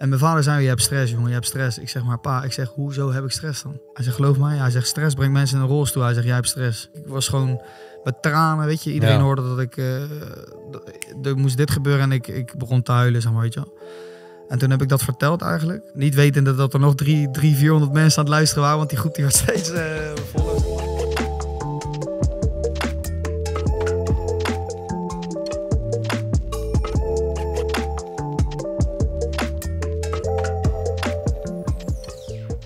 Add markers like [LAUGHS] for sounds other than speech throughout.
En mijn vader zei, je hebt stress jongen, je hebt stress. Ik zeg maar, pa, ik zeg, hoezo heb ik stress dan? Hij zegt, geloof mij. Hij zegt, stress brengt mensen in een rolstoel. Hij zegt, jij hebt stress. Ik was gewoon met tranen, weet je. Iedereen hoorde dat ik, uh, er moest dit gebeuren en ik, ik begon te huilen, zeg maar, weet je En toen heb ik dat verteld eigenlijk. Niet wetende dat er nog drie, drie, vierhonderd mensen aan het luisteren waren, want die groep die was steeds eh, vol.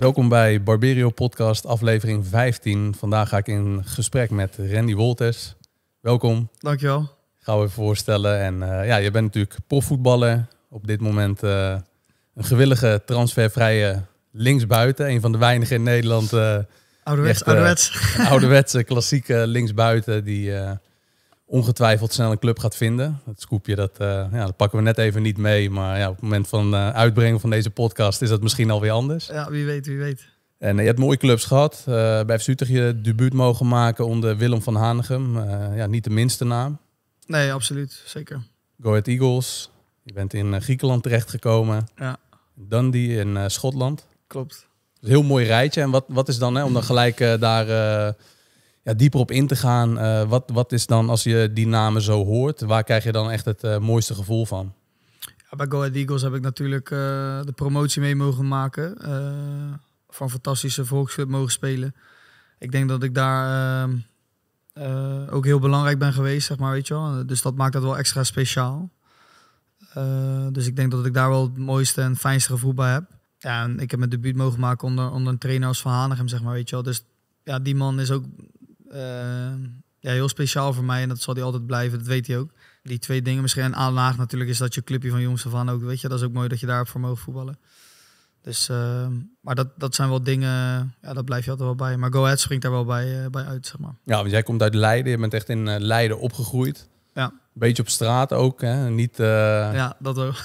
Welkom bij Barberio Podcast, aflevering 15. Vandaag ga ik in gesprek met Randy Wolters. Welkom. Dankjewel. Gaan we voorstellen. En eh, ja, je bent natuurlijk profvoetballer. Op dit moment eh, een gewillige, transfervrije linksbuiten. Een van de weinigen in Nederland. Uh, ouderwets, echt, [LAUGHS] ouderwetse, klassieke linksbuiten die ongetwijfeld snel een club gaat vinden. Het scoopje, dat, uh, ja, dat pakken we net even niet mee. Maar ja, op het moment van uh, uitbrengen van deze podcast is dat misschien alweer anders. Ja, wie weet, wie weet. En eh, je hebt mooie clubs gehad. bij FC je debuut mogen maken onder Willem van Hanegem. ja, niet de minste naam. Nee, absoluut. Zeker. Go Ahead Eagles. Je bent in Griekenland terechtgekomen. Ja. Dundee in Schotland. Klopt. Een heel mooi rijtje. En wat, wat is dan, hè, om dan gelijk daar ja, dieper op in te gaan. Eh, wat, wat is dan, als je die namen zo hoort, waar krijg je dan echt het eh, mooiste gevoel van? Ja, bij Go Ahead Eagles heb ik natuurlijk eh, de promotie mee mogen maken. van fantastische volksclub mogen spelen. Ik denk dat ik daar ehm, ook heel belangrijk ben geweest, zeg maar, weet je wel. Dus dat maakt het wel extra speciaal. dus ik denk dat ik daar wel het mooiste en fijnste gevoel bij heb. Ja, en ik heb mijn debuut mogen maken onder, onder een trainer als Van Hanegem, zeg maar, weet je wel. Dus ja, die man is ook Ehm, ja, heel speciaal voor mij en dat zal hij altijd blijven, dat weet hij ook. Die twee dingen misschien. En aanlaag natuurlijk is dat je clubje van jongens van ook, weet je. Dat is ook mooi dat je daar voor mogen voetballen. Dus, ehm, maar dat, dat zijn wel dingen, ja, dat blijf je altijd wel bij. Maar Go Ahead springt daar wel bij, eh, bij uit, zeg maar. Ja, want jij komt uit Leiden. Je bent echt in eh, Leiden opgegroeid. Ja. Beetje op straat ook, hè? Niet, eh, Ja, dat ook.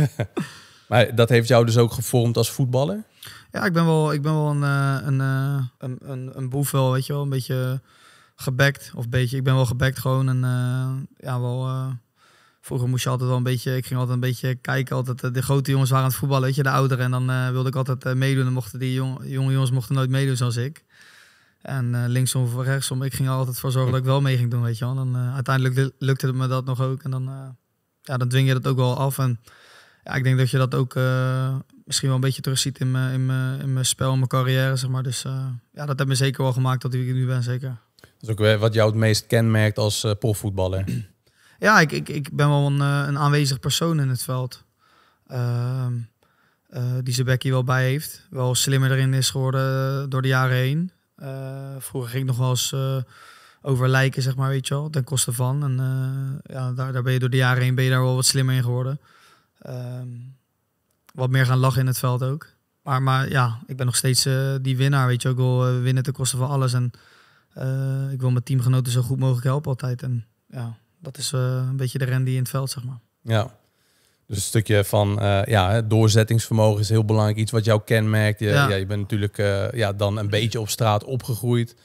[LAUGHS] [LAUGHS] maar dat heeft jou dus ook gevormd als voetballer? Ja, ik ben wel, ik ben wel een, een, een, een, boef wel, weet je wel. Een beetje gebackt of een beetje. Ik ben wel gebackt gewoon en eh, ja, wel... Eh, vroeger moest je altijd wel een beetje, ik ging altijd een beetje kijken. Altijd, eh, de grote jongens waren aan het voetballen, weet je, de ouderen. En dan wilde ik altijd meedoen. En mochten die jonge jongens mochten nooit meedoen zoals ik. En linksom of rechtsom, ik ging er altijd voor zorgen dat ik wel mee ging doen, weet je wel. En uiteindelijk lukte het me dat nog ook. En dan, ja, dan dwing je dat ook wel af. En ja, ik denk dat je dat ook misschien wel een beetje terugziet in mijn in mijn spel, in mijn carrière, zeg maar. Dus ja, dat heeft me zeker wel gemaakt dat ik nu ben, zeker. Dat is ook wat jou het meest kenmerkt als uh, profvoetballer. [CLEARS THROAT] Ja, ik, ik, ik ben wel een, eh, een aanwezig persoon in het veld. Ehm, eh, die zijn bekkie wel bij heeft. Wel slimmer erin is geworden door de jaren heen. vroeger ging ik nog wel eens over lijken, zeg maar, weet je wel, ten koste van. En ja, daar, daar ben je door de jaren heen ben je daar wel wat slimmer in geworden. Ehm, wat meer gaan lachen in het veld ook. Maar, maar ja, ik ben nog steeds die winnaar, weet je ook wel, winnen ten koste van alles. En eh, ik wil mijn teamgenoten zo goed mogelijk helpen altijd. En ja, dat is eh, een beetje de Randy in het veld, zeg maar. Ja, dus een stukje van eh, ja, doorzettingsvermogen is heel belangrijk. Iets wat jou kenmerkt. Je, ja. je bent natuurlijk ja, dan een beetje op straat opgegroeid.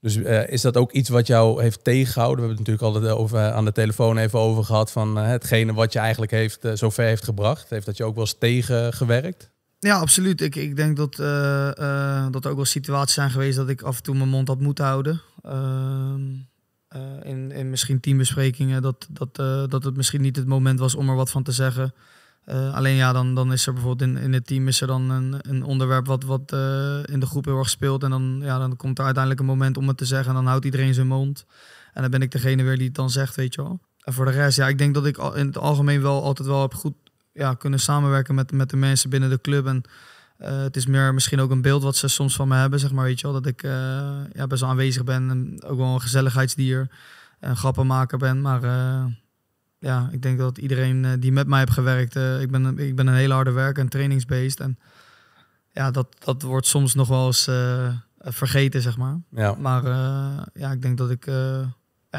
Dus is dat ook iets wat jou heeft tegengehouden? We hebben het natuurlijk altijd over, aan de telefoon even over gehad. Van hetgene wat je eigenlijk heeft, uh, zover heeft gebracht. Heeft dat je ook wel eens tegengewerkt? Ja, absoluut. Ik, ik denk dat, eh, eh, dat er ook wel situaties zijn geweest dat ik af en toe mijn mond had moeten houden. Ehm, eh, in, in misschien teambesprekingen, dat, dat, dat het misschien niet het moment was om er wat van te zeggen. alleen ja, dan, dan is er bijvoorbeeld in, in het team is er dan een, een onderwerp wat, wat in de groep heel erg speelt. En dan, ja, dan komt er uiteindelijk een moment om het te zeggen en dan houdt iedereen zijn mond. En dan ben ik degene weer die het dan zegt, weet je wel. En voor de rest, ja, ik denk dat ik in het algemeen wel altijd wel heb goed ja, kunnen samenwerken met, met de mensen binnen de club. En eh, het is meer misschien ook een beeld wat ze soms van me hebben, zeg maar, weet je wel. Dat ik eh, ja, best wel aanwezig ben en ook wel een gezelligheidsdier en grappenmaker ben. Maar eh, ja, ik denk dat iedereen die met mij heeft gewerkt, ik, ben, ik ben een hele harde werker en trainingsbeest. En ja, dat, dat wordt soms nog wel eens vergeten, zeg maar. Maar ja, ik denk dat ik...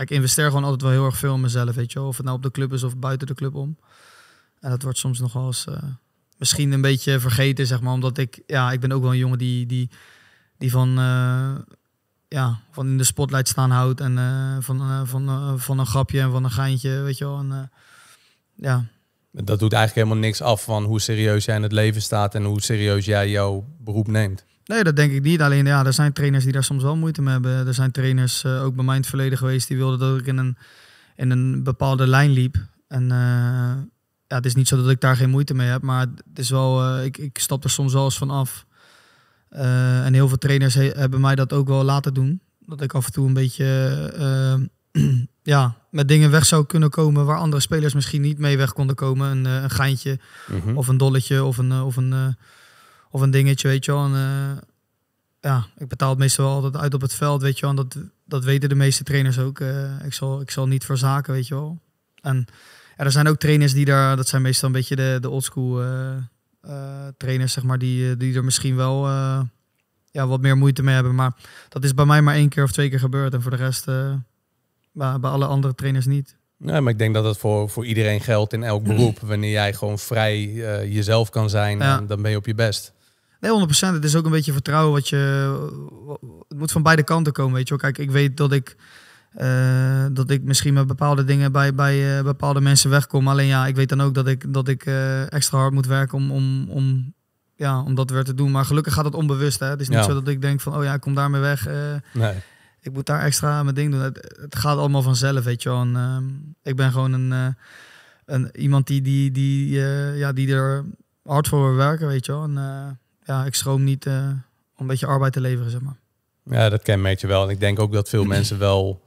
ik investeer gewoon altijd wel heel erg veel in mezelf, weet je wel. Of het nou op de club is of buiten de club om. En dat wordt soms nog wel eens eh, misschien een beetje vergeten, zeg maar. Omdat ik, ja, ik ben ook wel een jongen die, die, die van, eh, ja, van in de spotlight staan houdt. En eh, van, van, van een grapje en van een geintje, weet je wel. En, ja. Dat doet eigenlijk helemaal niks af van hoe serieus jij in het leven staat en hoe serieus jij jouw beroep neemt. Nee, dat denk ik niet. Alleen ja, er zijn trainers die daar soms wel moeite mee hebben. Er zijn trainers, ook bij mij in het verleden geweest, die wilden dat ik in een, in een bepaalde lijn liep. En ja, het is niet zo dat ik daar geen moeite mee heb, maar het is wel, eh, ik, ik stap er soms wel eens van af. Eh, en heel veel trainers hebben mij dat ook wel laten doen. Dat ik af en toe een beetje eh, [CLEARS THROAT] ja, met dingen weg zou kunnen komen waar andere spelers misschien niet mee weg konden komen. Een, een geintje mhm. of een dolletje of een, of, een, of een dingetje, weet je wel. ja, ik betaal het meestal altijd uit op het veld, weet je wel. En dat, dat weten de meeste trainers ook. ik, zal, ik zal niet verzaken, weet je wel. En er zijn ook trainers die daar, dat zijn meestal een beetje de, de oldschool eh, eh, trainers, zeg maar, die, eh, die er misschien wel ja, wat meer moeite mee hebben. Maar dat is bij mij maar één keer of twee keer gebeurd. En voor de rest bij, bij alle andere trainers niet. Nee, maar ik denk dat dat voor, voor iedereen geldt in elk [CLEARS THROAT] beroep. Wanneer jij gewoon vrij jezelf kan zijn, ja. dan ben je op je best. Nee, 100%. Het is ook een beetje vertrouwen wat je... Het moet van beide kanten komen, weet je wel. Kijk, ik weet dat ik eh, dat ik misschien met bepaalde dingen bij, bij eh, bepaalde mensen wegkom. Alleen ja, ik weet dan ook dat ik, dat ik eh, extra hard moet werken om, om, om, ja, om dat weer te doen. Maar gelukkig gaat het onbewust. Hè? Het is niet zo dat ik denk van, oh ja, ik kom daarmee weg. Nee. Ik moet daar extra mijn ding doen. Het, het gaat allemaal vanzelf, weet je wel. En, ehm, ik ben gewoon een, een, iemand die, die, die, ja, die er hard voor wil werken, weet je wel. En, ja, ik schroom niet om een beetje arbeid te leveren, zeg maar. Ja, dat kenmerkt je wel. En ik denk ook dat veel [CLEARS THROAT] mensen wel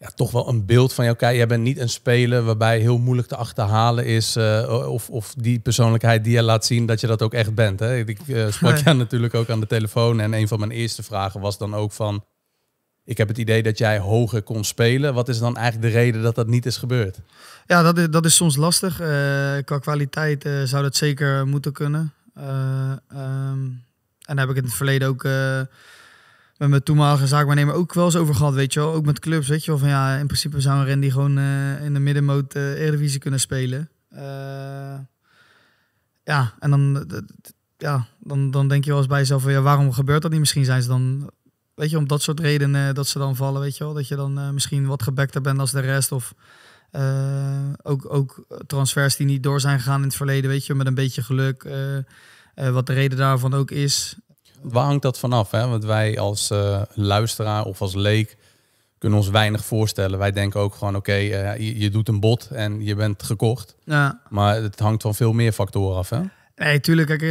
ja, toch wel een beeld van jou. Kijk, jij bent niet een speler waarbij heel moeilijk te achterhalen is. Eh, of, of die persoonlijkheid die je laat zien, dat je dat ook echt bent. Hè? Ik uh, [LAUGHS] sprak jou natuurlijk ook aan de telefoon. En een van mijn eerste vragen was dan ook van. Ik heb het idee dat jij hoger kon spelen. Wat is dan eigenlijk de reden dat dat niet is gebeurd? Ja, dat is, dat is soms lastig. Eh, qua kwaliteit zou dat zeker moeten kunnen. Ehm, en heb ik in het verleden ook met mijn toenmalige zaakwaarnemer ook wel eens over gehad, weet je wel. Ook met clubs, weet je wel. Van ja, in principe zou een die gewoon eh, in de middenmoot uh, Eredivisie kunnen spelen. Eh, ja, en dan, ja, dan, dan denk je wel eens bij jezelf van ja, waarom gebeurt dat niet? Misschien zijn ze dan, weet je, om dat soort redenen dat ze dan vallen, weet je wel. Dat je dan misschien wat gebekter bent als de rest of... ook, ook transfers die niet door zijn gegaan in het verleden, weet je, met een beetje geluk. wat de reden daarvan ook is waar hangt dat vanaf? Hè? Want wij als eh, luisteraar of als leek kunnen ons weinig voorstellen. Wij denken ook gewoon, oké, eh, je, doet een bod en je bent gekocht. Ja. Maar het hangt van veel meer factoren af, hè? Nee, tuurlijk. Kijk,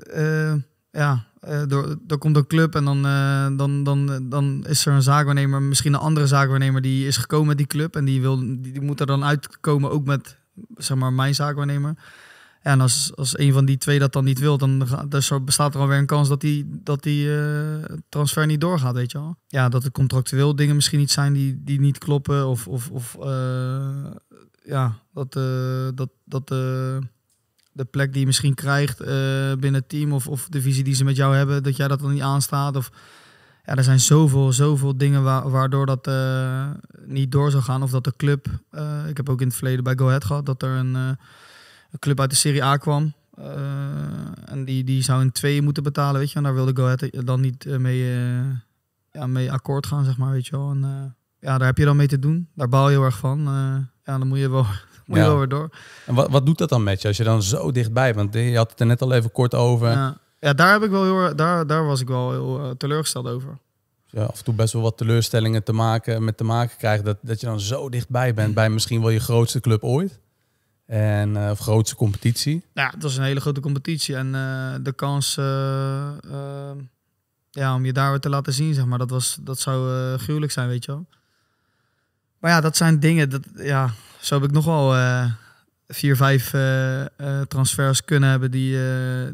eh, ja, door, komt een club en dan, dan, dan, dan is er een zaakwaarnemer, misschien een andere zaakwaarnemer die is gekomen met die club. En die, wil, die, moet er dan uitkomen ook met, zeg maar, mijn zaakwaarnemer. En als, als een van die twee dat dan niet wil, dan, bestaat er alweer een kans dat die, dat die eh, transfer niet doorgaat, weet je wel. Ja, dat er contractueel dingen misschien niet zijn die, die niet kloppen. Of, of, of eh, ja, dat, eh, dat, dat de plek die je misschien krijgt binnen het team of, of de visie die ze met jou hebben, dat jij dat dan niet aanstaat. Of, ja, er zijn zoveel, zoveel dingen waardoor dat niet door zou gaan. Of dat de club, ik heb ook in het verleden bij Go Ahead gehad, dat er een een club uit de Serie A kwam. Eh, en die, die zou in twee moeten betalen, weet je. En daar wilde Go Ahead dan niet eh, mee, eh, ja, mee akkoord gaan, zeg maar, weet je wel. En ja, daar heb je dan mee te doen. Daar baal je heel erg van. ja, dan moet je wel, [LAUGHS] weer door. En wat, wat doet dat dan met je als je dan zo dichtbij bent? Je had het er net al even kort over. Ja, ja daar, heb ik wel heel, daar, daar was ik wel heel teleurgesteld over ja, af en toe best wel wat teleurstellingen te maken, met te maken krijgen Dat, dat je dan zo dichtbij bent [CLEARS THROAT] bij misschien wel je grootste club ooit. En uh, of grootste competitie? Nou, ja, dat is een hele grote competitie. En eh, de kans eh, ja, om je daar weer te laten zien, zeg maar, dat, was, dat zou gruwelijk zijn, weet je wel. Maar ja, dat zijn dingen. Dat, ja, zo heb ik nog wel vier, vijf transfers kunnen hebben die,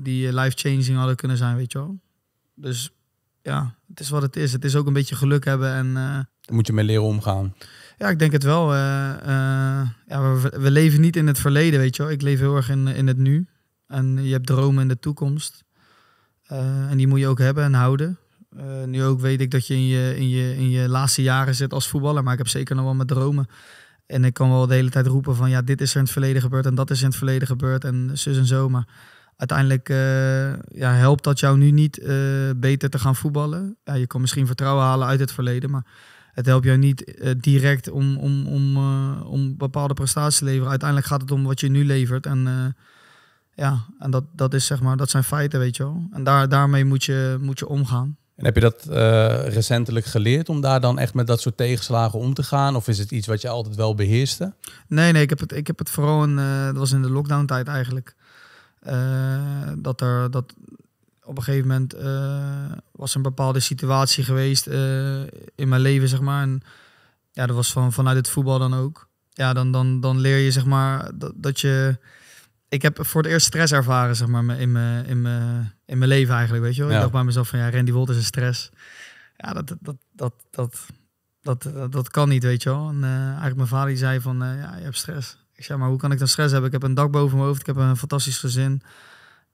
die life-changing hadden kunnen zijn, weet je wel. Dus ja, het is wat het is. Het is ook een beetje geluk hebben en... moet je mee leren omgaan. Ja, ik denk het wel. Eh, eh, ja, we, leven niet in het verleden, weet je wel. Ik leef heel erg in, in het nu. En je hebt dromen in de toekomst. Eh, en die moet je ook hebben en houden. nu ook weet ik dat je in, je in je in je laatste jaren zit als voetballer. Maar ik heb zeker nog wel mijn dromen. En ik kan wel de hele tijd roepen van ja, dit is er in het verleden gebeurd en dat is in het verleden gebeurd en zus en zo. Maar uiteindelijk ja, helpt dat jou nu niet beter te gaan voetballen. Ja, je kan misschien vertrouwen halen uit het verleden, maar het helpt jou niet eh, direct om, om, om, eh, om bepaalde prestaties te leveren. Uiteindelijk gaat het om wat je nu levert. En eh, ja, en dat, dat, is, zeg maar, dat zijn feiten, weet je wel. En daar, daarmee moet je, moet je omgaan. En heb je dat recentelijk geleerd om daar dan echt met dat soort tegenslagen om te gaan? Of is het iets wat je altijd wel beheerste? Nee, nee, ik heb het, ik heb het vooral in, dat was in de lockdown tijd eigenlijk. dat er, dat, op een gegeven moment uh, was een bepaalde situatie geweest eh, in mijn leven, zeg maar. En ja, dat was van, vanuit het voetbal dan ook. Ja, dan, dan, dan leer je, zeg maar, dat, dat je... Ik heb voor het eerst stress ervaren, zeg maar, in mijn, in mijn, in mijn leven eigenlijk, weet je wel. Ja. Ik dacht bij mezelf van, ja, Randy Wolt is een stress. Ja, dat, dat, dat, dat, dat, dat, kan niet, weet je wel. En eh, eigenlijk mijn vader die zei van, ja, je hebt stress. Ik zei, maar hoe kan ik dan stress hebben? Ik heb een dak boven mijn hoofd, ik heb een fantastisch gezin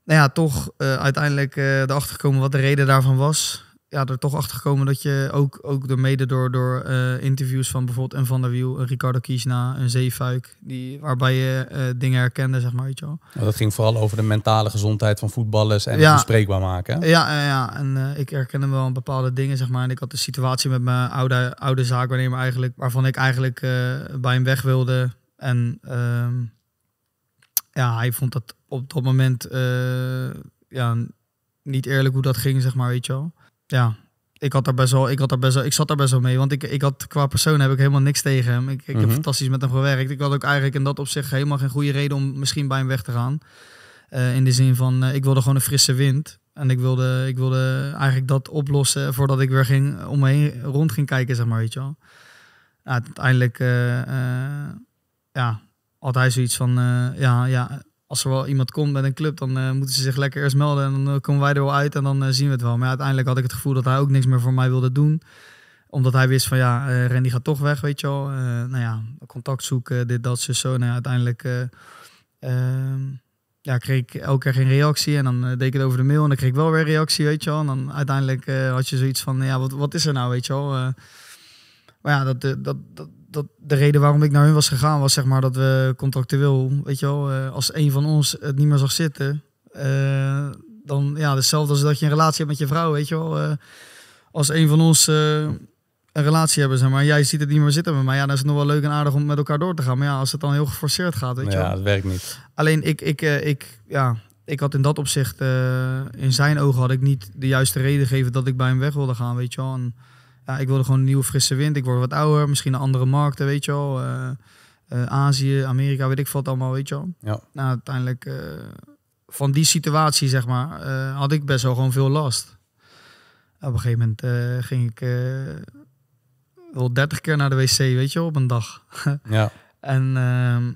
nou ja, toch eh, uiteindelijk uh, erachter gekomen wat de reden daarvan was. Ja, er toch achter gekomen dat je ook, ook door mede door, door eh, interviews van bijvoorbeeld een Van der Wiel, een Ricardo Kiesna, een Zeefuik, die, waarbij je dingen herkende, zeg maar. Weet je wel. Nou, dat ging vooral over de mentale gezondheid van voetballers en ja. bespreekbaar maken. Ja, ja, en ik herkende wel bepaalde dingen, zeg maar. En ik had de situatie met mijn oude, oude zaakwaarnemer eigenlijk, waarvan ik eigenlijk bij hem weg wilde. En ehm, ja, hij vond dat op dat moment eh, ja, niet eerlijk hoe dat ging, zeg maar, weet je wel. Ja, ik had daar best wel, ik had daar best wel, ik zat daar best wel mee. Want ik, ik had qua persoon heb ik helemaal niks tegen hem. Ik, ik heb mhm. fantastisch met hem gewerkt. Ik had ook eigenlijk in dat zich helemaal geen goede reden om misschien bij hem weg te gaan. Eh, in de zin van, eh, ik wilde gewoon een frisse wind. En ik wilde, ik wilde eigenlijk dat oplossen voordat ik weer ging, om me heen rond ging kijken, zeg maar, weet je wel. Ja, uiteindelijk, ja, hij zoiets van, eh, ja, ja, als er wel iemand komt met een club, dan eh, moeten ze zich lekker eerst melden. En dan eh, komen wij er wel uit en dan zien we het wel. Maar uiteindelijk had ik het gevoel dat hij ook niks meer voor mij wilde doen. Omdat hij wist van ja, uh, Randy gaat toch weg, weet je wel. nou ja, contact zoeken, dit, dat, zo, Nou ja, uiteindelijk ehm, ja, kreeg ik elke keer geen reactie. En dan deed ik het over de mail en dan kreeg ik wel weer reactie, weet je wel. En dan uiteindelijk had je zoiets van ja, wat, wat is er nou, weet je wel. maar ja, dat, dat, dat, dat de reden waarom ik naar hun was gegaan was zeg maar dat we contractueel, weet je wel, eh, als een van ons het niet meer zag zitten, eh, dan ja, hetzelfde als dat je een relatie hebt met je vrouw, weet je wel. Eh, als een van ons een relatie hebben, zeg maar, jij ziet het niet meer zitten met mij, ja, dan is het nog wel leuk en aardig om met elkaar door te gaan. Maar ja, als het dan heel geforceerd gaat, weet je Ja, het werkt niet. Alleen ik, ik, ik, ja, ik had in dat opzicht, in zijn ogen had ik niet de juiste reden gegeven dat ik bij hem weg wilde gaan, weet je wel ja, ik wilde gewoon een nieuwe frisse wind. Ik word wat ouder, misschien een andere markten, weet je wel. Eh, eh, Azië, Amerika, weet ik wat allemaal, weet je wel. Ja. Nou, uiteindelijk eh, van die situatie, zeg maar, had ik best wel gewoon veel last. Op een gegeven moment ging ik wel 30 keer naar de wc, weet je wel, op een dag. [LAUGHS] ja. En ehm,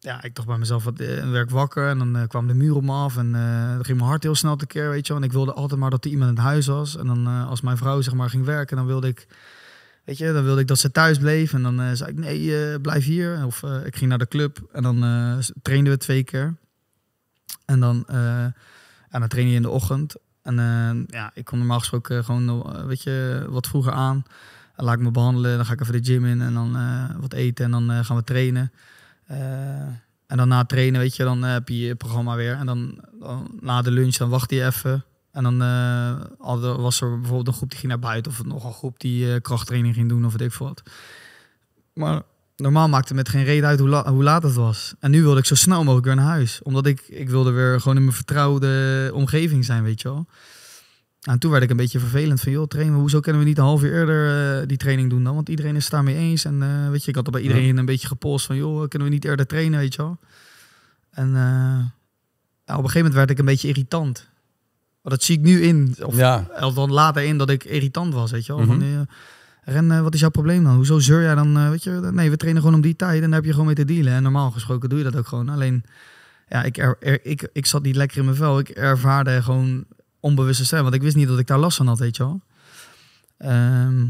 ja, ik dacht bij mezelf, wat eh, werk wakker. En dan uh, kwam de muur op me af. En uh, ging mijn hart heel snel te keer, weet je wel. En ik wilde altijd maar dat er iemand in huis was. En dan als mijn vrouw zeg maar ging werken, dan wilde ik... Weet je, dan wilde ik dat ze thuis bleef. En dan zei ik, nee, blijf hier. Of ik ging naar de club. En dan trainden we twee keer. En dan, en dan train je in de ochtend. En ja, ik kom normaal gesproken gewoon, weet je, wat vroeger aan. En laat ik me behandelen. Dan ga ik even de gym in en dan wat eten. En dan gaan we trainen. Eh, en dan na trainen, weet je, dan eh, heb je je programma weer. En dan, na de lunch, dan wacht je even. En dan eh, was er bijvoorbeeld een groep die ging naar buiten. Of nog een groep die krachttraining ging doen of weet ik veel wat. Maar normaal maakte het geen reden uit hoe, laat het was. En nu wilde ik zo snel mogelijk weer naar huis. Omdat ik, ik wilde weer gewoon in mijn vertrouwde omgeving zijn, weet je wel. En nou, toen werd ik een beetje vervelend van, joh, trainen, hoezo kunnen we niet een half uur eerder eh, die training doen dan? Want iedereen is het daarmee eens. En eh, weet je, ik had al bij iedereen een beetje gepost van, joh, kunnen we niet eerder trainen, weet je wel? En eh, op een gegeven moment werd ik een beetje irritant. Maar dat zie ik nu in, of, ja. of dan later in, dat ik irritant was, weet je wel? Mm Ren, wat is jouw probleem dan? Hoezo zeur jij dan? weet je, nee, we trainen gewoon om die tijd en daar heb je gewoon mee te dealen. En normaal gesproken doe je dat ook gewoon. Alleen, ja, ik, ik, ik zat niet lekker in mijn vel. Ik ervaarde gewoon te zijn, Want ik wist niet dat ik daar last van had, weet je wel. Ehm,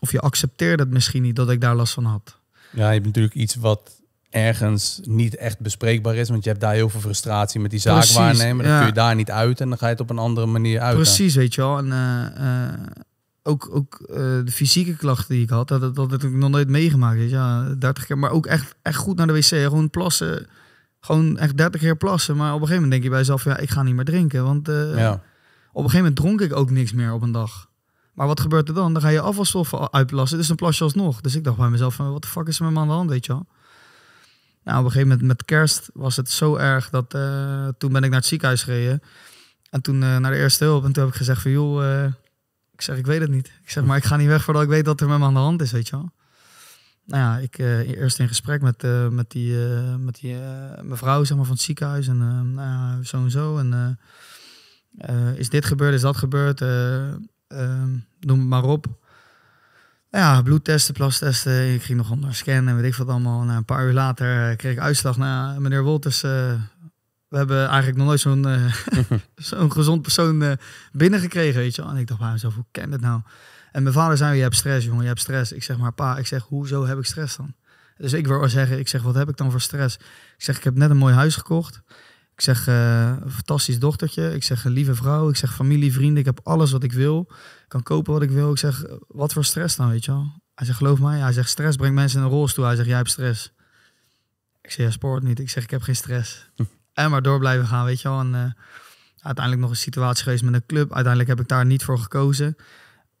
of je accepteerde het misschien niet dat ik daar last van had. Ja, je hebt natuurlijk iets wat ergens niet echt bespreekbaar is. Want je hebt daar heel veel frustratie met die zaak waarnemen. Dan ja. kun je daar niet uit en dan ga je het op een andere manier uit. Precies, weet je wel. En eh, eh, ook, ook eh, de fysieke klachten die ik had, dat, dat, heb ik nog nooit meegemaakt. Weet Ja, 30 keer, maar ook echt, echt goed naar de wc. Gewoon plassen. Gewoon echt 30 keer plassen. Maar op een gegeven moment denk je bij jezelf, ja, ik ga niet meer drinken. Want ja. Op een gegeven moment dronk ik ook niks meer op een dag. Maar wat gebeurt er dan? Dan ga je afvalstoffen uitplassen. Dus is een plasje alsnog. Dus ik dacht bij mezelf van, wat de fuck is er met me aan de hand, weet je wel? Nou, op een gegeven moment met kerst was het zo erg dat eh, toen ben ik naar het ziekenhuis gereden. En toen eh, naar de eerste hulp. En toen heb ik gezegd van, joh, eh, ik zeg, ik weet het niet. Ik zeg, maar ik ga niet weg voordat ik weet dat er met me aan de hand is, weet je wel? Nou ja, ik eerst in gesprek met, met die, met die mevrouw zeg maar, van het ziekenhuis. En nou ja, zo en zo. En eh, is dit gebeurd, is dat gebeurd? Eh, ehm, noem het maar op. Ja, bloedtesten, plastesten. Ik ging nog onder scan en weet ik wat allemaal. Na een paar uur later eh, kreeg ik uitslag. Nou, meneer Wolters, we hebben eigenlijk nog nooit zo'n [LAUGHS] zo'n gezond persoon uh, binnengekregen, weet je wel. En ik dacht bij mezelf, hoe ken het nou? En mijn vader zei, je hebt stress, jongen, je hebt stress. Ik zeg maar, pa, ik zeg, hoezo heb ik stress dan? Dus ik wil zeggen, ik zeg, wat heb ik dan voor stress? Ik zeg, ik heb net een mooi huis gekocht. Ik zeg, uh, fantastisch dochtertje. Ik zeg, lieve vrouw. Ik zeg, familie, vrienden. Ik heb alles wat ik wil. kan kopen wat ik wil. Ik zeg, wat voor stress dan, weet je wel? Hij zegt, geloof mij. Hij zegt, stress brengt mensen in een rolstoel. Hij zegt, jij hebt stress. Ik zeg, ja, sport niet. Ik zeg, ik heb geen stress. Hm. En maar door blijven gaan, weet je wel. En eh, uiteindelijk nog een situatie geweest met een club. Uiteindelijk heb ik daar niet voor gekozen.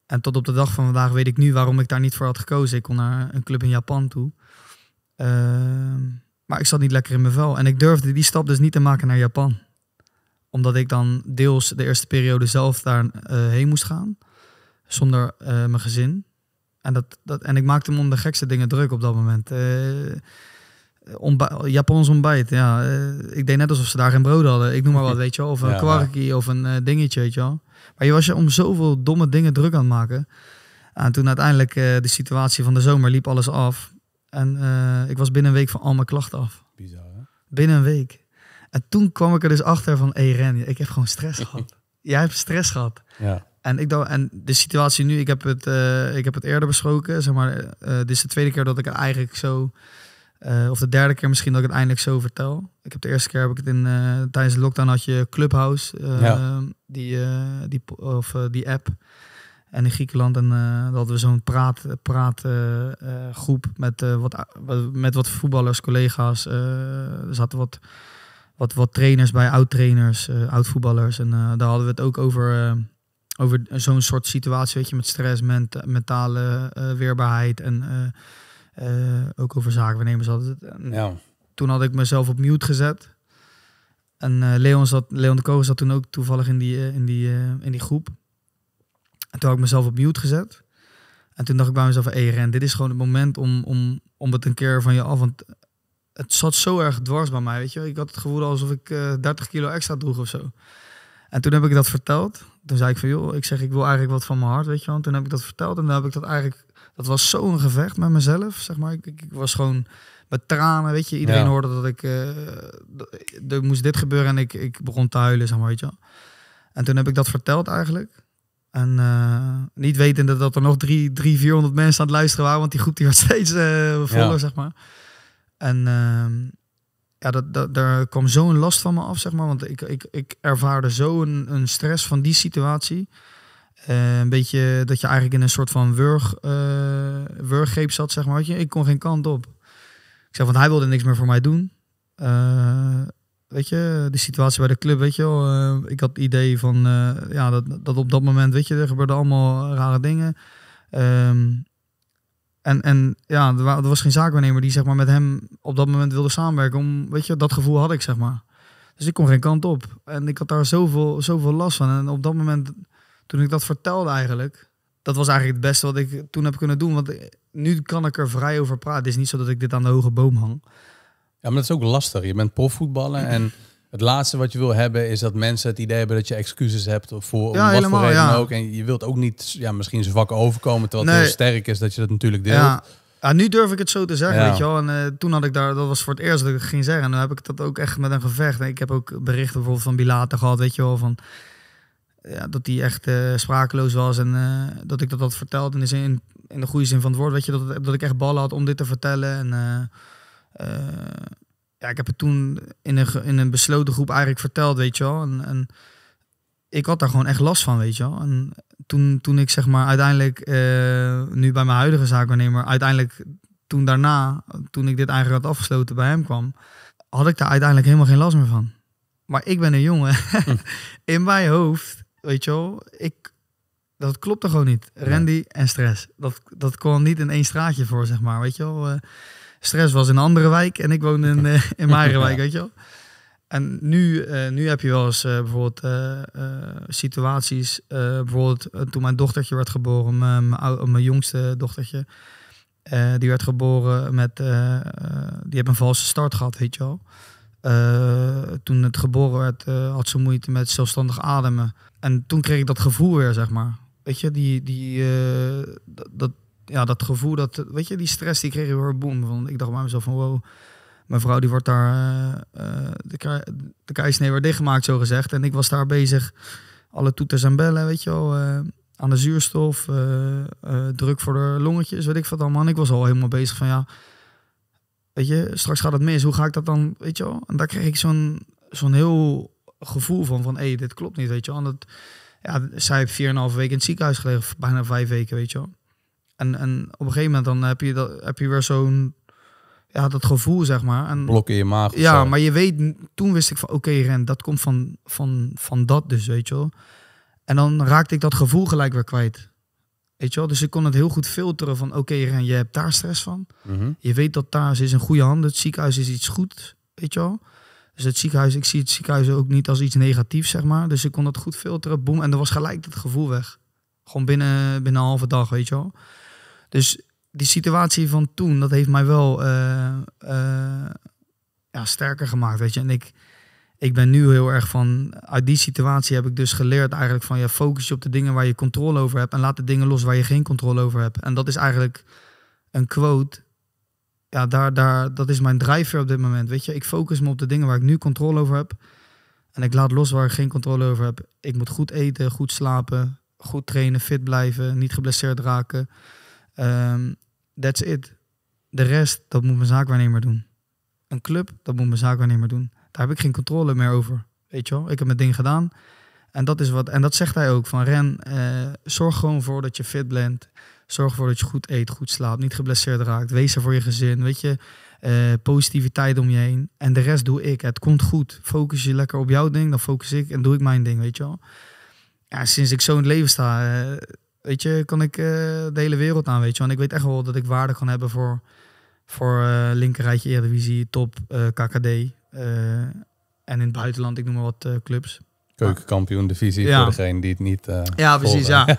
En tot op de dag van vandaag weet ik nu waarom ik daar niet voor had gekozen. Ik kon naar een club in Japan toe. Uh, maar ik zat niet lekker in mijn vel. En ik durfde die stap dus niet te maken naar Japan. Omdat ik dan deels de eerste periode zelf daar eh, heen moest gaan. Zonder uh, mijn gezin. En, dat, dat, en ik maakte me om de gekste dingen druk op dat moment. Uh, eh, ontbijt, Japans ontbijt, ja. ik deed net alsof ze daar geen brood hadden. Ik noem maar wat, [LAUGHS] weet je wel. Of een kwarkie of een dingetje, weet je wel. Maar je was je om zoveel domme dingen druk aan het maken. En toen uiteindelijk de situatie van de zomer liep alles af. En eh, ik was binnen een week van al mijn klachten af. Bizar, hè? Binnen een week. En toen kwam ik er dus achter van, hé Ren, ik heb gewoon stress [LAUGHS] gehad. Jij hebt stress gehad. Ja. En, ik dacht, en de situatie nu, ik heb het, eh, ik heb het eerder besproken. Zeg maar, eh, dit is de tweede keer dat ik het eigenlijk zo... of de derde keer misschien dat ik het eindelijk zo vertel. Ik heb de eerste keer heb ik het in tijdens de lockdown had je Clubhouse, ja. Ehm, die, die, of, die app. En in Griekenland en, uh, hadden we zo'n praatgroep praat, praat met, eh, wat, met wat voetballers, collega's. Eh, er zaten wat, wat, wat trainers bij, oud-trainers, oud-voetballers. En daar hadden we het ook over, over zo'n soort situatie, weet je, met stress, mentale weerbaarheid. En ook over zaken hadden het. En, ja. Toen had ik mezelf op mute gezet. En Leon, zat, Leon de Kogel zat toen ook toevallig in die, in die, in die groep. En toen had ik mezelf op mute gezet. En toen dacht ik bij mezelf, hey Ren, dit is gewoon het moment om, om, om het een keer van je af. Want het zat zo erg dwars bij mij, weet je. Ik had het gevoel alsof ik uh, eh, 30 kilo extra droeg of zo. En toen heb ik dat verteld. Toen zei ik van, joh, ik zeg, ik wil eigenlijk wat van mijn hart, weet je wel. En toen heb ik dat verteld en dan heb ik dat eigenlijk... Dat was zo'n gevecht met mezelf, zeg maar. Ik, ik, was gewoon met tranen, weet je. Iedereen hoorde dat ik... Eh, er moest dit gebeuren en ik, ik begon te huilen, zeg maar, weet je wel. En toen heb ik dat verteld eigenlijk. En eh, niet wetende dat er nog drie, drie, vierhonderd mensen aan het luisteren waren, want die groep die was [LAUGHS] steeds uh, voller, zeg maar. En ehm, ja, dat, dat, daar kwam zo'n last van me af, zeg maar. Want ik, ik, ik ervaarde zo'n een, stress van die situatie. Eh, een beetje dat je eigenlijk in een soort van wurg, wurggreep zat, zeg maar. Je, ik kon geen kant op. Ik zei, want hij wilde niks meer voor mij doen weet je, de situatie bij de club, weet je wel. Eh, ik had het idee van, eh, ja, dat, dat op dat moment, weet je, er gebeurde allemaal rare dingen. Ehm, en, en ja, er, was geen zaakwaarnemer die zeg maar, met hem op dat moment wilde samenwerken. Om, weet je, dat gevoel had ik, zeg maar. Dus ik kon geen kant op. En ik had daar zoveel, zoveel last van. En op dat moment, toen ik dat vertelde eigenlijk... Dat was eigenlijk het beste wat ik toen heb kunnen doen. Want nu kan ik er vrij over praten. Het is niet zo dat ik dit aan de hoge boom hang. Ja, maar dat is ook lastig. Je bent profvoetballer en het laatste wat je wil hebben is dat mensen het idee hebben dat je excuses hebt of voor ja, wat voor reden ook. En je wilt ook niet ja, misschien zwak overkomen, terwijl het sterk is dat je dat natuurlijk deelt. Ja. nu durf ik het zo te zeggen, weet je wel. En eh, toen had ik daar, dat was voor het eerst dat ik het ging zeggen. En dan heb ik dat ook echt met een gevecht. En ik heb ook berichten bijvoorbeeld van Bilater gehad, weet je wel, van ja, dat hij echt eh, sprakeloos was en eh, dat ik dat had verteld in de, in de goede zin van het woord. Weet je, dat, dat ik echt ballen had om dit te vertellen. En, eh, ja, ik heb het toen in een, in een besloten groep eigenlijk verteld, weet je wel. En, ik had daar gewoon echt last van, weet je wel. En toen, toen ik zeg maar uiteindelijk, eh, nu bij mijn huidige zaakwaarnemer, uiteindelijk toen daarna, toen ik dit eigenlijk had afgesloten bij hem kwam, had ik daar uiteindelijk helemaal geen last meer van. Maar ik ben een jongen. [LAUGHS] in mijn hoofd, weet je wel, ik, dat klopt gewoon niet. Randy en stress. Dat, dat kwam niet in één straatje voor, zeg maar, weet je wel. Eh, Stress was in een andere wijk en ik woonde in, eh, in mijn [LAUGHS] wijk, weet je wel. En nu, eh, nu heb je wel eens eh, bijvoorbeeld situaties, bijvoorbeeld toen mijn dochtertje werd geboren, mijn, mijn jongste dochtertje, die werd geboren met, die heeft een valse start gehad, weet je wel. toen het geboren werd, had ze moeite met zelfstandig ademen. En toen kreeg ik dat gevoel weer, zeg maar weet je, die, die, dat, ja, dat gevoel dat, weet je, die stress die kreeg je weer boem. Want ik dacht bij mezelf van wow, mijn vrouw die wordt daar uh, de, de keisnee weer dichtgemaakt, zo gezegd. En ik was daar bezig alle toeters en bellen, weet je wel. Eh, aan de zuurstof, druk voor de longetjes, weet ik wat allemaal. En ik was al helemaal bezig van ja, weet je, straks gaat het mis. Hoe ga ik dat dan, weet je wel? En daar kreeg ik zo'n zo'n heel gevoel van, van hé, dit klopt niet, weet je wel. En dat, ja, zij heeft 4,5 weken in het ziekenhuis gelegen, bijna vijf weken, weet je wel. En, op een gegeven moment dan heb je, dat, heb je weer zo'n ja, dat gevoel, zeg maar. En, Blok in je maag. Ja, maar je weet, toen wist ik van oké, Ren, dat komt van, van, van dat dus, weet je wel. En dan raakte ik dat gevoel gelijk weer kwijt. Weet je wel? Dus ik kon het heel goed filteren van oké, Ren, je hebt daar stress van. Mhm. Je weet dat daar is een goede hand. Het ziekenhuis is iets goed, weet je wel. Dus het ziekenhuis, ik zie het ziekenhuis ook niet als iets negatiefs, zeg maar. Dus ik kon dat goed filteren, boem. En er was gelijk dat gevoel weg. Gewoon binnen, binnen een halve dag, weet je wel. Dus die situatie van toen, dat heeft mij wel eh, eh, ja, sterker gemaakt. Weet je, en ik, ik ben nu heel erg van. Uit die situatie heb ik dus geleerd eigenlijk van ja, focus je op de dingen waar je controle over hebt. En laat de dingen los waar je geen controle over hebt. En dat is eigenlijk een quote. Ja, daar, daar, dat is mijn drijfveer op dit moment. Weet je, ik focus me op de dingen waar ik nu controle over heb. En ik laat los waar ik geen controle over heb. Ik moet goed eten, goed slapen, goed trainen, fit blijven, niet geblesseerd raken. Ehm, that's it. De rest, dat moet mijn zaakwaarnemer doen. Een club, dat moet mijn zaakwaarnemer doen. Daar heb ik geen controle meer over. Weet je wel, ik heb mijn ding gedaan. En dat is wat, en dat zegt hij ook van Ren, eh, zorg gewoon voor dat je fit bent. Zorg ervoor dat je goed eet, goed slaapt, niet geblesseerd raakt. Wees er voor je gezin, weet je. Eh, positiviteit om je heen. En de rest doe ik. Het komt goed. Focus je lekker op jouw ding, dan focus ik en doe ik mijn ding, weet je wel. Ja, sinds ik zo in het leven sta, eh, weet je, kan ik eh, de hele wereld aan, weet je. Want ik weet echt wel dat ik waarde kan hebben voor, voor uh, eh, linkerrijtje Eredivisie, top, eh, KKD. en in het buitenland, ik noem maar wat clubs. Keukenkampioen divisie ja. voor degene die het niet Ja, precies, ja.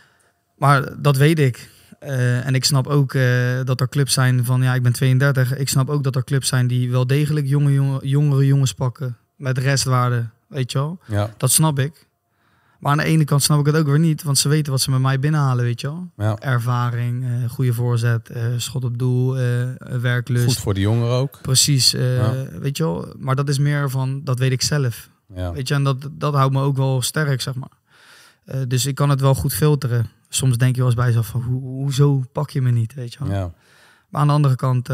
[LAUGHS] maar dat weet ik. en ik snap ook dat er clubs zijn van, ja, ik ben 32. Ik snap ook dat er clubs zijn die wel degelijk jonge, jonge, jongere jongens pakken. Met restwaarde, weet je wel. Ja. Dat snap ik. Maar aan de ene kant snap ik het ook weer niet, want ze weten wat ze met mij binnenhalen, weet je wel. Ervaring, eh, goede voorzet, eh, schot op doel, uh, werklust. Goed voor de jongeren ook. Precies, weet je wel. Maar dat is meer van, dat weet ik zelf. Ja. Weet je, en dat, dat houdt me ook wel sterk, zeg maar. dus ik kan het wel goed filteren. Soms denk je wel eens bij jezelf van, ho hoezo pak je me niet, weet je wel. Maar aan de andere kant,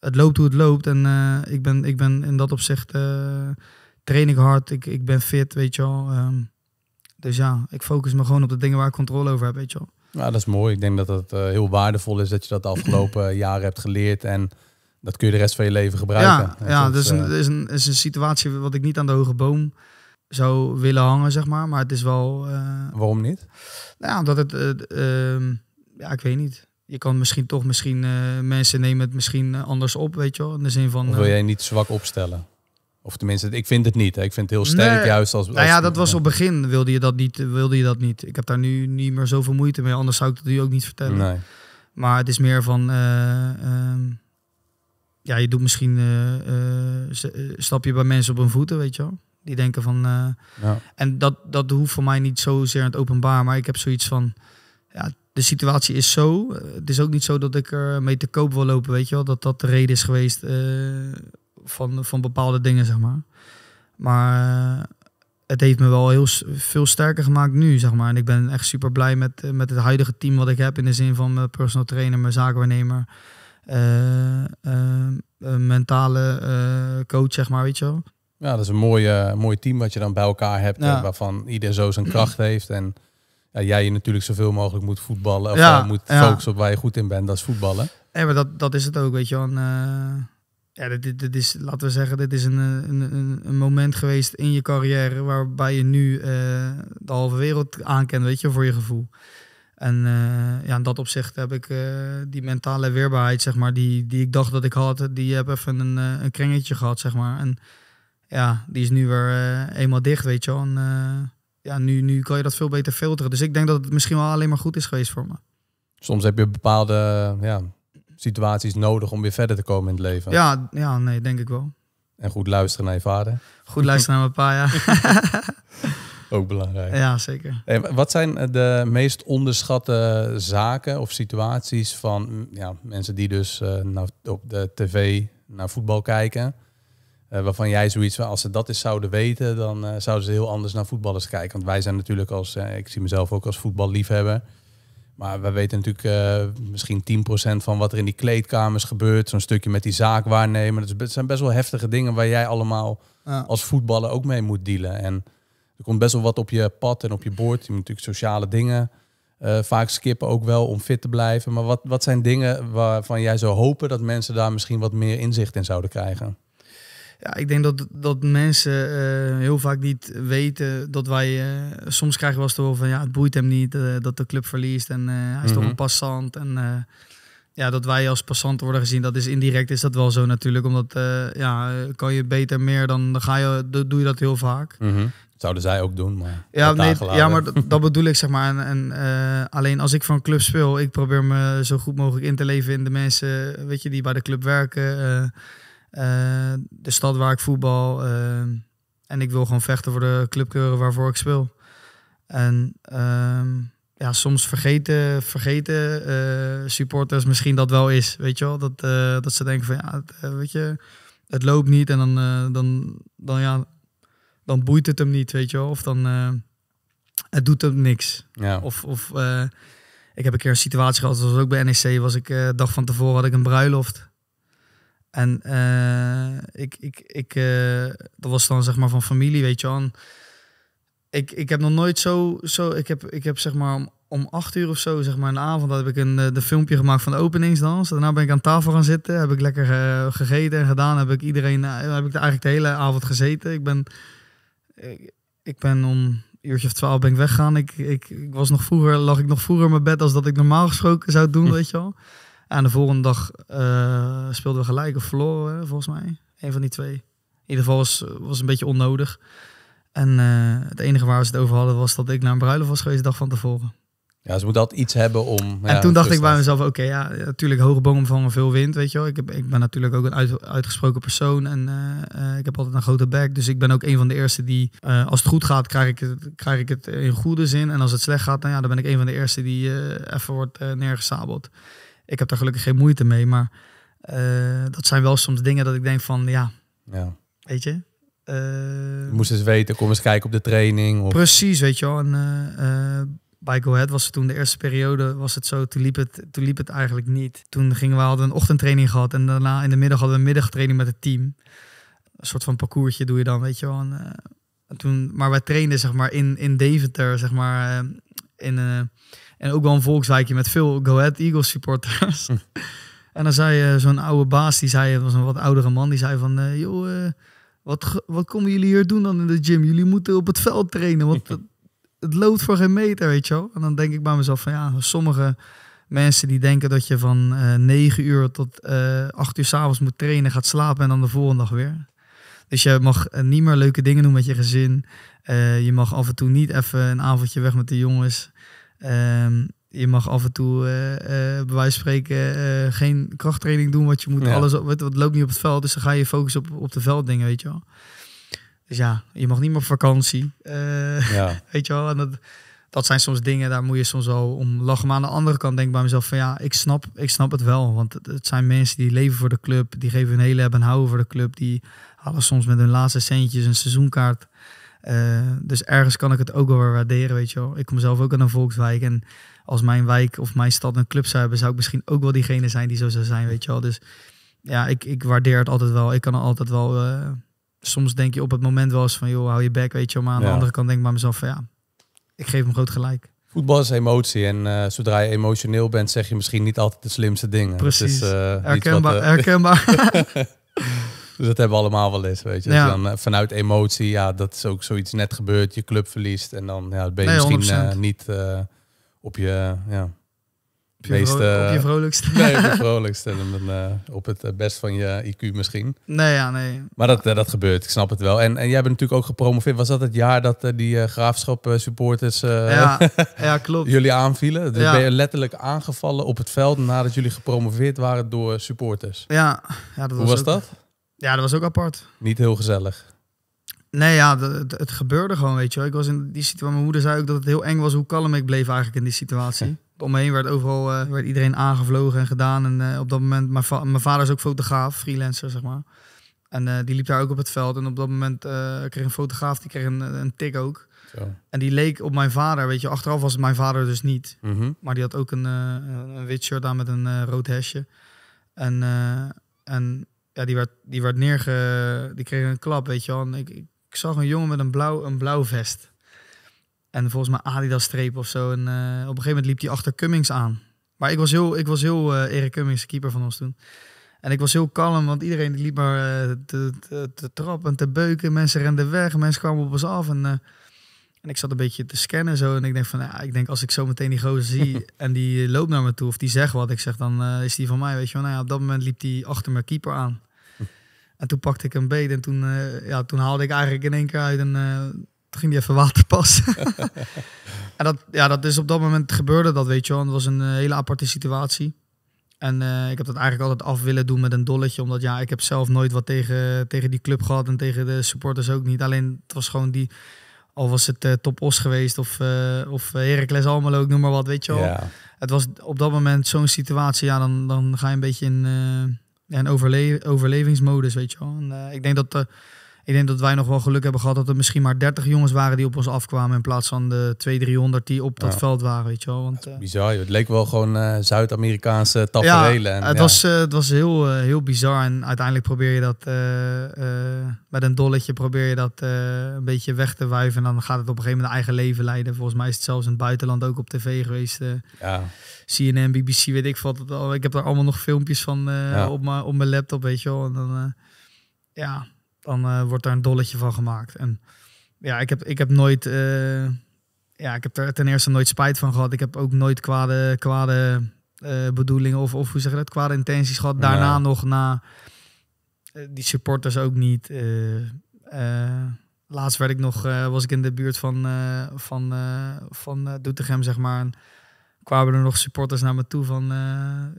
het loopt hoe het loopt. En ik, ben, ik ben in dat opzicht, train ik hard, ik, ik ben fit, weet je wel. Ehm, dus ja, ik focus me gewoon op de dingen waar ik controle over heb, weet je wel. Ja, dat is mooi. Ik denk dat het eh, heel waardevol is dat je dat de afgelopen eh, jaren hebt geleerd. En dat kun je de rest van je leven gebruiken. Ja, ja dat dus is, een, eh, is, een, is een situatie wat ik niet aan de hoge boom zou willen hangen, zeg maar. Maar het is wel... Waarom niet? Nou ja, omdat het... Ehm, ja, ik weet niet. Je kan misschien toch... Misschien mensen nemen het misschien anders op, weet je wel. In de zin van... wil jij niet zwak opstellen? Of tenminste, ik vind het niet. Ik vind het heel sterk juist als, als... Nou ja, dat was op begin wilde je dat niet. Wilde je dat niet. Ik heb daar nu niet meer zoveel moeite mee. Anders zou ik het u ook niet vertellen. Nee. Maar het is meer van... Eh, ehm, ja, je doet misschien... Uh, stap je bij mensen op hun voeten, weet je wel. Die denken van... Ja. En dat, dat hoeft voor mij niet zozeer in het openbaar. Maar ik heb zoiets van... Ja, de situatie is zo. Het is ook niet zo dat ik er mee te koop wil lopen, weet je wel. Dat dat de reden is geweest van, van bepaalde dingen, zeg maar. Maar eh, het heeft me wel heel veel sterker gemaakt nu, zeg maar. En ik ben echt super blij met, eh, met het huidige team wat ik heb. In de zin van mijn personal trainer, mijn zaakwaarnemer. Eh, mentale coach, zeg maar, weet je wel. Ja, dat is een mooie, mooi team wat je dan bij elkaar hebt. Waarvan ieder zo zijn kracht heeft. En ja, jij je natuurlijk zoveel mogelijk moet voetballen. Of ja, moet focussen op waar je goed in bent, dat is voetballen. Ja, maar dat, dat is het ook, weet je wel ja, dit, dit, is, laten we zeggen, dit is eh, een, een, een moment geweest in je carrière waarbij je nu eh, de halve wereld aankent, weet je, voor je gevoel. En uh, ja, in dat opzicht heb ik die mentale weerbaarheid, zeg maar, die, die ik dacht dat ik had, die heb even een, een kringetje gehad, zeg maar. En ja, die is nu weer eenmaal dicht, weet je En ja, nu, nu kan je dat veel beter filteren. Dus ik denk dat het misschien wel alleen maar goed is geweest voor me. Soms heb je bepaalde, ja, situaties nodig om weer verder te komen in het leven. Ja, ja nee, denk ik wel. En goed luisteren naar je vader. Goed luisteren naar mijn pa, ja. [LAUGHS] Ook belangrijk. Ja, zeker. Hey, wat zijn eh, de meest onderschatte zaken of situaties van ja, mensen die dus nou, op de tv naar voetbal kijken? Eh, waarvan jij zoiets van, als ze dat eens zouden weten, dan zouden ze heel anders naar voetballers kijken. Want wij zijn natuurlijk als, ik zie mezelf ook als voetballiefhebber. Maar we weten natuurlijk uh, misschien 10% van wat er in die kleedkamers gebeurt. Zo'n stukje met die zaak waarnemen. Dat zijn best wel heftige dingen waar jij allemaal als voetballer ook mee moet dealen. En er komt best wel wat op je pad en op je boord. Je moet natuurlijk sociale dingen eh, vaak skippen ook wel om fit te blijven. Maar wat, wat zijn dingen waarvan jij zou hopen dat mensen daar misschien wat meer inzicht in zouden krijgen? Ja, ik denk dat, dat mensen eh, heel vaak niet weten dat wij... Eh, soms krijgen we als het van ja, het boeit hem niet eh, dat de club verliest. En hij is toch mhm. een passant. En ja, dat wij als passant worden gezien, dat is indirect is dat wel zo natuurlijk. Omdat ja, kan je beter meer, dan, dan ga je, doe je dat heel vaak. Mm zouden zij ook doen. Maar ja, nee, ja maar dat [LAUGHS] bedoel ik zeg maar. En, en alleen als ik van club speel, ik probeer me zo goed mogelijk in te leven in de mensen weet je, die bij de club werken. Uh, eh, de stad waar ik voetbal. Eh, en ik wil gewoon vechten voor de clubkeuren waarvoor ik speel. En ehm, ja, soms vergeten, vergeten eh, supporters misschien dat wel is. Weet je wel? Dat, dat ze denken van ja, het, weet je, het loopt niet en dan, dan, dan, ja, dan boeit het hem niet, weet je wel? Of dan het doet hem niks. Ja. Of, of ik heb een keer een situatie gehad, zoals ook bij NEC, was ik dag van tevoren had ik een bruiloft. En eh, ik, ik, ik, eh, dat was dan zeg maar van familie, weet je wel. ik, ik heb nog nooit zo, zo ik, heb, ik heb zeg maar om, om acht uur of zo, zeg maar in de avond, dat heb ik een eh, de filmpje gemaakt van de openingsdans. Daarna ben ik aan tafel gaan zitten, heb ik lekker gegeten en gedaan. Heb ik iedereen, heb ik eigenlijk de hele avond gezeten. Ik ben, ik, ik ben om uurtje of twaalf ben ik weggaan. Ik, ik, ik, was nog vroeger, lag ik nog vroeger in mijn bed als dat ik normaal gesproken zou doen, [LAUGHS] weet je wel. En de volgende dag uh, speelden we gelijk of verloren, volgens mij. Een van die twee. In ieder geval was, was een beetje onnodig. En eh, het enige waar we het over hadden was dat ik naar een bruiloft was geweest de dag van tevoren. Ja, ze moeten altijd iets hebben om... En toen dacht ik bij mezelf, oké, ja, natuurlijk hoge bomen vangen veel wind, weet je wel. Ik, heb, ik ben natuurlijk ook een uitgesproken persoon en eh, ik heb altijd een grote bek. Dus ik ben ook een van de eerste die, als het goed gaat, krijg ik het, krijg ik het in goede zin. En als het slecht gaat, nou ja, dan ben ik een van de eerste die even wordt neergesabeld. Ik heb daar gelukkig geen moeite mee, maar eh, dat zijn wel soms dingen dat ik denk van, ja, ja. weet je. Uh, je moest eens weten, kom eens kijken op de training. Of... Precies, weet je wel. En, eh, bij Go het, was het toen de eerste periode was het zo, toen liep het, toen liep het eigenlijk niet. Toen gingen we, hadden een ochtendtraining gehad en daarna in de middag hadden we een middagtraining met het team. Een soort van parcoursje doe je dan, weet je wel. En, toen, maar wij trainden zeg maar in, in Deventer, zeg maar, in, en ook wel een volkswijkje met veel Go Ahead Eagles supporters. Hm. [LAUGHS] En dan zei uh, zo'n oude baas, die zei, het was een wat oudere man, die zei van, uh, joh, eh, wat, wat komen jullie hier doen dan in de gym? Jullie moeten op het veld trainen, want [LAUGHS] het, het loopt voor geen meter, weet je wel. En dan denk ik bij mezelf van, ja, sommige mensen die denken dat je van 9 uur tot 8 uur s'avonds moet trainen, gaat slapen en dan de volgende dag weer. Dus je mag niet meer leuke dingen doen met je gezin. je mag af en toe niet even een avondje weg met de jongens. Ehm, je mag af en toe, uh, bij wijze van spreken, eh, geen krachttraining doen. wat je moet alles op. Het, loopt niet op het veld. Dus dan ga je focussen op, op de velddingen, weet je wel. Dus ja, je mag niet meer op vakantie. Ja. [LAUGHS] Weet je wel. En dat, dat zijn soms dingen, daar moet je soms al om lachen. Maar aan de andere kant denk ik bij mezelf van ja, ik snap, ik snap het wel. Want het, het zijn mensen die leven voor de club. Die geven hun hele hebben en houden voor de club. Die halen soms met hun laatste centjes een seizoenkaart. Eh, dus ergens kan ik het ook wel waarderen, weet je wel. Ik kom zelf ook uit een volkswijk en als mijn wijk of mijn stad een club zou hebben, zou ik misschien ook wel diegene zijn die zo zou zijn, weet je wel. Dus ja, ik, ik waardeer het altijd wel. Ik kan altijd wel, eh, soms denk je op het moment wel eens van, joh, hou je bek, weet je wel. Maar aan de andere kant denk ik mezelf van, ja, ik geef hem groot gelijk. Voetbal is emotie en eh, zodra je emotioneel bent, zeg je misschien niet altijd de slimste dingen. Precies, herkenbaar. herkenbaar. [LAUGHS] [LAUGHS] Dus dat hebben we allemaal wel eens, weet je. dan eh, vanuit emotie, ja, dat is ook zoiets net gebeurd. Je club verliest en dan ja, ben je misschien eh, niet eh, op je... Ja, op op je vrolijkste. [LAUGHS] Nee, op je [LAUGHS] vrolijkste. En, op het best van je IQ misschien. Nee, ja, nee. Maar dat, dat gebeurt, ik snap het wel. En, en jij bent natuurlijk ook gepromoveerd. Was dat het jaar dat die graafschap supporters ja, [LAUGHS] ja, klopt. jullie aanvielen? Dus ben je letterlijk aangevallen op het veld nadat jullie gepromoveerd waren door supporters? Ja, ja dat was Hoe was dat? Ja, dat was ook apart. Niet heel gezellig. Nee, ja, het, het gebeurde gewoon, weet je wel. Ik was in die situatie, mijn moeder zei ook dat het heel eng was hoe kalm ik bleef eigenlijk in die situatie. Om me heen werd overal eh, werd iedereen aangevlogen en gedaan. En eh, op dat moment, mijn, mijn vader is ook fotograaf, freelancer zeg maar. En eh, die liep daar ook op het veld. En op dat moment kreeg een fotograaf, die kreeg een, een tik ook. Zo. En die leek op mijn vader, weet je. Achteraf was het mijn vader dus niet. Mhm. Maar die had ook een, een wit shirt aan met een rood hesje. En, en ja, die werd, die werd neerge... Die kreeg een klap, weet je wel. ik, ik, zag een jongen met een blauw, een blauw vest. En volgens mij Adidas-streep of zo. En eh, op een gegeven moment liep hij achter Cummings aan. Maar ik was heel, ik was heel uh, eh, Erik Cummings, keeper van ons toen. En ik was heel kalm, want iedereen liep maar eh, te, te, trappen en te beuken. Mensen renden weg, mensen kwamen op ons af. En en ik zat een beetje te scannen zo. En ik denk van, ja, ik denk als ik zo meteen die gozer zie [LAUGHS] en die eh, loopt naar me toe of die zegt wat ik zeg, dan eh, is die van mij. Weet je wel, nou ja, op dat moment liep die achter mijn keeper aan. [LAUGHS] En toen pakte ik een beet en toen, eh, ja, toen haalde ik eigenlijk in één keer uit en ging die even passen. [LAUGHS] en dat, ja, dat is op dat moment gebeurde dat, weet je wel. Het was een hele aparte situatie. En ik heb dat eigenlijk altijd af willen doen met een dolletje. Omdat ja, ik heb zelf nooit wat tegen, tegen die club gehad en tegen de supporters ook niet. Alleen het was gewoon die, al was het uh, Top Os geweest of, uh, of eh, Heracles Almelo, ook noem maar wat, weet je wel. Het was op dat moment zo'n situatie, ja, dan, dan ga je een beetje in, uh, in overlevingsmodus, weet je wel. En, ik denk dat ik denk dat wij nog wel geluk hebben gehad dat er misschien maar 30 jongens waren die op ons afkwamen. In plaats van de 200, 300 die op dat veld waren. Weet je wel. Want, uh, bizar, het leek wel gewoon eh, Zuid-Amerikaanse tafereelen. Ja, en, het, Was, eh, het was heel, heel bizar. En uiteindelijk probeer je dat met een dolletje probeer je dat een beetje weg te wuiven. En dan gaat het op een gegeven moment eigen leven leiden. Volgens mij is het zelfs in het buitenland ook op tv geweest. ja. CNN, BBC, weet ik wat. Ik heb daar allemaal nog filmpjes van op mijn op laptop, weet je wel. En dan, ja, dan eh, wordt daar een dolletje van gemaakt. En ja, ik heb, ik heb nooit. Eh, ja, ik heb er ten eerste nooit spijt van gehad. Ik heb ook nooit kwade, kwade eh, bedoelingen of, of hoe zeg je dat, kwade intenties gehad. Daarna nog na die supporters ook niet. laatst werd ik nog, was ik in de buurt van, van, van Doetinchem, zeg maar kwamen er nog supporters naar me toe van...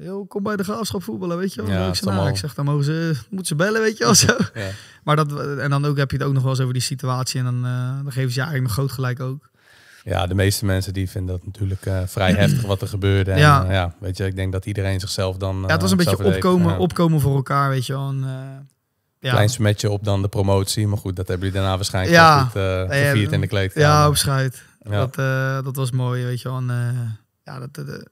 Uh, kom bij de graafschap voetballen, weet je wel. Ja, nou, ik, zeg, dan mogen ze, moeten ze bellen, weet je wel. [LAUGHS] Zo. ja. maar dat, en dan ook, heb je het ook nog wel eens over die situatie. En dan, eh, dan geven ze je eigenlijk groot gelijk ook. Ja, de meeste mensen die vinden dat natuurlijk eh, vrij [CLEARS THROAT] heftig wat er gebeurde. En, ja. ja. weet je, ik denk dat iedereen zichzelf dan... ja, het was een beetje opkomen, opkomen voor elkaar, weet je wel. En, ja. klein smetje op dan de promotie. Maar goed, dat hebben jullie daarna waarschijnlijk ja. gevierd in de kleedkamer. Ja, op schijt. Dat, dat was mooi, weet je wel. En, ja, dat, eh,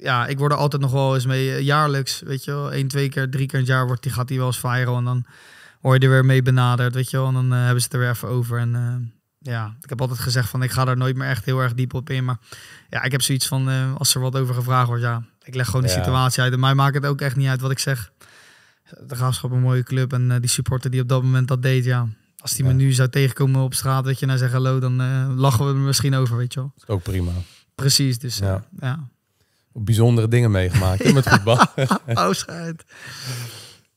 ja, ik word er altijd nog wel eens mee. Eh, jaarlijks, weet je wel. één, twee keer, drie keer in het jaar wordt, die, gaat die wel eens viral. En dan hoor je er weer mee benaderd, weet je wel. En dan eh, hebben ze er weer even over. En ja, ik heb altijd gezegd van, ik ga daar nooit meer echt heel erg diep op in. Maar ja, ik heb zoiets van, als er wat over gevraagd wordt, ja. Ik leg gewoon de situatie uit. En mij maakt het ook echt niet uit wat ik zeg. De Graafschap een mooie club. En die supporter die op dat moment dat deed, ja. Als die me nu zou tegenkomen op straat, weet je, nou zeggen hallo, dan lachen we er misschien over, weet je wel. Ook prima. Precies, dus ja. Eh, ja. Bijzondere dingen meegemaakt in met [LAUGHS] voetbal. [LAUGHS] oh,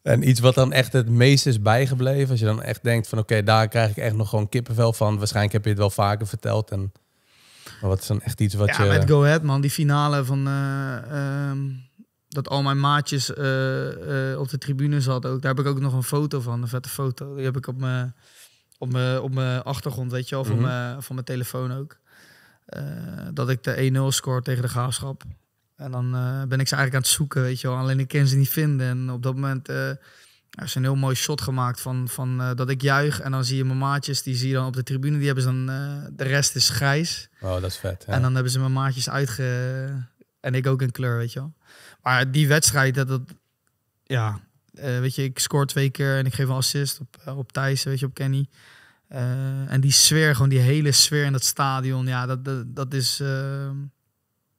En iets wat dan echt het meest is bijgebleven, als je dan echt denkt van oké, daar krijg ik echt nog gewoon kippenvel van. Waarschijnlijk heb je het wel vaker verteld. En, maar wat is dan echt iets wat ja, je... met Go Ahead man, die finale van... Eh, ehm, dat al mijn maatjes eh, op de tribune zat ook. Daar heb ik ook nog een foto van, een vette foto. Die heb ik op mijn op mijn, op mijn achtergrond, weet je wel, van, mhm. mijn, van mijn telefoon ook. Eh, dat ik de 1-0 scoor tegen de graafschap. En dan eh, ben ik ze eigenlijk aan het zoeken, weet je wel. Alleen ik ken ze niet vinden. En op dat moment eh, is een heel mooi shot gemaakt van, van dat ik juich. En dan zie je mijn maatjes, die zie je dan op de tribune. Die hebben ze dan, de rest is grijs. Oh, dat is vet. En dan hebben ze mijn maatjes uitge... En ik ook in kleur, weet je wel. Maar die wedstrijd, dat, dat ja, weet je, ik scoor twee keer en ik geef een assist op, op Thijs, weet je, op Kenny. Eh, en die sfeer, gewoon die hele sfeer in dat stadion, ja, dat, dat, is. Eh,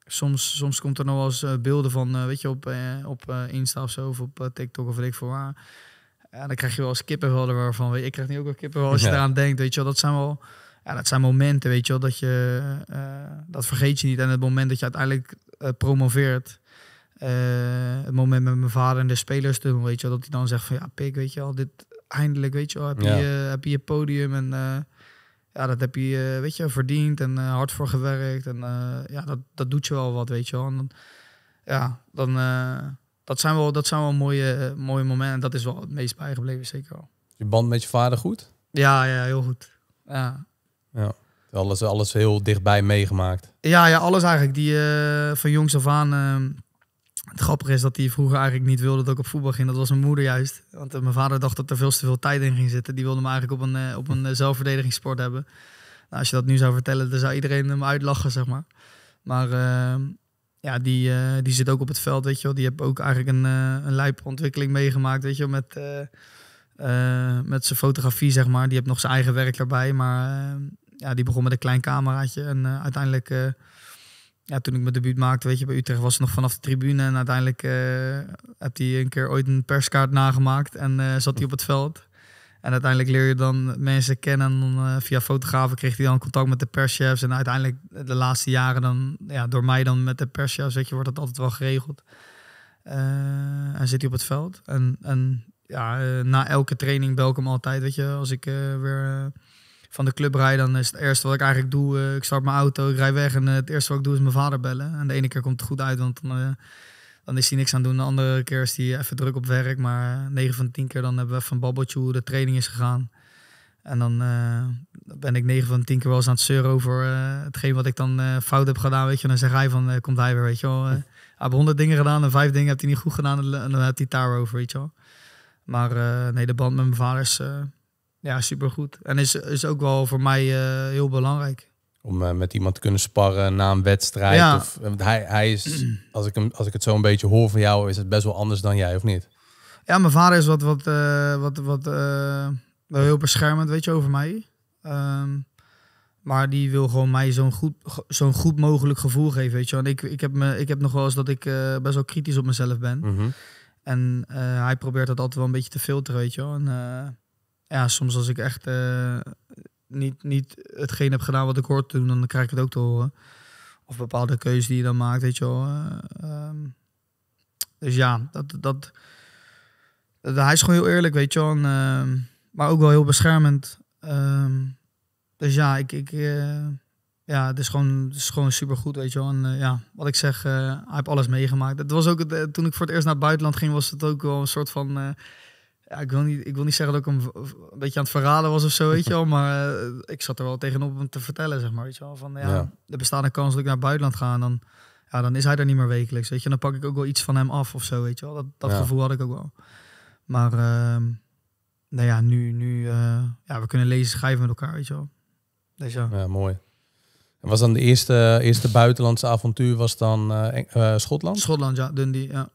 soms, soms komt er nog wel eens eh, beelden van, weet je, op, op Insta of zo, of op TikTok of weet ik voor waar. En dan krijg je wel eens kippenvel ervan. Weet je. Ik krijg nu ook wel kippenvel als je ja. eraan denkt, weet je wel. Dat zijn wel, ja, dat zijn momenten, weet je wel, dat je, dat vergeet je niet. En het moment dat je uiteindelijk uh, promoveert, het moment met mijn vader en de spelers doen, weet je wel, dat hij dan zegt van, ja, pik, weet je wel, dit, eindelijk, weet je wel, heb, je, heb je je podium en eh, ja, dat heb je, eh, weet je, verdiend en eh, hard voor gewerkt. En ja, dat, dat doet je wel wat, weet je wel. En dan, ja, dan, dat, zijn wel, dat zijn wel mooie, mooie momenten. En dat is wel het meest bijgebleven, zeker wel. Je band met je vader goed? Ja, ja, heel goed. Ja. ja. Alles, alles heel dichtbij meegemaakt. Ja, ja alles eigenlijk. Die uh, van jongs af aan ehm, het grappige is dat hij vroeger eigenlijk niet wilde dat ik op voetbal ging. Dat was mijn moeder juist. Want eh, mijn vader dacht dat er veel te veel tijd in ging zitten. Die wilde me eigenlijk op een, eh, op een eh, zelfverdedigingssport hebben. Nou, als je dat nu zou vertellen, dan zou iedereen hem uitlachen, zeg maar. Maar ja, die, die zit ook op het veld, weet je wel. Die heb ook eigenlijk een, uh, een lijpe ontwikkeling meegemaakt, weet je wel. Met, met zijn fotografie, zeg maar. Die heeft nog zijn eigen werk daarbij. Maar ja, die begon met een klein cameraatje. En uiteindelijk ja, toen ik mijn debuut maakte, weet je, bij Utrecht was het nog vanaf de tribune. En uiteindelijk uh, heb hij een keer ooit een perskaart nagemaakt en eh, zat hij op het veld. En uiteindelijk leer je dan mensen kennen. En eh, via fotografen kreeg hij dan contact met de perschefs. En uiteindelijk de laatste jaren dan, ja, door mij dan met de perschefs, weet je, wordt dat altijd wel geregeld. en zit hij op het veld. En, en ja, na elke training bel ik hem altijd, weet je, als ik weer van de club rijd, dan is het eerste wat ik eigenlijk doe, eh, ik start mijn auto, ik rijd weg en eh, het eerste wat ik doe is mijn vader bellen. En de ene keer komt het goed uit, want dan, eh, dan is hij niks aan doen. De andere keer is hij even druk op werk, maar 9 van 10 keer dan hebben we even een babbeltje hoe de training is gegaan. En dan ben ik 9 van 10 keer wel eens aan het zeuren over hetgeen wat ik dan fout heb gedaan. Weet je, dan zeg hij van, komt hij weer, weet je wel. hij heeft honderd dingen gedaan en vijf dingen heeft hij niet goed gedaan en dan heeft hij het daarover, weet je wel. Maar nee, de band met mijn vader is ja, supergoed. En is, is ook wel voor mij eh, heel belangrijk. Om eh, met iemand te kunnen sparren na een wedstrijd. Ja. Of, eh, hij, hij is, [CLEARS THROAT] als ik, hem, als ik het zo een beetje hoor van jou, is het best wel anders dan jij, of niet? Ja, mijn vader is wat, wat, uh, wat, wat heel beschermend, weet je, over mij. Ehm, maar die wil gewoon mij zo'n goed, zo'n goed mogelijk gevoel geven, weet je. want ik, ik, heb me, ik heb nog wel eens dat ik best wel kritisch op mezelf ben. Mhm. En hij probeert dat altijd wel een beetje te filteren, weet je. En, ja, soms als ik echt uh, niet, niet hetgeen heb gedaan wat ik hoort te doen, dan krijg ik het ook te horen. Of bepaalde keuzes die je dan maakt, weet je wel. Eh, ehm, dus ja, dat, dat, hij is gewoon heel eerlijk, weet je wel. En, ehm, maar ook wel heel beschermend. Ehm, dus ja, ik, ik, eh, ja het, is gewoon, het is gewoon supergoed, weet je wel. En ja, wat ik zeg, hij heb alles meegemaakt. Dat was ook, toen ik voor het eerst naar het buitenland ging, was het ook wel een soort van ja, ik, wil niet, ik wil niet zeggen dat ik hem een beetje aan het verraden was of zo, weet je wel. Maar eh, ik zat er wel tegenop om te vertellen, zeg maar. Weet je wel, van ja, ja. er kans dat ik naar buitenland ga. En dan, ja, dan is hij er niet meer wekelijks, weet je. dan pak ik ook wel iets van hem af of zo, weet je wel. Dat, dat gevoel had ik ook wel. Maar uh, nou ja, nu, nu eh, ja, we kunnen lezen schrijven met elkaar, weet je wel. Dus ja. ja, mooi. En was dan de eerste, eerste buitenlandse avontuur was dan eh, Schotland? Schotland, ja, Dundee, ja.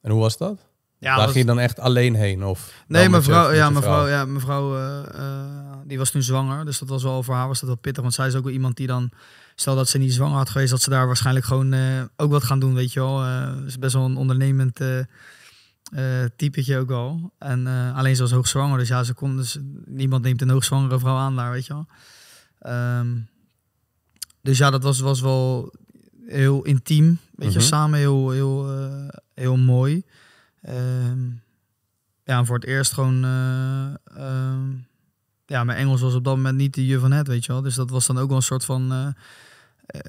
En hoe was dat? Ja, ging je dan echt alleen heen? Of nee, mevrouw, je, ja, mevrouw, ja, mevrouw uh, eh, die was toen zwanger. Dus dat was wel voor haar was dat wel pittig. Want zij is ook wel iemand die dan, stel dat ze niet zwanger had geweest, dat ze daar waarschijnlijk gewoon eh, ook wat gaan doen, weet je wel. Eh, ze is best wel een ondernemend typetje ook al. En alleen ze was hoogzwanger, dus ja, ze kon, dus niemand neemt een hoogzwangere vrouw aan daar, weet je wel. Ehm, dus ja, dat was, was wel heel intiem, weet je, mhm. samen heel, heel, heel mooi. Ehm, ja, voor het eerst gewoon. Eh, ehm, ja, mijn Engels was op dat moment niet de je van het, weet je wel. Dus dat was dan ook wel een soort van. Eh,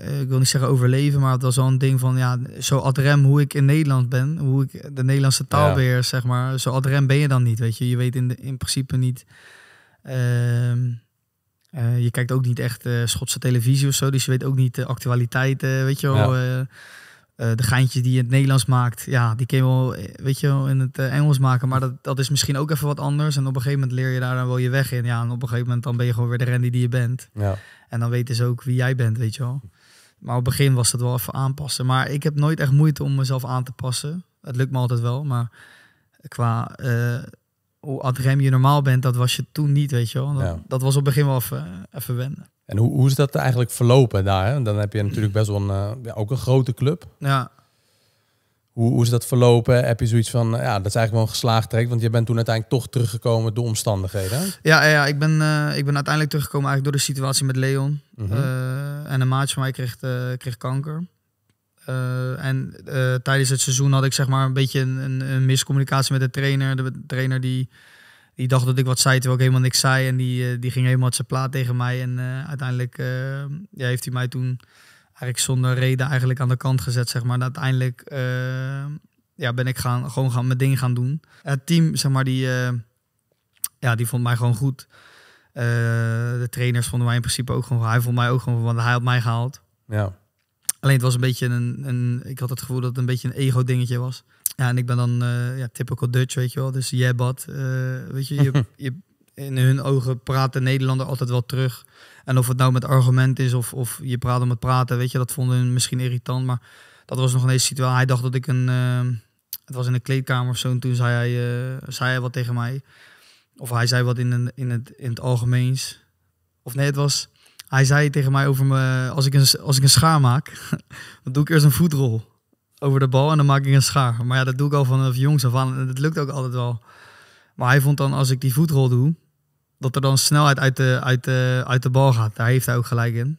eh, ik wil niet zeggen overleven, maar het was wel een ding van ja, zo ad rem hoe ik in Nederland ben, hoe ik de Nederlandse taal zeg maar. Zo ad rem ben je dan niet, weet je. Je weet in, de, in principe niet. Ehm, je kijkt ook niet echt Schotse televisie of zo, dus je weet ook niet de actualiteiten, weet je wel. Eh, de geintjes die je het Nederlands maakt, ja, die kun je wel, eh, weet je wel, in het eh, Engels maken. Maar dat, dat is misschien ook even wat anders. En op een gegeven moment leer je daar dan wel je weg in. Ja, en op een gegeven moment dan ben je gewoon weer de Randy die je bent. Ja. En dan weten ze ook wie jij bent, weet je wel. Maar op het begin was dat wel even aanpassen. Maar ik heb nooit echt moeite om mezelf aan te passen. Het lukt me altijd wel, maar qua uh, hoe adrem je normaal bent, dat was je toen niet, weet je wel. Dat, dat was op het begin wel even, even wennen. En hoe, hoe is dat eigenlijk verlopen daar? Hè? Dan heb je natuurlijk best wel een, eh, ook een grote club. Ja. Hoe, hoe is dat verlopen? Heb je zoiets van, ja, dat is eigenlijk wel een geslaagd trek, want je bent toen uiteindelijk toch teruggekomen door omstandigheden. Ja, ja ik, ben, eh, ik ben uiteindelijk teruggekomen eigenlijk door de situatie met Leon. Mhm. Eh, en een maatje van mij kreeg, kreeg kanker. en tijdens het seizoen had ik zeg maar een beetje een, een miscommunicatie met de trainer. De trainer die die dacht dat ik wat zei, terwijl ik helemaal niks zei. En die, eh, die ging helemaal zijn plaat tegen mij. En eh, uiteindelijk eh, ja, heeft hij mij toen eigenlijk zonder reden eigenlijk aan de kant gezet, zeg maar. uiteindelijk ja, ben ik gaan, gewoon gaan, mijn ding gaan doen. Het team, zeg maar, die, ja, die vond mij gewoon goed. de trainers vonden mij in principe ook gewoon. Hij vond mij ook gewoon, want hij had mij gehaald. Ja. Alleen het was een beetje een, een. Ik had het gevoel dat het een beetje een ego-dingetje was. Ja, en ik ben dan uh, ja, typical Dutch, weet je wel. Dus jij bad, eh, weet je, je, [LAUGHS] je, in hun ogen praat de Nederlander altijd wel terug. En of het nou met argument is of, of je praat om het praten, weet je, dat vonden misschien irritant. Maar dat was nog een hele situatie. Hij dacht dat ik een, ehm, het was in de kleedkamer of zo. En toen zei hij, eh, zei hij wat tegen mij. Of hij zei wat in, een, in, het, in het algemeens. Of nee, het was, hij zei tegen mij over me, als ik een, als ik een schaar maak, [LAUGHS] dan doe ik eerst een voetrol over de bal en dan maak ik een schaar. Maar ja, dat doe ik al vanaf jongs af aan en dat lukt ook altijd wel. Maar hij vond dan, als ik die voetrol doe, dat er dan snelheid uit de, uit de, uit de bal gaat. Daar heeft hij ook gelijk in.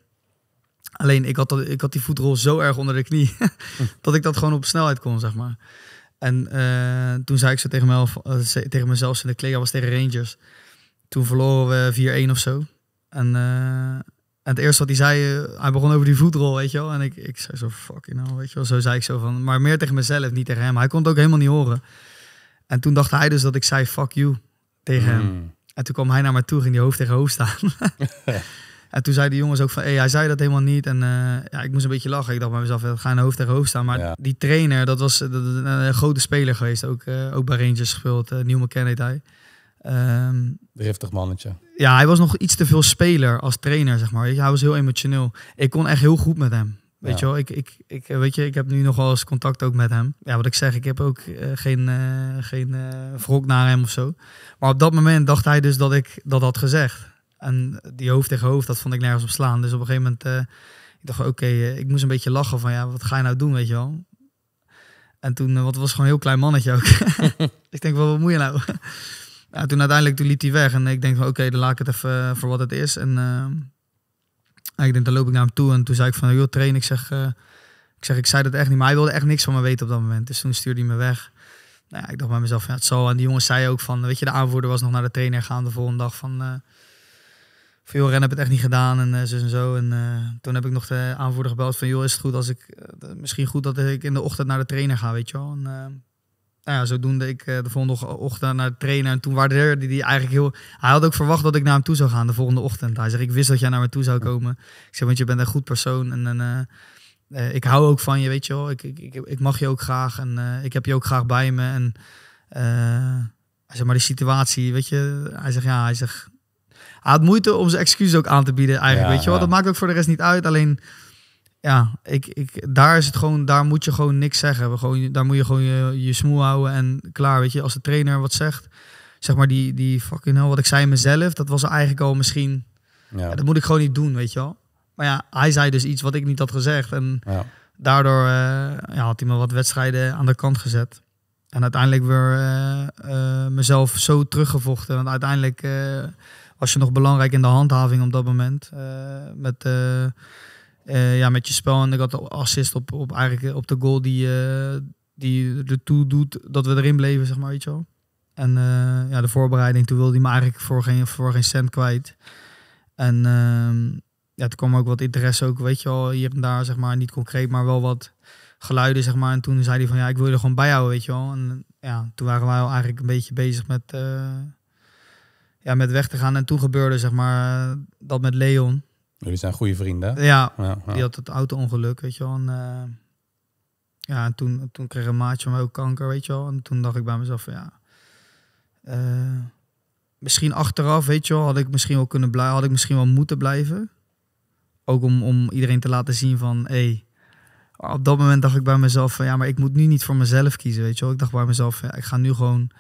Alleen ik had, dat, ik had die voetrol zo erg onder de knie [LAUGHS] dat ik dat gewoon op snelheid kon, zeg maar. En eh, toen zei ik zo tegen, mezelf, eh, tegen mezelf in de kleding, was tegen Rangers. Toen verloren we 4-1 of zo. En eh, en het eerste wat hij zei, eh, hij begon over die voetrol, weet je wel. En ik, ik zei zo, fucking nou, weet je wel. Zo zei ik zo van, maar meer tegen mezelf, niet tegen hem. Hij kon het ook helemaal niet horen. En toen dacht hij dus dat ik zei, fuck you, tegen hem. Hmm. En toen kwam hij naar mij toe, ging die hoofd tegen hoofd staan. [LAUGHS] [LAUGHS] en toen zei de jongens ook van, hij zei dat helemaal niet. En eh, ja, ik moest een beetje lachen. Ik dacht bij mezelf, ga je hoofd tegen hoofd staan. Maar die trainer, dat was eh, een, grote speler geweest. Ook, ook bij Rangers gespeeld, uh, Nieuw hij. Um, Driftig mannetje. Ja, hij was nog iets te veel speler als trainer, zeg maar. Hij was heel emotioneel. Ik kon echt heel goed met hem. Weet je wel, ik, ik, ik, weet je, ik heb nu nog wel eens contact ook met hem. Ja, wat ik zeg, ik heb ook eh, geen, uh, geen uh, wrok naar hem of zo. Maar op dat moment dacht hij dus dat ik dat had gezegd. En die hoofd tegen hoofd, dat vond ik nergens op slaan. Dus op een gegeven moment, uh, ik dacht, oké, ik moest een beetje lachen van, ja, wat ga je nou doen, weet je wel. En toen, wat was gewoon een heel klein mannetje ook. [LAUGHS] [LAUGHS] ik denk, wat, wat moet je nou? ja, toen uiteindelijk toen liet hij weg. En ik denk van oké, dan laat ik het even eh, voor wat het is. En eh, ik denk, dan loop ik naar hem toe. En toen zei ik van joh, train. Ik zeg, eh, ik zeg, ik zei dat echt niet. Maar hij wilde echt niks van me weten op dat moment. Dus toen stuurde hij me weg. Nou ik dacht bij mezelf, ja, het zal. En die jongens zei ook van, weet je, de aanvoerder was nog naar de trainer gaan de volgende dag van... Uh, joh, Ren heb het echt niet gedaan en uh, en zo. En toen heb ik nog de aanvoerder gebeld van joh, is het goed als ik, misschien goed dat ik in de ochtend naar de trainer ga, weet je wel. En, nou ja, zodoende ik eh, de volgende ochtend naar het trainen. En toen waardeerde hij eigenlijk heel... Hij had ook verwacht dat ik naar hem toe zou gaan de volgende ochtend. Hij zegt, ik wist dat jij naar me toe zou komen. Ik zeg, want je bent een goed persoon. En, eh, eh, ik hou ook van je, weet je wel. Ik, ik, ik, mag je ook graag. En ik heb je ook graag bij me. En hij zegt, maar die situatie, weet je... Hij zegt, ja, hij zegt... Hij had moeite om zijn excuses ook aan te bieden eigenlijk, weet je wel. Dat maakt ook voor de rest niet uit, alleen ja, ik, ik, daar is het gewoon, daar moet je gewoon niks zeggen. We gewoon, daar moet je gewoon je, je smoel houden en klaar. Weet je, als de trainer wat zegt, zeg maar die, die fucking hell, wat ik zei mezelf, dat was eigenlijk al misschien. Ja. dat moet ik gewoon niet doen, weet je wel. Maar ja, hij zei dus iets wat ik niet had gezegd. En daardoor uh, had hij me wat wedstrijden aan de kant gezet. En uiteindelijk weer eh, eh, mezelf zo teruggevochten. Want uiteindelijk was je nog belangrijk in de handhaving op dat moment. met eh, ja, met je spel. En ik had assist op, op, eigenlijk eh, op de goal die, uh, die ertoe doet dat we erin bleven, zeg maar, weet je wel. En ja, de voorbereiding, toen wilde hij me eigenlijk voor geen, voor geen cent kwijt. En ehm, ja, toen kwam ook wat interesse ook, weet je wel, hier en daar, zeg maar, niet concreet, maar wel wat geluiden, zeg maar. En toen zei hij van, ja, ik wil je er gewoon bijhouden, weet je wel. En ja, toen waren wij al eigenlijk een beetje bezig met, ja, met weg te gaan. En toen gebeurde, zeg maar, dat met Leon. Jullie zijn goede vrienden. Ja, ja, die had het auto-ongeluk, weet je wel. Eh, ja, en toen, toen kreeg een maatje van mij ook kanker, weet je wel. En toen dacht ik bij mezelf van, ja... Eh, misschien achteraf, weet je wel, had ik misschien wel kunnen blijven... had ik misschien wel moeten blijven. Ook om, om iedereen te laten zien van, hey, op dat moment dacht ik bij mezelf van ja, maar ik moet nu niet voor mezelf kiezen, weet je wel. Ik dacht bij mezelf, ja, ik ga nu gewoon,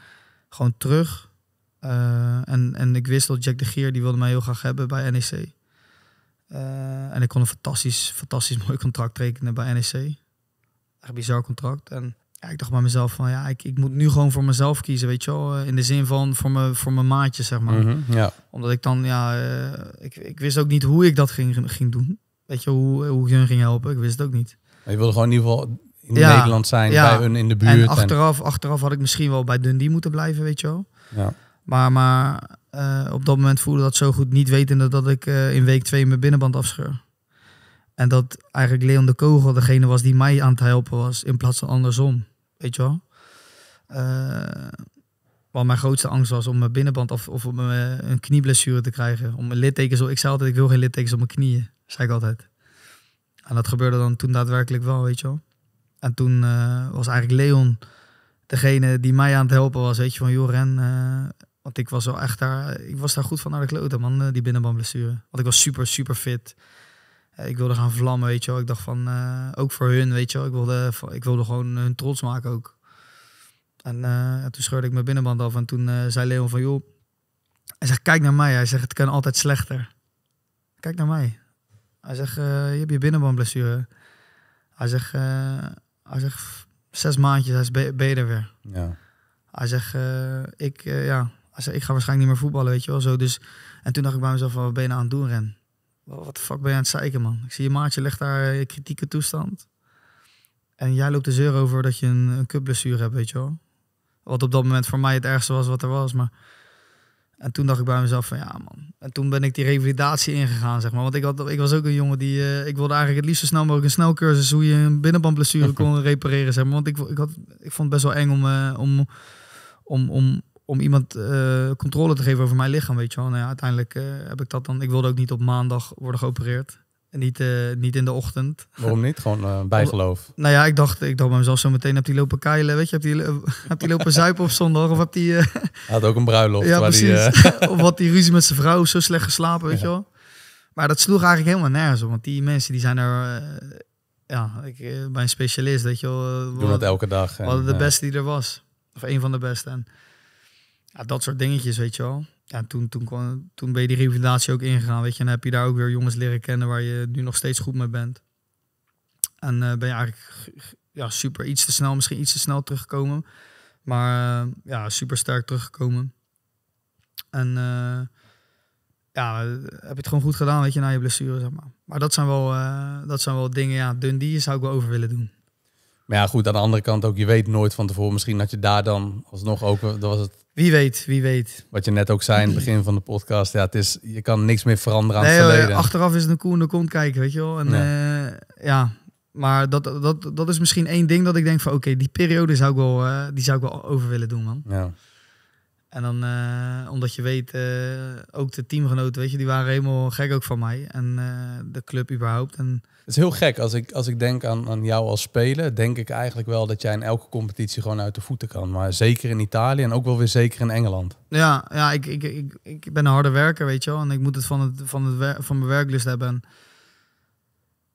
gewoon terug. Eh, en, en ik wist dat Jack de Geer, die wilde mij heel graag hebben bij NEC. Eh, en ik kon een fantastisch, fantastisch [LAUGHS] mooi contract tekenen bij NEC. Echt bizar contract. En ja, ik dacht bij mezelf van ja, ik, ik moet nu gewoon voor mezelf kiezen, weet je wel. Eh, in de zin van voor, me, voor mijn maatje, zeg maar. Mhm, ja. Omdat ik dan, ja, eh, ik, ik wist ook niet hoe ik dat ging, ging doen. Weet je, hoe, hoe ik hun ging helpen, ik wist het ook niet. je wilde gewoon in ieder geval in Nederland zijn, ja. bij hun in de buurt. En achteraf, achteraf had ik misschien wel bij Dundee moeten blijven, weet je wel. Ja. Maar, maar eh, op dat moment voelde dat zo goed, niet wetende dat ik eh, in week twee mijn binnenband afscheur. En dat eigenlijk Leon de Kogel degene was die mij aan het helpen was, in plaats van andersom. Weet je wel? Uh, mijn grootste angst was om mijn binnenband af, of om een knieblessure te krijgen. Om mijn littekens. Ik zei altijd, ik wil geen littekens op mijn knieën. Zei ik altijd. En dat gebeurde dan toen daadwerkelijk wel, weet je wel. En toen was eigenlijk Leon degene die mij aan het helpen was. Weet je, van joh Ren, want ik was wel echt daar, ik was daar goed van naar de klote man, eh, die binnenbandblessure. Want ik was super, super fit. Eh, ik wilde gaan vlammen, weet je wel. Ik dacht van, eh, ook voor hun, weet je wel. Ik wilde, ik wilde gewoon hun trots maken ook. En toen scheurde ik mijn binnenband af en toen zei Leon van, joh... Hij zegt, kijk naar mij. Hij zegt, het kan altijd slechter. Kijk naar mij. Hij zegt, je hebt je binnenbandblessure. Hij zegt, hij zegt zes maandjes, hij is beter weer. Ja. Hij zegt, ik, ja, als, ik ga waarschijnlijk niet meer voetballen, weet je wel. Zo, dus, en toen dacht ik bij mezelf, van, wat ben je nou aan het doen, Ren? Wat de fuck ben je aan het zeiken, man? Ik zie je maatje legt daar je kritieke toestand. En jij loopt de zeur over dat je een, een cupblessure hebt, weet je wel. Wat op dat moment voor mij het ergste was wat er was. Maar... En toen dacht ik bij mezelf van ja man. En toen ben ik die revalidatie ingegaan, zeg maar. Want ik, had, ik was ook een jongen die... Eh, ik wilde eigenlijk het liefst zo snel mogelijk een snelcursus... hoe je een binnenbandblessure [LAUGHS] kon repareren, zeg maar. Want ik, ik, had, ik vond het best wel eng om, uh, om, om, om om iemand eh, controle te geven over mijn lichaam, weet je wel. Nou ja, uiteindelijk eh, heb ik dat dan. Ik wilde ook niet op maandag worden geopereerd. En niet, eh, niet in de ochtend. Waarom niet? Gewoon bijgeloof. nou ja, ik dacht, ik dacht bij mezelf zo meteen, heb die lopen keilen, weet je, heb die, [LAUGHS] heb die lopen [LAUGHS] zuipen op zondag? Of heb die... Hij had ook een bruiloft. Ja, waar precies. Die, [LAUGHS] of wat die ruzie met zijn vrouw, zo slecht geslapen, weet je wel. Maar dat sloeg eigenlijk helemaal nergens op, want die mensen die zijn er ja, ik, bij een specialist, weet je wel. Doen dat elke dag. we hadden de beste die er was. Of een van de beste. En ja, dat soort dingetjes, weet je wel. Ja, toen, toen, kon toen ben je die revalidatie ook ingegaan, weet je. En heb je daar ook weer jongens leren kennen waar je nu nog steeds goed mee bent. En eh, ben je eigenlijk ja, super iets te snel, misschien iets te snel teruggekomen. Maar eh, ja, super sterk teruggekomen. En eh, ja, heb je het gewoon goed gedaan, weet je, na je blessure, zeg maar. Maar dat zijn wel, dat zijn wel dingen, ja, die zou ik wel over willen doen. Maar ja, goed, aan de andere kant ook, je weet nooit van tevoren. Misschien dat je daar dan alsnog ook, dat was het... Wie weet, wie weet. Wat je net ook zei in het begin van de podcast. Ja, het is, je kan niks meer veranderen aan het verleden. Achteraf is het een koe in de kont kijken, weet je wel. En ja, eh, ja. maar dat, dat, dat is misschien één ding dat ik denk van... Oké, die periode zou ik, wel, eh, die zou ik wel over willen doen, man. Ja. En dan, eh, omdat je weet, ook de teamgenoten, weet je, die waren helemaal gek ook van mij. En de club überhaupt. En het is heel gek. Als ik, als ik denk aan, aan jou als speler, denk ik eigenlijk wel dat jij in elke competitie gewoon uit de voeten kan. Maar zeker in Italië en ook wel weer zeker in Engeland. Ja, ja ik, ik, ik, ik ben een harde werker, weet je wel. En ik moet het van, het, van, het wer van mijn werklist hebben. En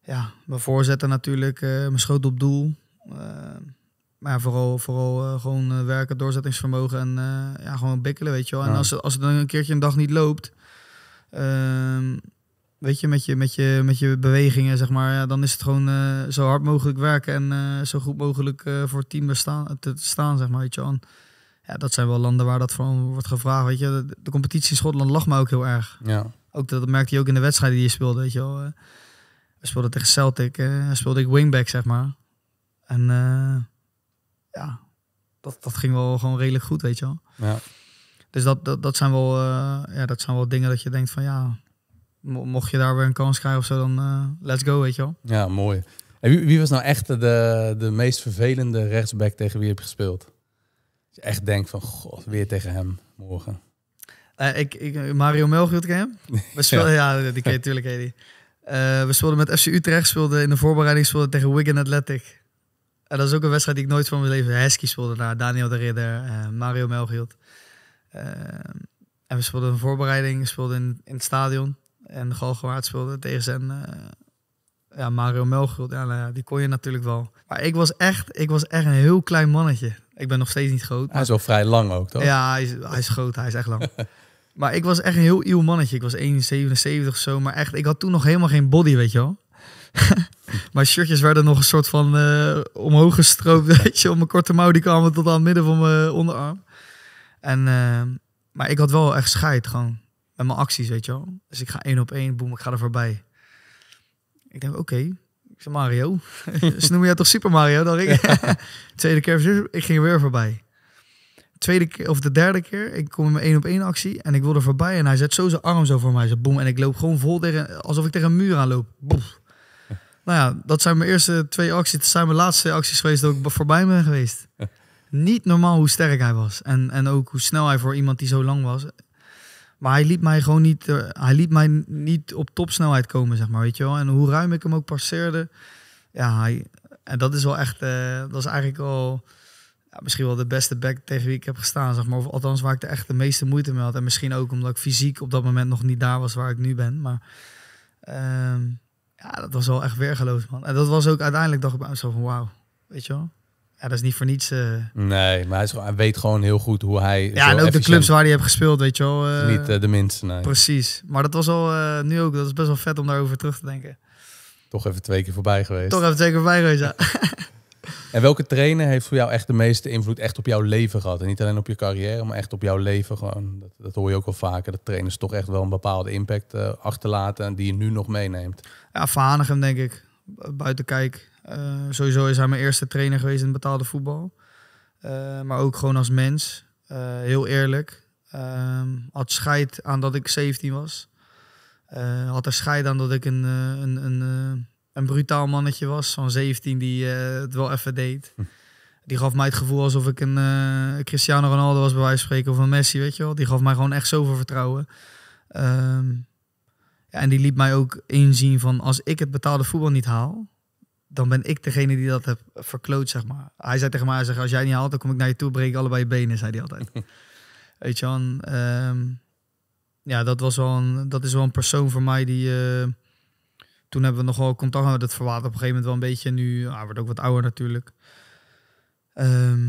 ja, mijn voorzetten natuurlijk, eh, mijn schoot op doel. Eh, maar vooral, vooral eh, gewoon werken, doorzettingsvermogen en ja, gewoon bikkelen, weet je wel. En ja. als, als het dan een keertje een dag niet loopt... Ehm, weet je, met je, met je, met je bewegingen, zeg maar, ja, dan is het gewoon eh, zo hard mogelijk werken en eh, zo goed mogelijk eh, voor het team te, staan, zeg maar, weet je aan. Ja, dat zijn wel landen waar dat van wordt gevraagd, weet je. De, competitie in Schotland lag me ook heel erg. Ja. Ook dat, merkte je ook in de wedstrijden die je speelde, weet je wel. We speelde tegen Celtic, speelde ik wingback, zeg maar. En ja, dat, dat ging wel gewoon redelijk goed, weet je wel. Ja. Dus dat, dat, dat, zijn wel, ja, dat zijn wel dingen dat je denkt van, ja, mocht je daar weer een kans krijgen of zo, dan eh, let's go, weet je wel. Ja, mooi. En wie, was nou echt de, de meest vervelende rechtsback tegen wie je hebt gespeeld? je echt denkt van, god, weer tegen hem morgen. Eh, ik, ik, Mario Melchior tegen hem? [LAUGHS] We speelden, ja. die ken je natuurlijk, Eddie. Uh, eh, we speelden met FC Utrecht, speelden in de voorbereiding speelden tegen Wigan Athletic. En dat is ook een wedstrijd die ik nooit van mijn leven... Hesky speelde daar, Daniel de Ridder, Mario Melchior. en we speelden een voorbereiding, speelden in, in het stadion. En Galgenwaard speelde tegen zijn eh, ja, Mario Melgroot. Nou ja, die kon je natuurlijk wel. Maar ik was, echt, ik was echt een heel klein mannetje. Ik ben nog steeds niet groot. Maar... Hij is wel vrij lang ook, toch? Ja, hij is, hij is groot. Hij is echt lang. [LAUGHS] maar ik was echt een heel ieuw mannetje. Ik was 1,77 of zo. Maar echt, ik had toen nog helemaal geen body, weet je wel. [LAUGHS] mijn shirtjes werden nog een soort van eh, omhoog gestroopt, [LAUGHS] weet je. Op mijn korte mouw, die kwamen tot aan het midden van mijn onderarm. En, eh, maar ik had wel echt scheid, gewoon met mijn acties, weet je wel. Dus ik ga één op één, boem, ik ga er voorbij. Ik denk, oké, okay. ik zeg Mario. [LAUGHS] Ze noemen jou toch Super Mario, Dan. ik. [LAUGHS] Tweede keer, ik ging weer voorbij. Tweede keer, of de derde keer, ik kom in mijn één op één actie en ik wil er voorbij. En hij zet zo zijn arm zo voor mij, zo boem. En ik loop gewoon vol tegen, alsof ik tegen een muur aan loop. Boef. [LAUGHS] Nou ja, dat zijn mijn eerste twee acties. Dat zijn mijn laatste acties geweest dat ik voorbij ben geweest. Niet normaal hoe sterk hij was. En, en ook hoe snel hij voor iemand die zo lang was. Maar hij liet mij gewoon niet, eh, hij liet mij niet op topsnelheid komen, zeg maar, weet je wel. En hoe ruim ik hem ook passeerde, ja, hij, en dat is wel echt, eh, dat is eigenlijk al ja, misschien wel de beste back tegen wie ik heb gestaan, zeg maar. althans waar ik de echt de meeste moeite mee had. En misschien ook omdat ik fysiek op dat moment nog niet daar was waar ik nu ben. Maar ehm, ja, dat was wel echt weergeloos, man. En dat was ook uiteindelijk, dacht ik bij mezelf van, wauw, weet je wel. Ja, dat is niet voor niets. Eh, nee, maar hij, is, weet gewoon heel goed hoe hij. Ja, en ook de clubs waar hij heeft gespeeld, weet je wel. Eh, niet eh, de minste, Precies. Maar dat was al nu ook, dat is best wel vet om daarover terug te denken. Toch even twee keer voorbij geweest. Toch even twee keer voorbij geweest, [LAUGHS] en welke trainer heeft voor jou echt de meeste invloed echt op jouw leven gehad? En niet alleen op je carrière, maar echt op jouw leven gewoon. Dat, dat hoor je ook wel vaker, dat trainers toch echt wel een bepaalde impact achterlaten en die je nu nog meeneemt. Ja, Van denk ik. Buiten kijk. Eh, sowieso is hij mijn eerste trainer geweest in betaalde voetbal. Eh, maar ook gewoon als mens. Eh, heel eerlijk. Ehm, had scheid aan dat ik 17 was. had er scheid aan dat ik een, een, een, een brutaal mannetje was van 17 die het wel even deed. Hm. die gaf mij het gevoel alsof ik een uh, Cristiano Ronaldo was, bij wijze van spreken, of een Messi, weet je wel. Die gaf mij gewoon echt zoveel vertrouwen. Ehm, ja, en die liet mij ook inzien van als ik het betaalde voetbal niet haal, dan ben ik degene die dat heb verkloot, zeg maar. Hij zei tegen mij, zeg als jij niet haalt, dan kom ik naar je toe, breek ik allebei je benen, zei hij altijd. [LAUGHS] Weet je wel, ehm, ja, dat, was wel een, dat is wel een persoon voor mij die... Eh, toen hebben we nogal contact met dat verwaart op een gegeven moment wel een beetje. Nu, hij wordt ook wat ouder natuurlijk. Ehm,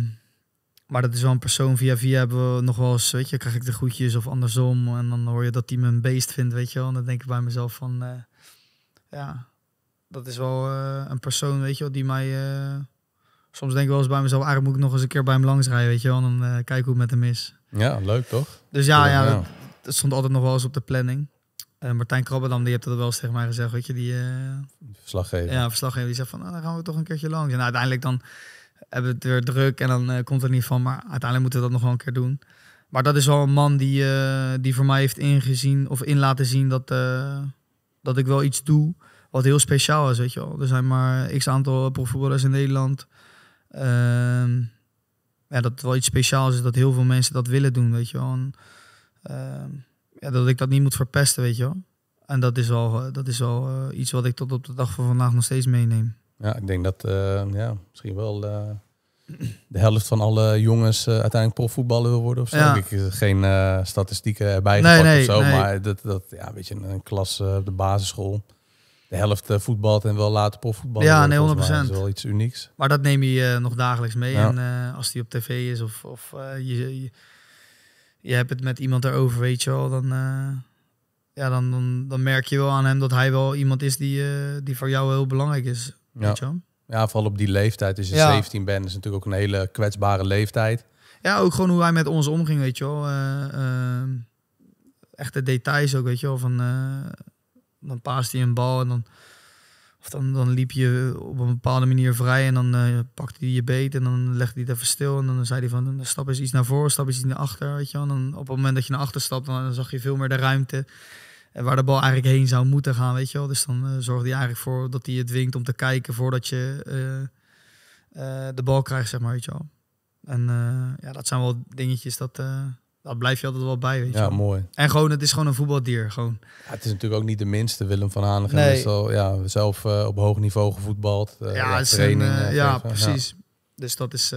maar dat is wel een persoon. Via via hebben we nog wel eens, weet je, krijg ik de groetjes of andersom. En dan hoor je dat hij me een beest vindt, weet je wel. En dan denk ik bij mezelf van, eh, ja, dat is wel eh, een persoon, weet je wel, die mij... Eh, soms denk ik wel eens bij mezelf, eigenlijk moet ik nog eens een keer bij hem langs weet je wel. dan kijk eh, kijken hoe het met hem is. Ja, leuk toch? Dus ja, ja, Dat, stond altijd nog wel eens op de planning. Martijn Krabbedam, die heeft dat wel eens tegen mij gezegd, weet je, die... verslaggever. Ja, verslaggever, die zegt van, nou, dan gaan we toch een keertje langs. En nou, uiteindelijk dan hebben we het weer druk en dan komt het niet van. Maar uiteindelijk moeten we dat nog wel een keer doen. Maar dat is wel een man die, die voor mij heeft ingezien of in laten zien dat, dat ik wel iets doe wat heel speciaal is, weet je wel. Er zijn maar x aantal profvoetballers in Nederland. Um, ja, dat wel iets speciaals is dat heel veel mensen dat willen doen, weet je wel. Ehm, ja, dat ik dat niet moet verpesten, weet je wel. En dat is wel, dat is wel eh, iets wat ik tot op de dag van vandaag nog steeds meeneem. Ja, ik denk dat eh, ja, misschien wel eh, de helft van alle jongens uiteindelijk profvoetballer wil worden of zo. Ik heb geen statistieken erbij nee, of zo, maar dat, dat, ja, weet je, een, een klas op de basisschool de helft eh, voetbalt en wel later profvoetbal. Ja, nee, 100%. Dat is wel iets unieks. Maar dat neem je eh, nog dagelijks mee. En eh, als die op tv is of, of je, je, je, hebt het met iemand erover, weet je wel, dan ja, dan, dan, dan, merk je wel aan hem dat hij wel iemand is die, uh, die voor jou heel belangrijk is. Ja. ja, vooral op die leeftijd. Als je ja. 17 bent, is natuurlijk ook een hele kwetsbare leeftijd. Ja, ook gewoon hoe hij met ons omging, weet je wel. Uh, echt details ook, weet je wel. Van, dan paast hij een bal en dan, of dan, dan liep je op een bepaalde manier vrij en dan uh, pakte hij je beet en dan legde hij het even stil. En dan zei hij van, dan stap eens iets naar voren, stap eens iets naar achter, weet je wel. dan op het moment dat je naar achter stapt, dan, zag je veel meer de ruimte waar de bal eigenlijk heen zou moeten gaan, weet je wel. Dus dan uh, zorgde hij eigenlijk voor dat hij je dwingt om te kijken voordat je eh, de bal krijgt, zeg maar, weet je wel. En ja, dat zijn wel dingetjes dat dat blijf je altijd wel bij, weet je. Ja, mooi. En gewoon, het is gewoon een voetbaldier, gewoon. Ja, het is natuurlijk ook niet de minste, Willem van Hanegem. Nee. Is al, ja, zelf eh, op hoog niveau gevoetbald. Eh, ja, ja, een, eh, ja precies. Dus dat is...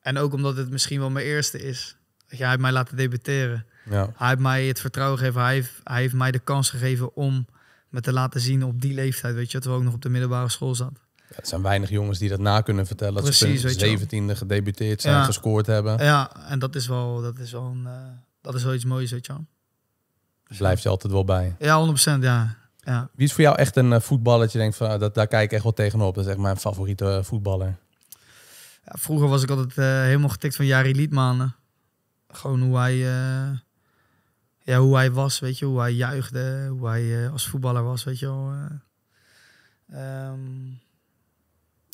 en ook omdat het misschien wel mijn eerste is. Hij heeft mij laten debuteren. Ja. Hij heeft mij het vertrouwen gegeven. Hij heeft, hij heeft mij de kans gegeven om me te laten zien op die leeftijd, weet je. Terwijl ik nog op de middelbare school zat. Ja, er zijn weinig jongens die dat na kunnen vertellen. dat ze 17e gedebuteerd zijn, ja. gescoord hebben. Ja, en dat is wel, dat is wel, een, eh, dat is wel iets moois, weet je wel. Dus blijft je altijd wel bij. Ja, 100%. Ja. Ja. Wie is voor jou echt een uh, voetballer je denkt, van, ah, dat, daar kijk ik echt wel tegenop. Dat is echt mijn favoriete eh, voetballer. Ja, vroeger was ik altijd helemaal getikt van Jari Liedmanen. Gewoon hoe hij, ja, hoe hij was, weet je. Hoe hij juichte, hoe hij als voetballer was, weet je wel. Ehm,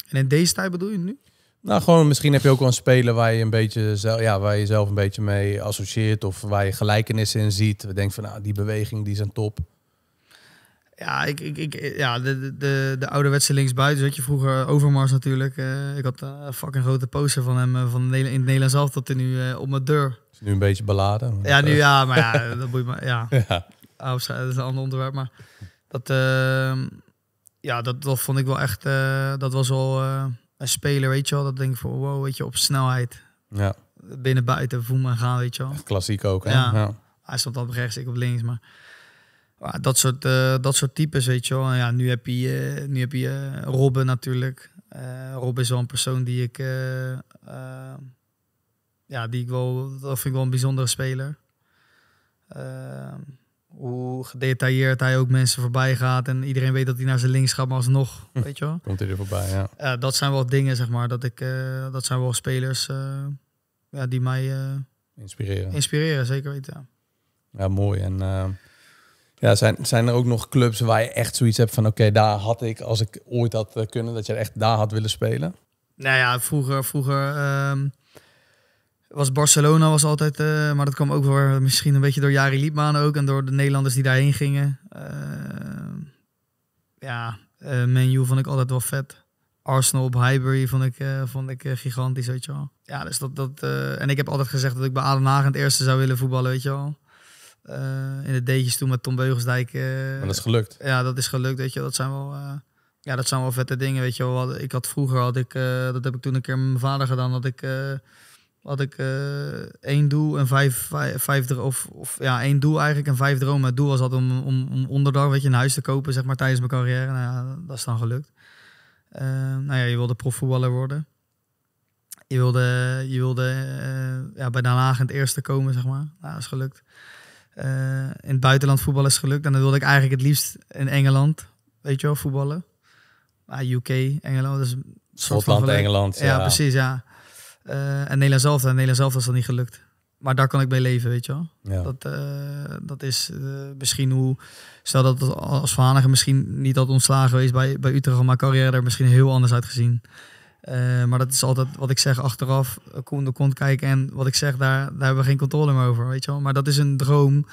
en in deze tijd bedoel je nu? Nou, gewoon misschien heb je ook wel een speler waar je een beetje ja, waar je zelf een beetje mee associeert of waar je gelijkenissen in ziet. We denken van nou, die beweging die zijn top. Ja, ik, ik, ja de, de, de ouderwetse linksbuiten, weet je, vroeger eh, Overmars natuurlijk. Eh, ik had een fucking grote poster van hem eh, van in het Nederlands zelf hij nu op mijn deur. Is nu een beetje beladen. Ja, nu ja, [LAUGHS] maar ja, dat boeit me. Ja, ja. Oh, dat is een ander onderwerp, maar dat ehm, ja, dat, dat vond ik wel echt. Eh, dat was al eh, een speler, weet je wel. Dat denk ik van wow, weet je, op snelheid. Ja. Binnen, buiten, voem gaan, weet je wel. klassiek ook, hè? Ja. Hij stond op rechts, ik op links. Maar dat, soort, eh, dat soort types, weet je wel. En ja, nu heb je, nu heb je Robben natuurlijk. Rob is wel een persoon die ik. ja, die ik wel. Dat vind ik wel een bijzondere speler. Ehm, hoe gedetailleerd hij ook mensen voorbij gaat. En iedereen weet dat hij naar zijn links gaat, maar alsnog, hm. weet je wel. Komt hij er voorbij, ja. Eh, dat zijn wel dingen, zeg maar. Dat, ik, eh, dat zijn wel spelers eh, ja, die mij... inspireren. Inspireren, zeker weten, ja. mooi. En ja, zijn, zijn er ook nog clubs waar je echt zoiets hebt van... Oké, daar had ik, als ik ooit had kunnen, dat je echt daar had willen spelen? Nou ja, vroeger... vroeger ehm, was Barcelona was altijd, eh, maar dat kwam ook wel misschien een beetje door Jari Liepman ook en door de Nederlanders die daarheen gingen. Eh, ja, uh, eh, menu vond ik altijd wel vet. Arsenal op Highbury vond ik, vond ik gigantisch, weet je wel. Ja, dus dat, dat en ik heb altijd gezegd dat ik bij Aden het eerste zou willen voetballen, weet je wel. in de deetjes toen met Tom Beugelsdijk. dat is gelukt. Ja, dat is gelukt, weet je Dat zijn wel... ja, dat zijn wel vette dingen, weet je wel. Ik had vroeger, had ik, dat heb ik toen een keer met mijn vader gedaan, dat ik had ik uh, één doel en vijf, vijf, vijf of, of ja, één doel eigenlijk en vijf dromen. Het doel was dat om, om, om onderdag weet je, een huis te kopen, zeg maar, tijdens mijn carrière. Nou ja, dat is dan gelukt. Uh, nou ja, je wilde profvoetballer worden. Je wilde, je wilde eh, ja, bij Den Haag in het eerste komen, zeg maar. Nou, dat is gelukt. Eh, in het buitenland voetbal is gelukt. En dan wilde ik eigenlijk het liefst in Engeland, weet je wel, voetballen. Ah UK, Engeland, dat Schotland, Engeland, ja. ja. precies, ja. Eh, en Nederland zelf, en eh, Nederland zelf was dat niet gelukt. Maar daar kan ik mee leven, weet je wel. Dat, eh, dat is misschien hoe... Stel dat als Vanige misschien niet had ontslagen geweest bij, bij Utrecht... maar carrière er misschien heel anders uitgezien. maar dat is altijd wat ik zeg achteraf. Koen de kont kijken en wat ik zeg, daar, daar hebben we geen controle meer over, weet je wel. Maar dat is een droom.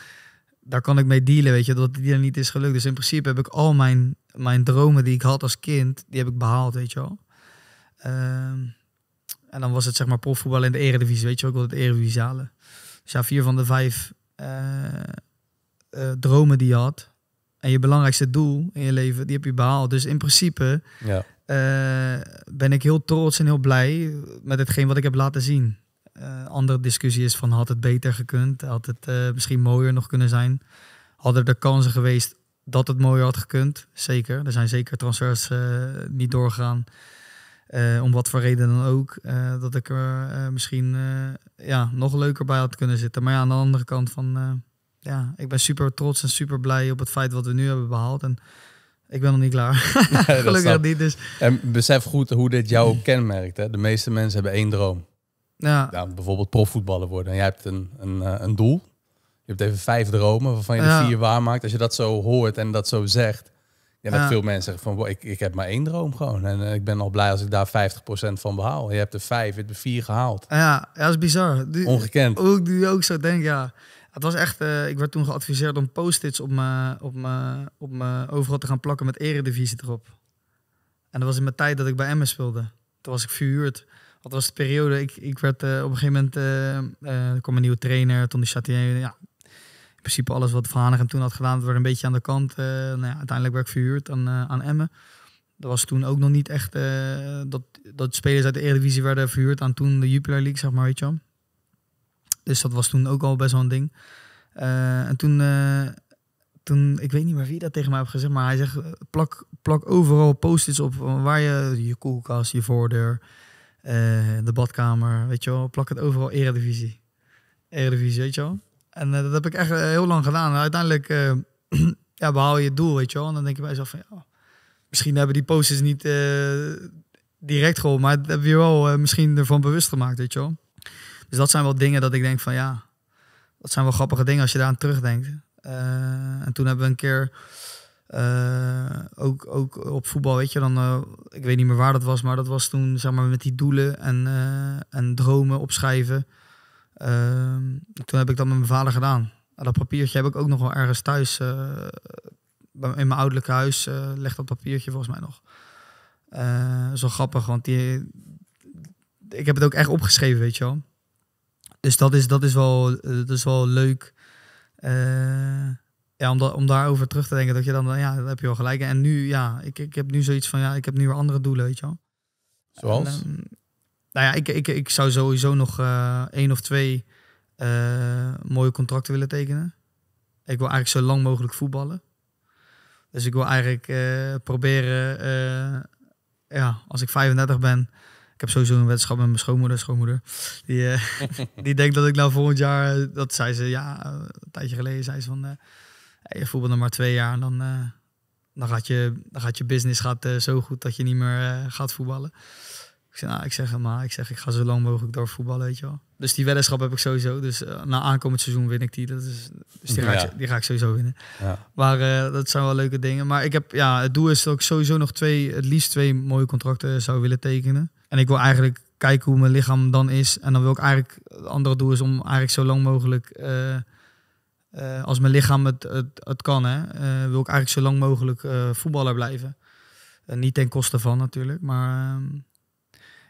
Daar kan ik mee dealen, weet je. Dat die er niet is gelukt. Dus in principe heb ik al mijn, mijn dromen die ik had als kind... die heb ik behaald, weet je wel. Ehm, en dan was het zeg maar profvoetbal in de eredivisie, weet je ook wel, het eredivisie halen. Dus ja, vier van de vijf eh, eh, dromen die je had en je belangrijkste doel in je leven, die heb je behaald. Dus in principe ja. Eh, ben ik heel trots en heel blij met hetgeen wat ik heb laten zien. andere discussie is van had het beter gekund, had het misschien mooier nog kunnen zijn. Hadden er kansen geweest dat het mooier had gekund? Zeker. Er zijn zeker transfers niet doorgegaan. Eh, om wat voor reden dan ook. Eh, dat ik er eh, misschien ja, nog leuker bij had kunnen zitten. Maar ja, aan de andere kant van ja, ik ben super trots en super blij op het feit wat we nu hebben behaald. En ik ben nog niet klaar. [LAUGHS] Gelukkig niet. Dus. En besef goed hoe dit jou kenmerkt. Hè? De meeste mensen hebben één droom. Ja. bijvoorbeeld profvoetballer worden. En jij hebt een, een, een doel. Je hebt even vijf dromen waarvan je er vier waarmaakt. Als je dat zo hoort en dat zo zegt, ja, dat ah. veel mensen zeggen van, ik, ik heb maar één droom gewoon. En eh, ik ben al blij als ik daar 50% van behaal. Je hebt er vijf, je hebt er vier gehaald. Ja, dat is bizar. Die, Ongekend. Hoe nu ook zo denk, ja. Het was echt, eh, ik werd toen geadviseerd om post-its op me, op me, op me overal te gaan plakken met eredivisie erop. En dat was in mijn tijd dat ik bij MS speelde. Toen was ik verhuurd. Dat was de periode, ik, ik werd eh, op een gegeven moment, er kwam een nieuwe trainer, toen die Chatier. Ja, in principe alles wat Van hem toen had gedaan, werd een beetje aan de kant. Eh, nou ja, uiteindelijk werd verhuurd aan, uh, aan Emmen. Dat was toen ook nog niet echt eh, dat, dat spelers uit de Eredivisie werden verhuurd aan toen de Jupiler League, zeg maar, weet je wel. Dus dat was toen ook al best wel een ding. en toen, toen, ik weet niet meer wie dat tegen mij heeft gezegd, maar hij zegt: plak, plak overal post-its op waar je je koelkast, je voordeur, de badkamer, weet je wel, plak het overal Eredivisie. Eredivisie, weet je wel. En eh, dat heb ik echt eh, heel lang gedaan. uiteindelijk eh, [CLEARS THROAT] ja, behaal je het doel, weet je wel. En dan denk je bij jezelf van, ja, misschien hebben die posters niet direct geholpen. Maar dat heb je wel misschien ervan bewust gemaakt, weet je wel. Dus dat zijn wel dingen dat ik denk van, ja, dat zijn wel grappige dingen als je daaraan terugdenkt. en toen hebben we een keer... ook, ook op voetbal, weet je, dan, ik weet niet meer waar dat was, maar dat was toen zeg maar, met die doelen en, en dromen opschrijven. Ehm, toen heb ik dat met mijn vader gedaan. Dat papiertje heb ik ook nog wel ergens thuis. Eh, in mijn ouderlijk huis eh, ligt dat papiertje volgens mij nog. zo eh, grappig, want die, ik heb het ook echt opgeschreven, weet je wel. Dus dat is, dat is, wel, dat is wel leuk. ja, om, da om daarover terug te denken. Dat je dan, ja, dat heb je wel gelijk. En nu, ja, ik, ik heb nu zoiets van, ja, ik heb nu weer andere doelen, weet je wel. Zoals? Ehm, nou ja, ik, ik, ik zou sowieso nog uh, één of twee eh, mooie contracten willen tekenen. Ik wil eigenlijk zo lang mogelijk voetballen. Dus ik wil eigenlijk eh, proberen, ja, als ik 35 ben. Ik heb sowieso een wedstrijd met mijn schoonmoeder, schoonmoeder. Die, [LAUGHS] die denkt dat ik nou volgend jaar, dat zei ze, ja, een tijdje geleden zei ze van, je voetbal nog maar twee jaar en dan, dan, gaat, je, dan gaat je business gaat, zo goed dat je niet meer gaat voetballen. Ik zeg, nou, ik zeg maar, ik zeg, ik ga zo lang mogelijk door voetballen, weet je wel. Dus die weddenschap heb ik sowieso. Dus eh, na aankomend seizoen win ik die. Dat is, dus die, ga ik, die ga ik sowieso winnen. Ja. Maar eh, dat zijn wel leuke dingen. Maar ik heb, ja, het doel is dat ik sowieso nog twee, het liefst twee mooie contracten zou willen tekenen. En ik wil eigenlijk kijken hoe mijn lichaam dan is. En dan wil ik eigenlijk, het andere doel is om eigenlijk zo lang mogelijk, eh, als mijn lichaam het, het, het kan, hè, wil ik eigenlijk zo lang mogelijk voetballer blijven. niet ten koste van natuurlijk, maar... Ehm,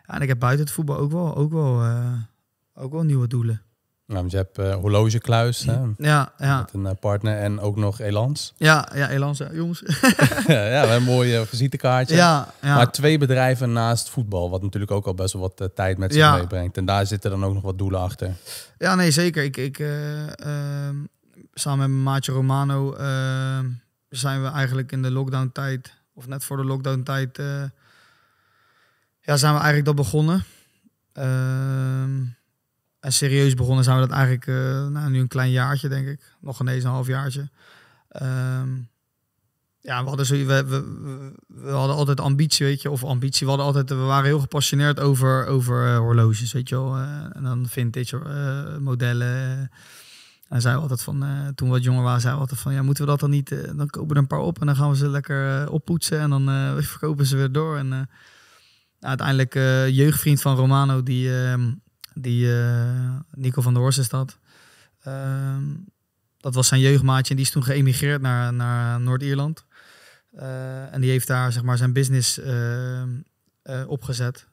en ik heb buiten het voetbal ook wel, ook wel, eh, ook wel nieuwe doelen. Nou, je hebt uh, eh, horlogekluis hè? Ja, ja. met een eh, partner en ook nog Elans. Ja, ja Elans, jongens. [LAUGHS] ja, een mooie visitekaartje. Ja, ja, Maar twee bedrijven naast voetbal, wat natuurlijk ook al best wel wat tijd met zich meebrengt. En daar zitten dan ook nog wat doelen achter. Ja, nee, zeker. Ik, ik, ehm, samen met maatje Romano ehm, zijn we eigenlijk in de lockdown tijd, of net voor de lockdown tijd ja, zijn we eigenlijk dat begonnen. Ehm, en serieus begonnen zijn we dat eigenlijk eh, nou, nu een klein jaartje, denk ik. Nog ineens een half jaartje. Ehm, ja, we hadden, zo, we, we, we, hadden altijd ambitie, weet je. Of ambitie, we, hadden altijd, we waren heel gepassioneerd over, over eh, horloges, weet je wel. Eh, en dan vintage uh, modellen. En we altijd van, toen we wat jonger waren, zeiden we altijd van... Ja, moeten we dat dan niet... dan kopen we er een paar op en dan gaan we ze lekker oppoetsen. En dan [LAUGHS] verkopen ze weer door. En uiteindelijk eh, jeugdvriend van Romano, die, ehm, die eh, Nico van der Horst is dat. Ehm, dat was zijn jeugdmaatje en die is toen geëmigreerd naar, naar Noord-Ierland. Eh, en die heeft daar zeg maar, zijn business ehm, opgezet.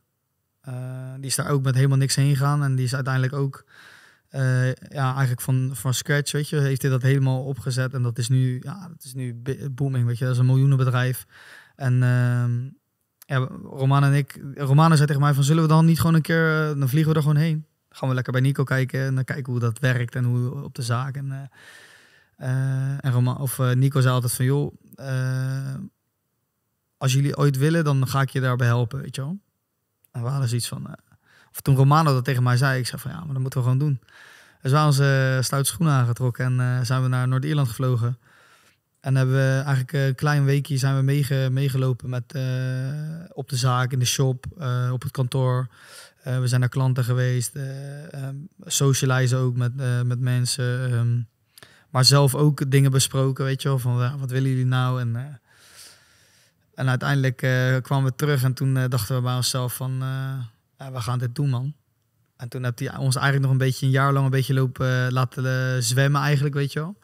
die is daar ook met helemaal niks heen gegaan. En die is uiteindelijk ook ja, eigenlijk van, van scratch, weet je, heeft hij dat helemaal opgezet. En dat is nu, ja, dat is nu booming, weet je, dat is een miljoenenbedrijf. En uh, ja, Roman en ik, Romano zei tegen mij van zullen we dan niet gewoon een keer, eh, dan vliegen we er gewoon heen. gaan we lekker bij Nico kijken en dan kijken hoe dat werkt en hoe op de zaak. En, uh, en Roman, of Nico zei altijd van joh, als jullie ooit willen, dan ga ik je daarbij helpen, weet je wel. En we hadden zoiets van, of toen Romano dat tegen mij zei, ik zei van ja, maar dat moeten we gewoon doen. Dus we hadden onze schoenen aangetrokken en zijn we naar Noord-Ierland gevlogen. En hebben we eigenlijk een klein weekje zijn we meege, meegelopen met, eh, op de zaak, in de shop, eh, op het kantoor. Eh, we zijn naar klanten geweest, um, socializen ook met, met mensen. Ehm. maar zelf ook dingen besproken, weet je wel, van wat willen jullie nou? En, en uiteindelijk kwamen we terug en toen dachten we bij onszelf van, we gaan dit doen man. En toen heeft hij ons eigenlijk nog een beetje een jaar lang een beetje lopen laten zwemmen eigenlijk, weet je wel.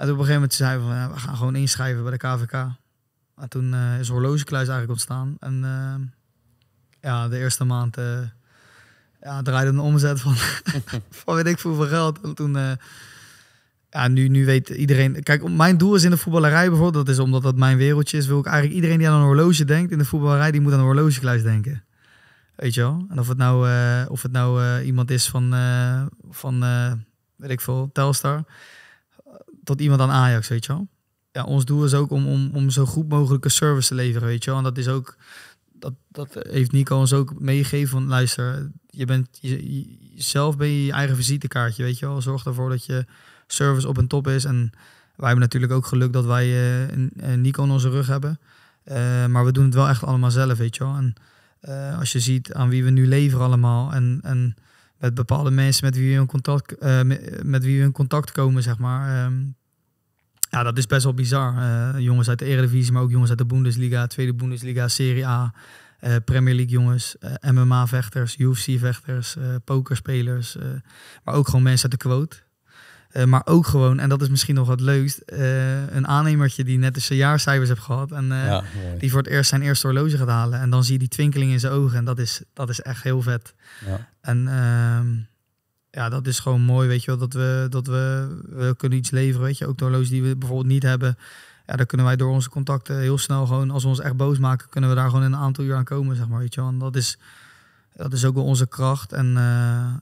En op een gegeven moment zeiden we van, ja, we gaan gewoon inschrijven bij de KVK. Maar toen uh, is horlogekluis eigenlijk ontstaan. En eh, ja, de eerste maand uh, ja, draaide een omzet van, [LAUGHS] van weet ik veel geld. En toen, ja, nu, nu weet iedereen... Kijk, mijn doel is in de voetballerij bijvoorbeeld, dat is omdat dat mijn wereldje is, wil ik eigenlijk iedereen die aan een horloge denkt in de voetballerij, die moet aan een horlogekluis denken. Weet je wel? En of het nou, of het nou iemand is van, van weet ik veel, Telstar tot iemand aan Ajax, weet je wel. Ja, ons doel is ook om, om, om zo goed mogelijke service te leveren, weet je wel. En dat is ook, dat, dat heeft Nico ons ook meegegeven van, luister, je bent, je, zelf ben je je eigen visitekaartje, weet je wel. Zorg ervoor dat je service op een top is. En wij hebben natuurlijk ook geluk dat wij eh, eh, Nico in onze rug hebben. Eh, maar we doen het wel echt allemaal zelf, weet je wel. En als je ziet aan wie we nu leveren allemaal en... en met bepaalde mensen met wie we in contact, eh, met wie we in contact komen, zeg maar. Ehm, ja, dat is best wel bizar. Eh, jongens uit de Eredivisie, maar ook jongens uit de Bundesliga, Tweede Bundesliga, Serie A, eh, Premier League jongens, MMA-vechters, UFC-vechters, pokerspelers, maar ook gewoon mensen uit de quote. Eh, maar ook gewoon, en dat is misschien nog het leukst, uh, een aannemertje die net de dus jaarcijfers heeft gehad. En eh, die voor het eerst zijn eerste horloge gaat halen. En dan zie je die twinkeling in zijn ogen. En dat is, dat is echt heel vet. Ja. En ehm, ja, dat is gewoon mooi, weet je wel. Dat we, dat we, we kunnen iets leveren, weet je. Ook de horloges die we bijvoorbeeld niet hebben. Ja, dan kunnen wij door onze contacten heel snel gewoon, als we ons echt boos maken, kunnen we daar gewoon in een aantal uur aan komen, zeg maar, weet je wel. En dat is, dat is ook wel onze kracht. En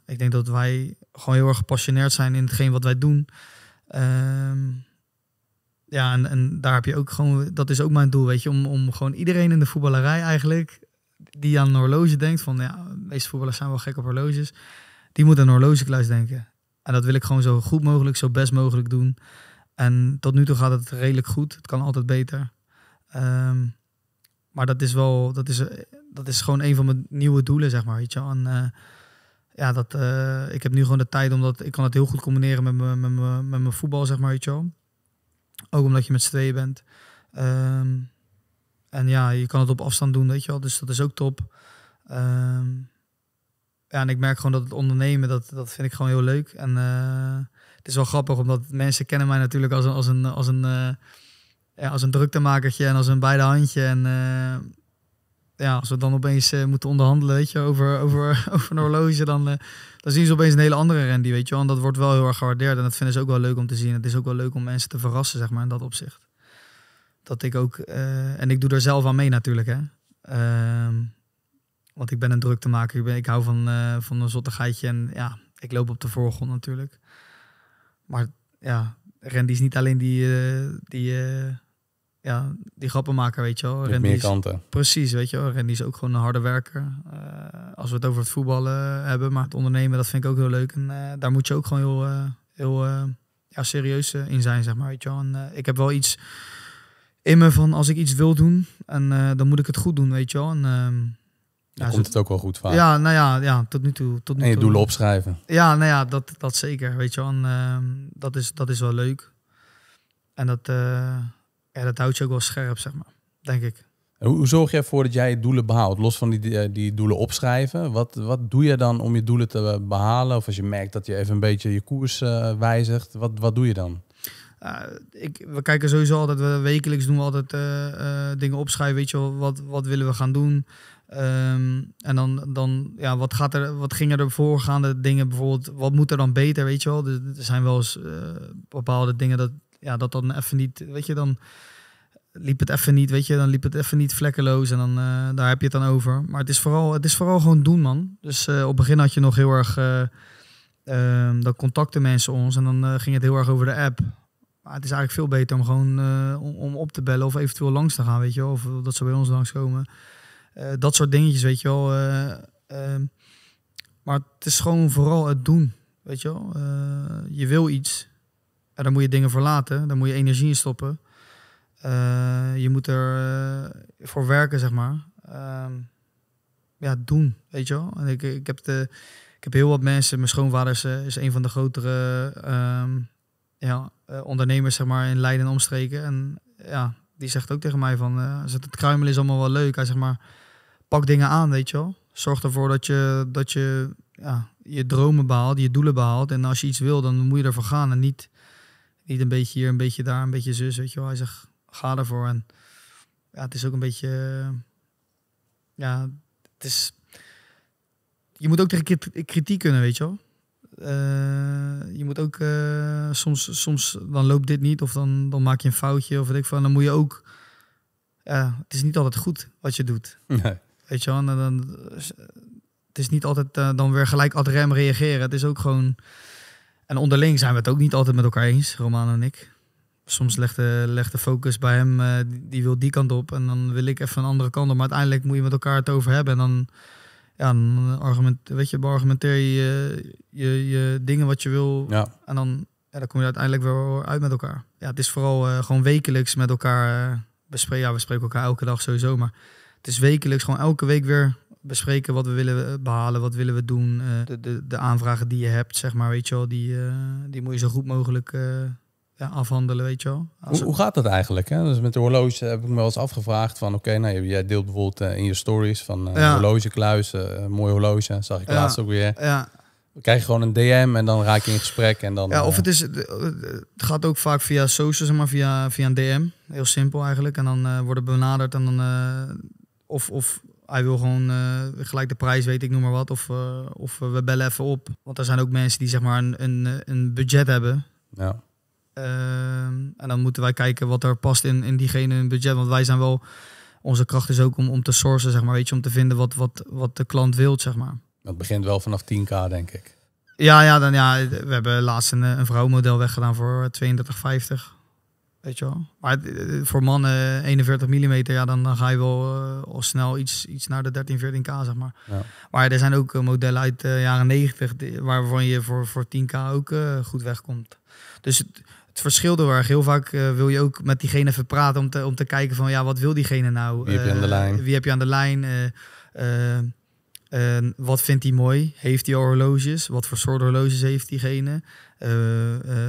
ik denk dat wij gewoon heel erg gepassioneerd zijn in hetgeen wat wij doen. Ehm, ja, en, daar heb je ook gewoon, dat is ook mijn doel, weet je, om, om gewoon iedereen in de voetballerij eigenlijk, die aan een horloge denkt, van ja, de meeste voetballers zijn wel gek op horloges, die moet aan een horlogekluis denken. En dat wil ik gewoon zo goed mogelijk, zo best mogelijk doen. En tot nu toe gaat het redelijk goed. Het kan altijd beter. Ehm, maar dat is wel, dat is, dat is gewoon een van mijn nieuwe doelen, zeg maar. Weet je? ja, dat, eh, ik heb nu gewoon de tijd omdat ik kan het heel goed combineren met mijn met mijn met mijn voetbal, zeg maar, weet je wel. Ook omdat je met z'n bent. Ehm, en ja, je kan het op afstand doen, weet je wel. Dus dat is ook top. Ehm, ja, en ik merk gewoon dat het ondernemen, dat, dat vind ik gewoon heel leuk. En eh, het is wel grappig, omdat mensen kennen mij natuurlijk als een, als een, als een, uh, ja, als een druktemakertje en als een beide handje. En ja, als we dan opeens uh, moeten onderhandelen, weet je, over, over, [LAUGHS] over een horloge, dan, eh, dan zien ze opeens een hele andere Randy, weet je wel. En dat wordt wel heel erg gewaardeerd en dat vinden ze ook wel leuk om te zien. Het is ook wel leuk om mensen te verrassen, zeg maar, in dat opzicht. Dat ik ook, eh, en ik doe daar zelf aan mee natuurlijk, hè. Ehm, want ik ben een druk te maken, ik, ik hou van, van een zottigheidje en ja, ik loop op de voorgrond natuurlijk. Maar ja, Randy is niet alleen die, die ja, die grappenmaker, weet je wel. meer kanten. precies, weet je wel. Randy is ook gewoon een harde werker. Eh, als we het over het voetballen hebben, maar het ondernemen, dat vind ik ook heel leuk. En eh, daar moet je ook gewoon heel, eh, heel ja, serieus in zijn, zeg maar, weet je wel. En, ik heb wel iets in me van, als ik iets wil doen, en dan moet ik het goed doen, weet je wel. En, ehm, dan ja, komt het ook wel goed vaak. Ja, nou ja, ja tot nu toe. Tot nu en je doelen opschrijven. Ja, nou ja, dat, dat zeker, weet je wel. En, ehm, dat, is, dat is wel leuk. En dat ja, dat houdt je ook wel scherp, zeg maar. Denk ik. hoe zorg jij ervoor dat jij je doelen behaalt? Los van die, die eh, doelen opschrijven. Wat, wat doe je dan om je doelen te eh, behalen? Of als je merkt dat je even een beetje je koers eh, wijzigt, wat, wat doe je dan? ik, we kijken sowieso altijd, we wekelijks doen we altijd dingen opschrijven. Weet je, wat, wat willen we gaan doen? Ehm, en dan, dan ja, wat, gaat er, wat gingen er voorgaande dingen bijvoorbeeld? Wat moet er dan beter, weet je wel? er zijn wel eens bepaalde dingen dat, ja, dat dan even niet, weet je, dan liep het even niet, weet je, dan liep het even niet vlekkeloos en dan, eh, daar heb je het dan over. Maar het is vooral, het is vooral gewoon doen, man. Dus eh, op het begin had je nog heel erg, uh, dan contacten mensen ons en dan ging het heel erg over de app. Maar het is eigenlijk veel beter om gewoon om, om, op te bellen of eventueel langs te gaan, weet je Of dat ze bij ons langskomen. dat soort dingetjes, weet je wel. Ehm, maar het is gewoon vooral het doen, weet je wel. je wil iets, dan moet je dingen verlaten, dan moet je energie in stoppen. Eh, je moet er eh, voor werken, zeg maar. Ehm, ja, doen, weet je wel. En ik, ik, heb de, ik heb heel wat mensen, mijn schoonvader is, eh, is een van de grotere ehm, ja, ondernemers zeg maar, in Leiden en omstreken. En ja, die zegt ook tegen mij van, het kruimelen is allemaal wel leuk. Hij zegt maar, pak dingen aan, weet je wel. Zorg ervoor dat je, dat je ja, je dromen behaalt, je doelen behaalt. En als je iets wil, dan moet je ervoor gaan en niet niet een beetje hier, een beetje daar, een beetje zus, weet je wel. Hij zegt, ga ervoor. En ja, het is ook een beetje... Eh, ja, het is... Je moet ook tegen kritiek kunnen, weet je wel. Eh, je moet ook eh, soms, soms dan loopt dit niet of dan, dan maak je een foutje of weet ik van. Dan moet je ook. Uh, het is niet altijd goed wat je doet. Nee. Weet je wel? En dan, het is niet altijd dan weer gelijk ad rem reageren. Het is ook gewoon en onderling zijn we het ook niet altijd met elkaar eens, Romano en ik. Soms legt de, legt de focus bij hem, eh, die wil die kant op. En dan wil ik even een andere kant op. Maar uiteindelijk moet je met elkaar het over hebben. En dan, ja, argument, weet je, argumenteer je, je, je dingen wat je wil. Ja. En dan, ja, dan kom je uiteindelijk wel uit met elkaar. Ja, het is vooral eh, gewoon wekelijks met elkaar eh, bespreken. Ja, we spreken elkaar elke dag sowieso. Maar het is wekelijks, gewoon elke week weer bespreken wat we willen eh, behalen, wat willen we doen. Eh, de, de, de aanvragen die je hebt, zeg maar, weet je wel, die, eh, die moet je zo goed mogelijk ja, afhandelen, weet je wel. Hoe, hoe, gaat dat eigenlijk? Hè? Dus met de horloge heb ik me wel eens afgevraagd van... oké, nou, jij deelt bijvoorbeeld in je stories van uh, ja. horlogekluis, mooi horloge, zag ik laatst ook weer. Ja. We krijgen gewoon een DM en dan raak je in gesprek en dan... Ja, of het, is, het gaat ook vaak via socials, maar via, via een DM. Heel simpel eigenlijk. En dan worden benaderd en dan... of, of hij wil gewoon eh, gelijk de prijs, weet ik noem maar wat. Of, eh, of eh, we bellen even op. Want er zijn ook mensen die zeg maar een, een, een budget hebben. Ja. Ehm, en dan moeten wij kijken wat er past in, in diegene een budget. Want wij zijn wel, onze kracht is ook om, om te sourcen, zeg maar. Weet je, om te vinden wat, wat, wat de klant wilt, zeg maar. Dat begint wel vanaf 10k, denk ik. Ja, ja, dan, ja we hebben laatst een, een vrouwmodel weggedaan voor 32,50 je Maar eh, voor mannen 41 eh, mm, ja, dan, ga je wel eh, al snel iets, iets naar de 13, 14k, zeg maar. Ja. Maar er zijn ook modellen uit de jaren 90 waarvan je voor, voor 10k ook uh, goed wegkomt. Dus het, het verschilt heel erg. Heel vaak wil je ook met diegene even praten om te, om te kijken van, ja, wat wil diegene nou? Wie heb je aan de lijn? Wie heb je aan de lijn? wat vindt hij mooi? Heeft hij horloges? Wat voor soort horloges heeft diegene?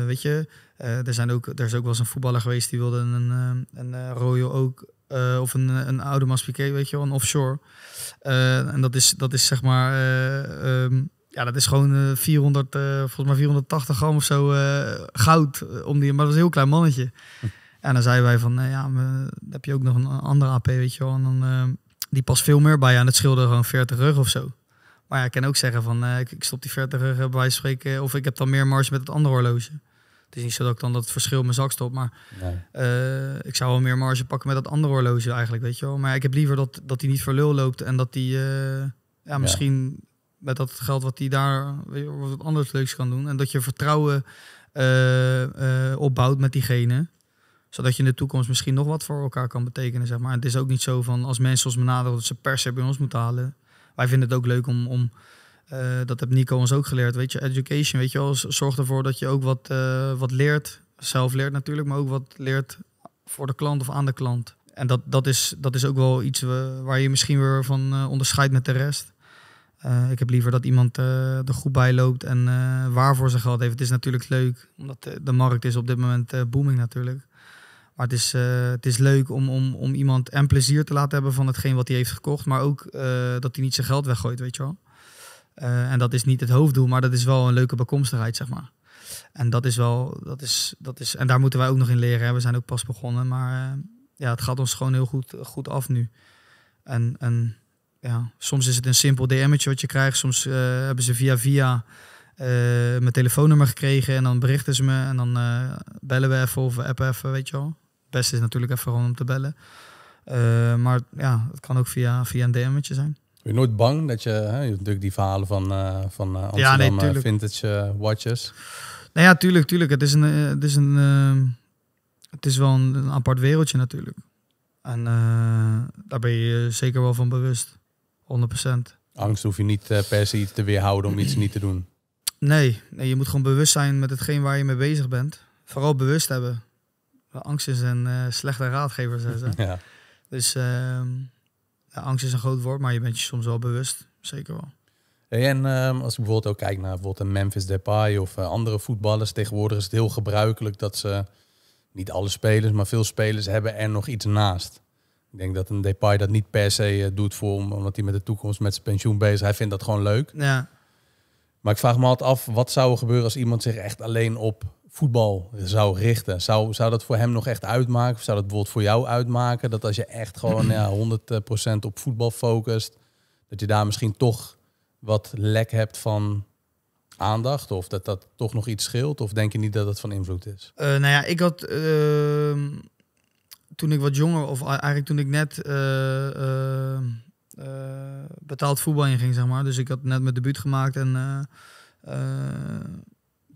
weet je, eh, er, zijn ook, er is ook wel eens een voetballer geweest die wilde een, een, een eh, ook. Eh, of een, een oude Piquet, weet je wel, een offshore. en dat is, dat is zeg maar. Ehm, ja, dat is gewoon 400, volgens mij 480 gram of zo goud. Om die, maar dat was een heel klein mannetje. Hm. En dan zeiden wij van, ja, dan heb je ook nog een andere AP, weet je wel. En dan, die past veel meer bij aan het schilderen, gewoon 40 rug of zo. Maar ja, ik kan ook zeggen van, ik, ik stop die 40 rug bij spreken. Of ik heb dan meer marge met het andere horloge. Het is niet zo dat ik dan dat verschil in mijn zak stop. Maar eh, ik zou wel meer marge pakken met dat andere horloge eigenlijk, weet je wel. Maar ik heb liever dat, dat hij niet voor lul loopt en dat die eh, ja, misschien met dat geld wat hij daar wat anders leuks kan doen. En dat je vertrouwen eh, opbouwt met diegene. Zodat je in de toekomst misschien nog wat voor elkaar kan betekenen. Zeg maar. het is ook niet zo van als mensen ons benaderen dat ze per se bij ons moeten halen. Wij vinden het ook leuk om, om eh, dat heb Nico ons ook geleerd. Weet je, education, weet je wel, zorg ervoor dat je ook wat, eh, wat leert. Zelf leert natuurlijk, maar ook wat leert voor de klant of aan de klant. En dat, dat, is, dat is ook wel iets waar je misschien weer van eh, onderscheidt met de rest. ik heb liever dat iemand er goed bij loopt en waar voor zijn geld heeft. Het is natuurlijk leuk, omdat de markt is op dit moment booming natuurlijk. Maar het is, het is leuk om, om, om iemand en plezier te laten hebben van hetgeen wat hij heeft gekocht. Maar ook dat hij niet zijn geld weggooit, weet je wel. Eh, en dat is niet het hoofddoel, maar dat is wel een leuke bekomstigheid, zeg maar. En dat is wel, dat is, dat is, en daar moeten wij ook nog in leren. Hè. We zijn ook pas begonnen, maar eh, ja, het gaat ons gewoon heel goed, goed af nu. En, ja, soms is het een simpel DM'tje wat je krijgt. Soms eh, hebben ze via via mijn telefoonnummer gekregen en dan berichten ze me en dan bellen we even of we appen even, weet je wel. Het beste is natuurlijk even gewoon om te bellen. maar ja, het kan ook via, via een DM'tje zijn je nooit bang dat je, hè, je natuurlijk die verhalen van, eh, van eh, Amsterdam eh, ja, vintage watches. Nou ja, tuurlijk, tuurlijk. Het is, een, het is, een, het is wel een, apart wereldje natuurlijk. En daar ben je zeker wel van bewust. 100%. Angst hoef je niet per se iets te weerhouden om iets niet te doen. Nee, nee, je moet gewoon bewust zijn met hetgeen waar je mee bezig bent. Vooral bewust hebben. Angst is een slechte raadgever, zeg. ze. [LAUGHS] Ja. Dus ehm, angst is een groot woord, maar je bent je soms wel bewust. Zeker wel. en ehm, als ik bijvoorbeeld ook kijk naar bijvoorbeeld een Memphis Depay of eh, andere voetballers, tegenwoordig is het heel gebruikelijk dat ze, niet alle spelers, maar veel spelers hebben er nog iets naast. Ik denk dat een Depay dat niet per se eh, doet voor omdat hij met de toekomst met zijn pensioen bezig is. Hij vindt dat gewoon leuk. Ja. Maar ik vraag me altijd af, wat zou er gebeuren als iemand zich echt alleen op voetbal zou richten, zou, zou dat voor hem nog echt uitmaken? Of zou dat bijvoorbeeld voor jou uitmaken? Dat als je echt gewoon [CLEARS THROAT] ja, 100% eh, op voetbal focust, dat je daar misschien toch wat lek hebt van aandacht? Of dat dat toch nog iets scheelt? Of denk je niet dat dat van invloed is? Eh, nou ja, ik had ehm, toen ik wat jonger, of eigenlijk toen ik net eh, betaald voetbal in ging, zeg maar. Dus ik had net mijn debuut gemaakt en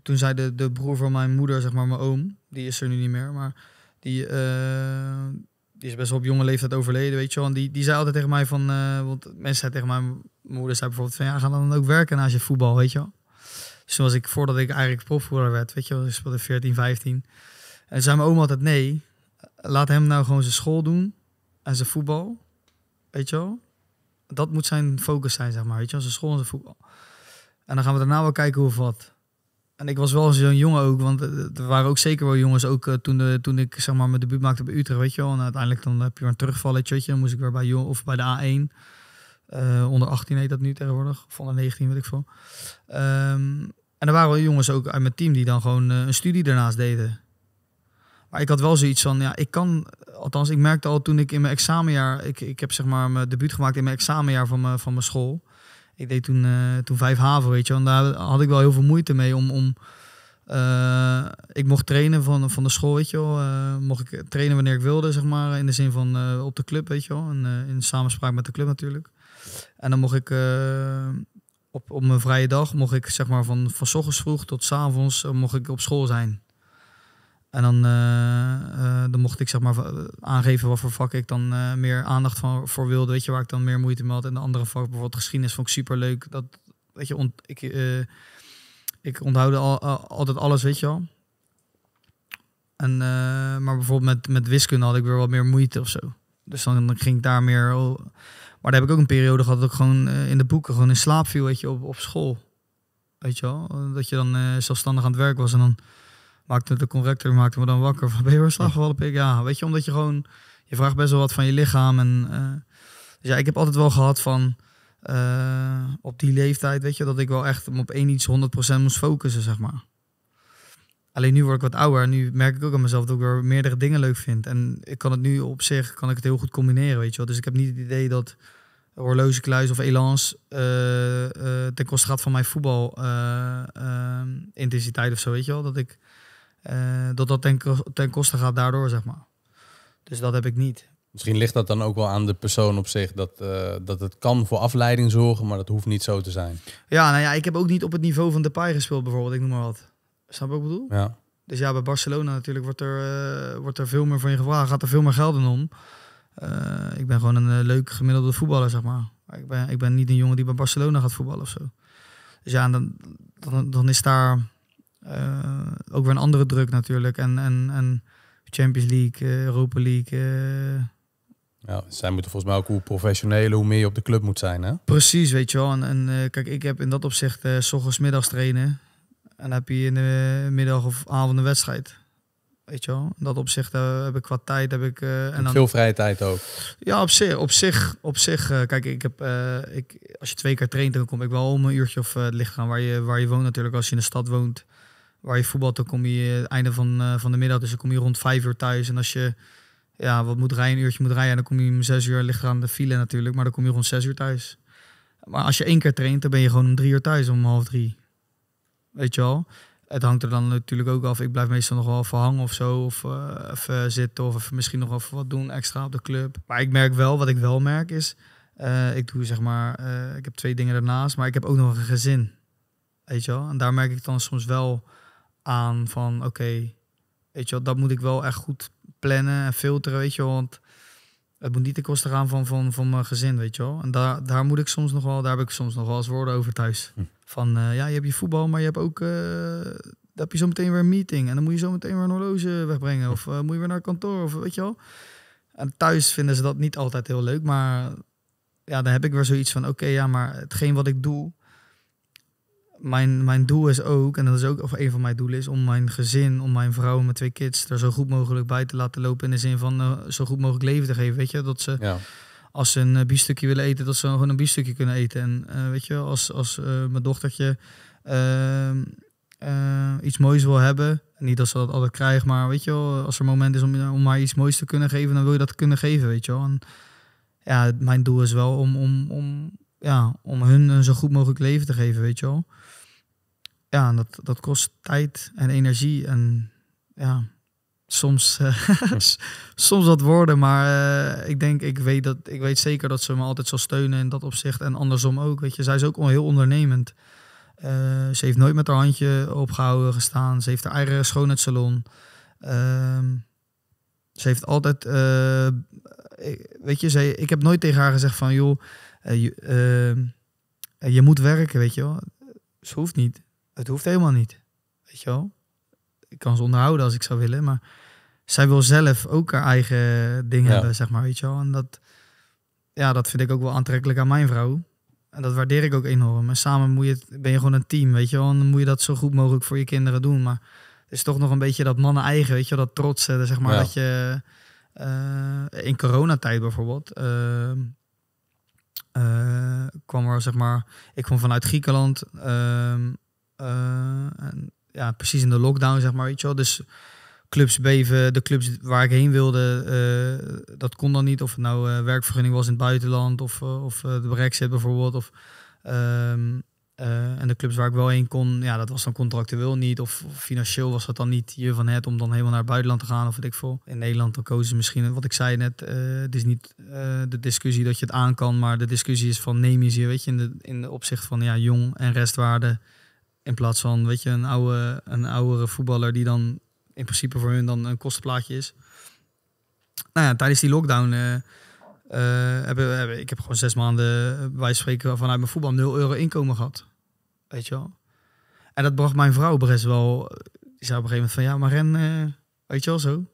toen zei de, de broer van mijn moeder, zeg maar mijn oom, die is er nu niet meer, maar die, eh, die is best wel op jonge leeftijd overleden, weet je wel. En die, die zei altijd tegen mij van, eh, want mensen zeiden tegen mijn moeder zei bijvoorbeeld van, ja, ga dan ook werken naast je voetbal, weet je wel. Dus toen was ik, voordat ik eigenlijk profvoetballer werd, weet je wel, ik speelde 14, 15. En zei mijn oom altijd, nee, laat hem nou gewoon zijn school doen en zijn voetbal, weet je wel. Dat moet zijn focus zijn, zeg maar, weet je wel, zijn school en zijn voetbal. En dan gaan we daarna wel kijken hoe wat. En ik was wel zo'n jongen ook, want eh, er waren ook zeker wel jongens ook eh, toen, toen ik zeg maar mijn debuut maakte bij Utrecht, weet je wel. En uiteindelijk dan heb je een terugvalletje, dan moest ik weer bij, of bij de A1. Eh, onder 18 heet dat nu tegenwoordig, of de 19 weet ik veel. Ehm, en er waren wel jongens ook uit mijn team die dan gewoon een studie daarnaast deden. Maar ik had wel zoiets van, ja, ik kan, althans ik merkte al toen ik in mijn examenjaar, ik, ik heb zeg maar mijn debuut gemaakt in mijn examenjaar van mijn, van mijn school. Ik deed toen, eh, toen vijf haven, weet je. En daar had ik wel heel veel moeite mee om... om eh, ik mocht trainen van, van de school, weet je wel. Eh, mocht ik trainen wanneer ik wilde, zeg maar. In de zin van op de club, weet je wel. En, in samenspraak met de club natuurlijk. En dan mocht ik... op, op mijn vrije dag mocht ik zeg maar van, van s ochtends vroeg tot s avonds mocht ik op school zijn. En dan, eh, eh, dan mocht ik zeg maar aangeven wat voor vak ik dan eh, meer aandacht van, voor wilde. Weet je, waar ik dan meer moeite mee had. En de andere vak, bijvoorbeeld geschiedenis, vond ik super leuk. Dat, weet je, ik, ik onthoudde al, altijd alles, weet je wel. En, maar bijvoorbeeld met, met wiskunde had ik weer wat meer moeite of zo. Dus dan, ging ik daar meer... maar daar heb ik ook een periode gehad dat ik gewoon in de boeken gewoon in slaap viel, weet je, op, op school. Weet je wel, dat je dan zelfstandig aan het werk was en dan maakte de corrector, maakte me dan wakker. [LAUGHS] Van, ben je weer pik? Ja, weet je, omdat je gewoon... Je vraagt best wel wat van je lichaam. En, eh, dus ja, ik heb altijd wel gehad van... Eh, op die leeftijd, weet je, dat ik wel echt op één iets 100% moest focussen, zeg maar. Alleen nu word ik wat ouder en nu merk ik ook aan mezelf dat ik weer meerdere dingen leuk vind. En ik kan het nu op zich, kan ik het heel goed combineren, weet je wel. Dus ik heb niet het idee dat horlogekluis of elans eh, ten koste gaat van mijn voetbal intensiteit of zo, weet je wel. Dat ik eh, dat dat ten, ten koste gaat daardoor, zeg maar. Dus dat heb ik niet. Misschien ligt dat dan ook wel aan de persoon op zich, dat, eh, dat het kan voor afleiding zorgen, maar dat hoeft niet zo te zijn. Ja, nou ja, ik heb ook niet op het niveau van de Depay gespeeld bijvoorbeeld, ik noem maar wat. Snap je wat ik bedoel? Ja. Dus ja, bij Barcelona natuurlijk wordt er, eh, wordt er veel meer van je gevraagd, gaat er veel meer geld in om. ik ben gewoon een leuk gemiddelde voetballer, zeg maar. Ik ben, ik ben niet een jongen die bij Barcelona gaat voetballen of zo. Dus ja, dan, dan, dan is daar eh, ook weer een andere druk natuurlijk. En, en, en Champions League, eh, Europa League. Eh. Ja, zij moeten volgens mij ook hoe professioneler, hoe meer je op de club moet zijn, hè? Precies, weet je wel. En, kijk, ik heb in dat opzicht uh, s ochtends middags trainen. En dan heb je in de middag of avond een wedstrijd. Weet je wel. In dat opzicht heb ik qua tijd, heb ik... en dan... Veel vrije tijd ook. Ja, op zich. Op zich, op zich kijk, ik heb, ik, als je twee keer traint, dan kom ik wel om een uurtje of het lichaam waar je, waar je woont natuurlijk. Als je in de stad woont, waar je voetbalt, dan kom je het einde van, eh, van de middag. Dus dan kom je rond vijf uur thuis. En als je ja, wat moet rijden, een uurtje moet rijden, dan kom je om zes uur liggen aan de file natuurlijk. Maar dan kom je rond zes uur thuis. Maar als je één keer traint, dan ben je gewoon om drie uur thuis, om half drie. Weet je wel? Het hangt er dan natuurlijk ook af. Ik blijf meestal nog wel even hangen of zo. Of eh, even zitten. Of even misschien nog wel wat doen extra op de club. Maar ik merk wel, wat ik wel merk is... Eh, ik doe zeg maar... ik heb twee dingen daarnaast. Maar ik heb ook nog een gezin. Weet je wel? En daar merk ik dan soms wel aan van oké, weet je wel, dat moet ik wel echt goed plannen en filteren, weet je wel. Want het moet niet de kosten gaan van, van, van mijn gezin, weet je wel. En daar, daar moet ik soms nog wel, daar heb ik soms nog wel eens woorden over thuis. Hm. Van eh, ja, je hebt je voetbal, maar je hebt ook, uh, heb je zo meteen weer een meeting. En dan moet je zo meteen weer een horloge wegbrengen. Of eh, moet je weer naar kantoor, of weet je wel. En thuis vinden ze dat niet altijd heel leuk, maar ja, dan heb ik weer zoiets van, oké, ja, maar hetgeen wat ik doe, mijn, mijn doel is ook, en dat is ook of een van mijn doelen, is om mijn gezin, om mijn vrouw en mijn twee kids er zo goed mogelijk bij te laten lopen. In de zin van eh, zo goed mogelijk leven te geven. Weet je, dat ze ja. als ze een eh, biefstukje willen eten, dat ze gewoon een biefstukje kunnen eten. En eh, weet je, als, als mijn dochtertje ehm, iets moois wil hebben, niet dat ze dat altijd krijgt, maar weet je wel, als er een moment is om, om haar iets moois te kunnen geven, dan wil je dat kunnen geven, weet je wel. En, ja, mijn doel is wel om, om, om, ja, om hun zo goed mogelijk leven te geven, weet je wel ja, dat, dat kost tijd en energie en ja, soms, eh, hm. [LAUGHS] soms wat woorden. Maar eh, ik denk, ik weet, dat, ik weet zeker dat ze me altijd zal steunen in dat opzicht. En andersom ook, weet je. Zij is ook heel ondernemend. Eh, ze heeft nooit met haar handje opgehouden gestaan. Ze heeft haar eigen schoonheidssalon. Uh, ze heeft altijd, weet je, ze, ik heb nooit tegen haar gezegd van, joh, je, ehm, je moet werken, weet je wel. Ze hoeft niet het hoeft helemaal niet. Weet je wel? Ik kan ze onderhouden als ik zou willen, maar zij wil zelf ook haar eigen dingen hebben, zeg maar, weet je wel? En dat, ja, dat vind ik ook wel aantrekkelijk aan mijn vrouw. En dat waardeer ik ook enorm. En samen moet je, ben je gewoon een team, weet je wel? En dan moet je dat zo goed mogelijk voor je kinderen doen. Maar het is toch nog een beetje dat mannen eigen, weet je wel? Dat trots, zeg maar, dat je... Uh, in coronatijd bijvoorbeeld... Ehm, eh, kwam er zeg maar, ik kwam vanuit Griekenland, ehm, eh, en, ja, precies in de lockdown, zeg maar, weet je wel. Dus clubs beven, de clubs waar ik heen wilde, eh, dat kon dan niet. Of het nou eh, werkvergunning was in het buitenland of, of de brexit bijvoorbeeld. Of, ehm, en de clubs waar ik wel heen kon, ja, dat was dan contractueel niet. Of, financieel was dat dan niet je van het om dan helemaal naar het buitenland te gaan of wat ik veel. In Nederland dan kozen ze misschien, wat ik zei net, het is niet de discussie dat je het aan kan. Maar de discussie is van neem je ze, weet je, in de, in de opzicht van ja, jong en restwaarde in plaats van, weet je, een oude, een oudere voetballer die dan in principe voor hun dan een kostenplaatje is. Nou ja, tijdens die lockdown uh, hebben, we ik heb gewoon zes maanden, eh, wij spreken vanuit mijn voetbal, 0 euro inkomen gehad. Weet je wel. En dat bracht mijn vrouw best wel, die zei op een gegeven moment van, ja, maar Ren, weet je wel, zo.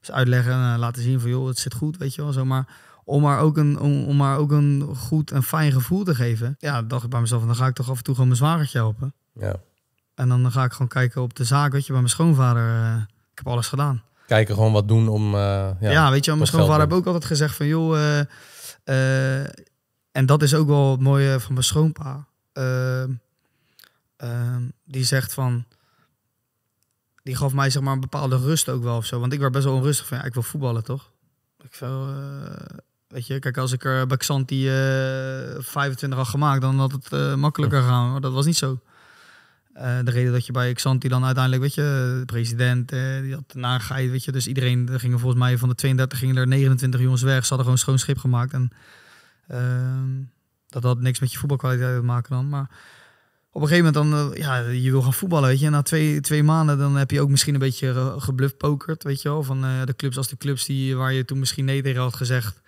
Dus uitleggen en laten zien van, joh, het zit goed, weet je wel, zo. Maar om haar ook een, om, om ook een goed en fijn gevoel te geven. Ja, dacht ik bij mezelf, dan ga ik toch af en toe gewoon mijn zwagertje helpen. Ja. En dan ga ik gewoon kijken op de zaak, weet je, bij mijn schoonvader. Eh, ik heb alles gedaan. Kijken gewoon wat doen om... Uh, ja, weet je, mijn schoonvader heb ook altijd gezegd van, joh... Eh, en dat is ook wel het mooie van mijn schoonpa. die zegt van... Die gaf mij zeg maar een bepaalde rust ook wel of zo. Want ik werd best wel onrustig van, ja, ik wil voetballen toch? Ik wil, Weet je, kijk, als ik er bij Xanti 25 eh, had gemaakt, dan had het eh, makkelijker ja. gaan. Maar dat was niet zo. Eh, de reden dat je bij Xanti dan uiteindelijk, weet je, de president, die had nageit, weet je. Dus iedereen, er gingen volgens mij van de 32 gingen er 29 jongens weg. Ze hadden gewoon schoon schip gemaakt. En ehm, dat had niks met je voetbalkwaliteit te maken dan. Maar op een gegeven moment dan, ja, je wil gaan voetballen, weet je. Na twee, twee maanden dan heb je ook misschien een beetje gebluft pokerd, weet je wel. Van de clubs als de clubs die, waar je toen misschien nee tegen had gezegd.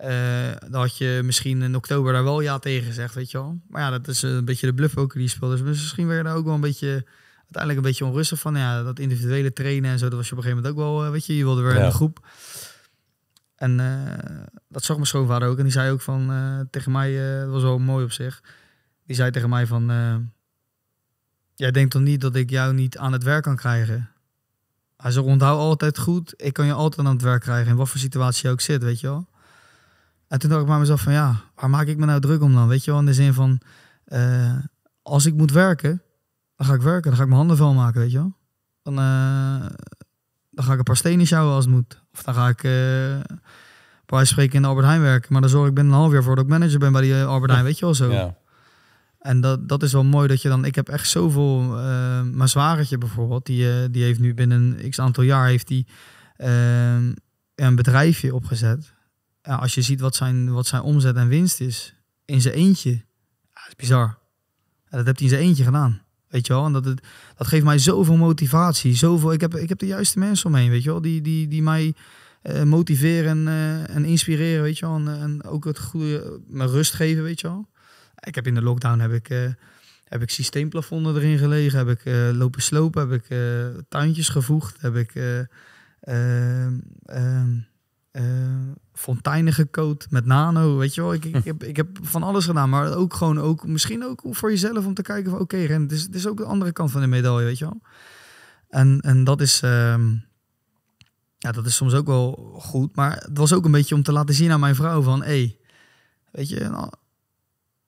Uh, dan had je misschien in oktober daar wel ja tegen gezegd, weet je wel. Maar ja, dat is een beetje de ook die speelde. Dus misschien werd je daar ook wel een beetje, uiteindelijk een beetje onrustig van. Ja, dat individuele trainen en zo, dat was je op een gegeven moment ook wel, eh, weet je. Je wilde weer in de groep. En eh, dat zag mijn schoonvader ook. En die zei ook van, tegen mij, dat was wel mooi op zich. Die zei tegen mij van, jij denkt toch niet dat ik jou niet aan het werk kan krijgen? Hij zei, onthoud altijd goed, ik kan je altijd aan het werk krijgen. In wat voor situatie je ook zit, weet je wel. En toen dacht ik bij mezelf van ja, waar maak ik me nou druk om dan? Weet je wel, in de zin van eh, als ik moet werken, dan ga ik werken. Dan ga ik mijn handen vuil maken, weet je wel. Dan, eh, dan ga ik een paar stenen sjouwen als het moet. Of dan ga ik bij eh, spreken in de Albert Heijn werken. Maar dan zorg ik binnen een half jaar voor dat ik manager ben bij die Albert Heijn, weet je wel zo. Ja. En dat, dat is wel mooi dat je dan... Ik heb echt zoveel... Uh, mijn zwagertje bijvoorbeeld, die, die heeft nu binnen een x aantal jaar heeft die, een bedrijfje opgezet ja, als je ziet wat zijn, wat zijn omzet en winst is in zijn eentje, dat is bizar. Ja, dat heeft hij in zijn eentje gedaan. Weet je wel, en dat, het, dat geeft mij zoveel motivatie. Zoveel, ik, heb, ik heb de juiste mensen omheen, weet je wel, die, die, die mij eh, motiveren en, eh, en inspireren, weet je wel. En, en ook het goede, me rust geven, weet je wel. Ik heb in de lockdown heb ik, uh, heb ik systeemplafonden erin gelegen, heb ik lopen slopen, heb ik tuintjes gevoegd, heb ik ehm, ehm, fonteinen gecoat met nano, weet je wel. Ik, ik, heb, ik heb van alles gedaan, maar ook gewoon ook, misschien ook voor jezelf om te kijken van oké, okay, Ren, dit is, ook de andere kant van de medaille, weet je wel. En, en dat is... Ehm, ja, dat is soms ook wel goed. Maar het was ook een beetje om te laten zien aan mijn vrouw van... hé, hey, weet je, nou,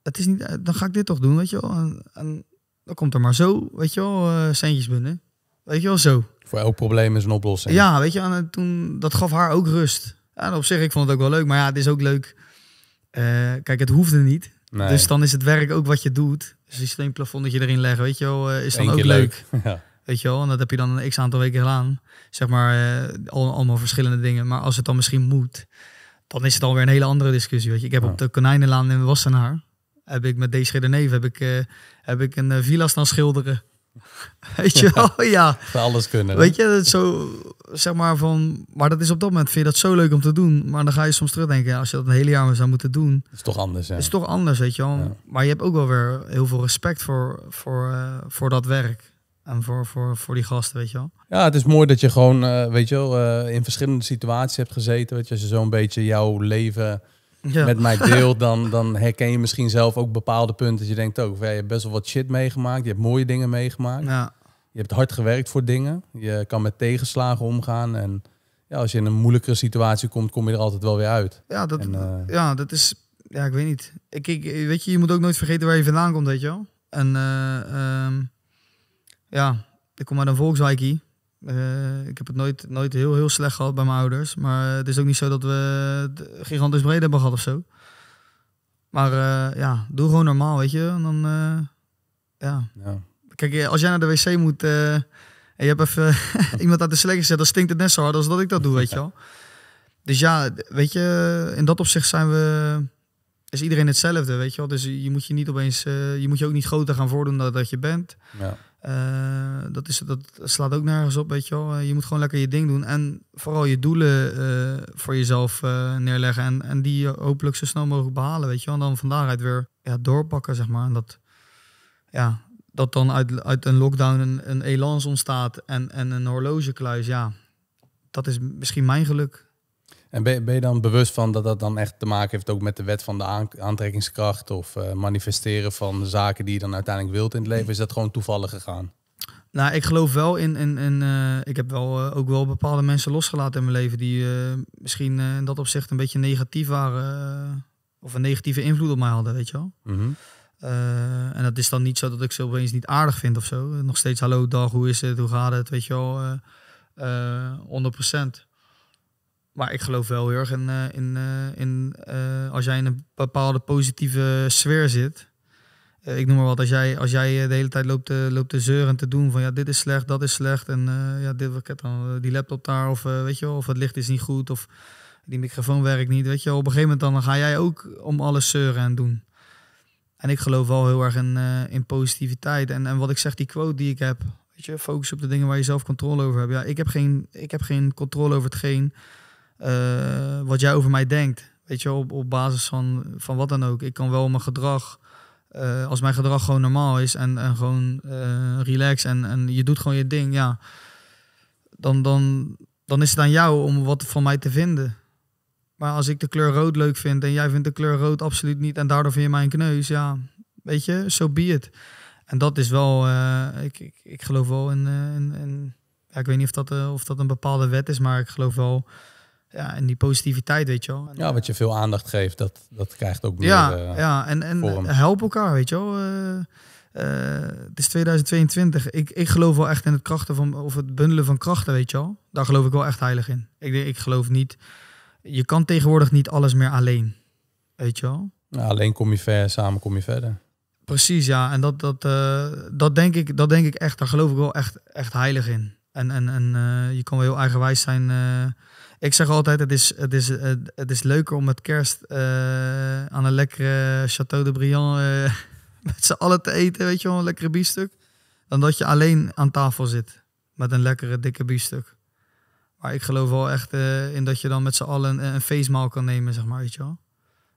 het is niet, dan ga ik dit toch doen, weet je wel. En, dan komt er maar zo, weet je wel, eh, centjes binnen. Weet je wel, zo. Voor elk probleem is een oplossing. Ja, weet je, en toen, dat gaf haar ook rust. Ja, op zich, ik vond het ook wel leuk. Maar ja, het is ook leuk. Eh, kijk, het hoefde niet. Dus dan is het werk ook wat je doet. Dus die je erin leggen, weet je wel, eh, is dan ook leuk. [LAUGHS] Weet je wel, en dat heb je dan een x aantal weken gedaan. Zeg maar, eh, allemaal verschillende dingen. Maar als het dan misschien moet, dan is het alweer een hele andere discussie. Weet je. Ik heb op de Konijnenlaan in Wassenaar, heb ik met deze Schredeneef, heb ik, heb ik een villa staan schilderen. [LAUGHS] Weet je wel, [LAUGHS] ja. alles kunnen. Weet je, dat zo, zeg maar van, maar dat is op dat moment, vind je dat zo leuk om te doen. Maar dan ga je soms terugdenken, als je dat een hele jaar zou moeten doen. is toch anders, hè? is toch anders, weet je wel. Maar je hebt ook wel weer heel veel respect voor, voor, eh, voor dat werk. En voor, voor, voor die gasten, weet je wel. Ja, het is mooi dat je gewoon, eh, weet je wel, eh, in verschillende situaties hebt gezeten. Weet je, als je zo'n beetje jouw leven met mij deelt, dan, dan herken je misschien zelf ook bepaalde punten. Dat je denkt ook, oh, jij je hebt best wel wat shit meegemaakt. Je hebt mooie dingen meegemaakt. Ja. Je hebt hard gewerkt voor dingen. Je kan met tegenslagen omgaan. En ja, als je in een moeilijkere situatie komt, kom je er altijd wel weer uit. Ja, dat, eh, ja, dat is... Ja, ik weet niet. Ik, ik, weet je, je moet ook nooit vergeten waar je vandaan komt, weet je wel. En eh, ehm, ja, ik kom uit een Volkswijkie. Eh, ik heb het nooit, nooit heel, heel slecht gehad bij mijn ouders. Maar het is ook niet zo dat we gigantisch breed hebben gehad of zo. Maar eh, ja, doe gewoon normaal, weet je. En dan, eh, ja. ja. Kijk, als jij naar de wc moet en je hebt even [LAUGHS] iemand uit de slecht gezet, dan stinkt het net zo hard als dat ik dat doe, weet je wel. Dus ja, weet je, in dat opzicht zijn we, is iedereen hetzelfde, weet je wel. Dus je moet je niet opeens, je moet je ook niet groter gaan voordoen dan dat je bent. Ja. Eh, dat, is, dat slaat ook nergens op, weet je wel. Eh, je moet gewoon lekker je ding doen. En vooral je doelen eh, voor jezelf neerleggen. En, en die hopelijk zo snel mogelijk behalen, weet je wel. En dan van daaruit weer ja, doorpakken, zeg maar. En dat, ja, dat dan uit, uit een lockdown een, een elans ontstaat en, en een horlogekluis, ja. Dat is misschien mijn geluk. En ben, je dan bewust van dat dat dan echt te maken heeft ook met de wet van de aantrekkingskracht of eh, manifesteren van zaken die je dan uiteindelijk wilt in het leven? Is dat gewoon toevallig gegaan? Nou, ik geloof wel in. in, in eh, ik heb wel, eh, ook wel bepaalde mensen losgelaten in mijn leven die misschien in dat opzicht een beetje negatief waren. of een negatieve invloed op mij hadden, weet je wel. Mhm. en dat is dan niet zo dat ik ze opeens niet aardig vind of zo. Nog steeds hallo, dag, hoe is het, hoe gaat het, weet je wel. 100 maar ik geloof wel heel erg in, eh, in, eh, in eh, als jij in een bepaalde positieve sfeer zit. ik noem maar wat, als jij, als jij de hele tijd loopt te, loopt te zeuren en te doen van ja, dit is slecht, dat is slecht. En ja, dit, wat dan, die laptop daar of weet je wel, of het licht is niet goed of die microfoon werkt niet. Weet je wel, op een gegeven moment dan, ga jij ook om alles zeuren en doen. En ik geloof wel heel erg in, in positiviteit. En, en wat ik zeg, die quote die ik heb, weet je, focus op de dingen waar je zelf controle over hebt. Ja, ik heb geen, ik heb geen controle over hetgeen eh, wat jij over mij denkt. Weet je, op, op basis van, van wat dan ook. Ik kan wel mijn gedrag, eh, als mijn gedrag gewoon normaal is en, en gewoon eh, relax en, en je doet gewoon je ding, ja. Dan, dan, dan is het aan jou om wat van mij te vinden. Maar als ik de kleur rood leuk vind en jij vindt de kleur rood absoluut niet en daardoor vind je mij een kneus, ja, weet je, zo so be it. En dat is wel, ik, ik, ik geloof wel in, in, ja, ik weet niet of dat, of dat een bepaalde wet is, maar ik geloof wel ja, en die positiviteit, weet je wel. ja, wat je veel aandacht geeft, dat, dat krijgt ook meer Ja, eh, ja en, en help elkaar, weet je wel. Eh, eh, het is 2022. Ik, ik geloof wel echt in het krachten van, of het bundelen van krachten, weet je wel. Daar geloof ik wel echt heilig in. Ik, ik geloof niet, je kan tegenwoordig niet alles meer alleen, weet je wel. Nou, alleen kom je ver, samen kom je verder. Precies, ja. En dat, dat, dat, denk, ik, dat denk ik echt, daar geloof ik wel echt, echt heilig in. En, en, en je kan wel heel eigenwijs zijn ik zeg altijd, het is, het is, eh, het is leuker om met kerst eh, aan een lekkere Château de Briand eh, [LAUGHS] met z'n allen te eten, weet je wel, een lekkere biefstuk. Dan dat je alleen aan tafel zit met een lekkere dikke biefstuk. Maar ik geloof wel echt in dat je dan met z'n allen een, een feestmaal kan nemen, zeg maar, weet je wel.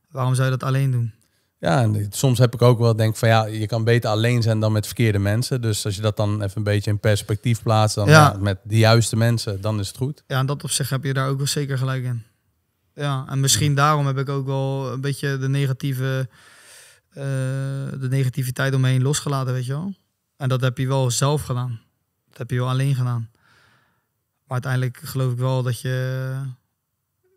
Waarom zou je dat alleen doen? Ja, en soms heb ik ook wel denk van ja, je kan beter alleen zijn dan met verkeerde mensen. Dus als je dat dan even een beetje in perspectief plaatst, dan ja. met de juiste mensen, dan is het goed. Ja, en dat op zich heb je daar ook wel zeker gelijk in. Ja, en misschien daarom heb ik ook wel een beetje de negatieve eh, de negativiteit omheen losgelaten, weet je wel. En dat heb je wel zelf gedaan. Dat heb je wel alleen gedaan. Maar uiteindelijk geloof ik wel dat je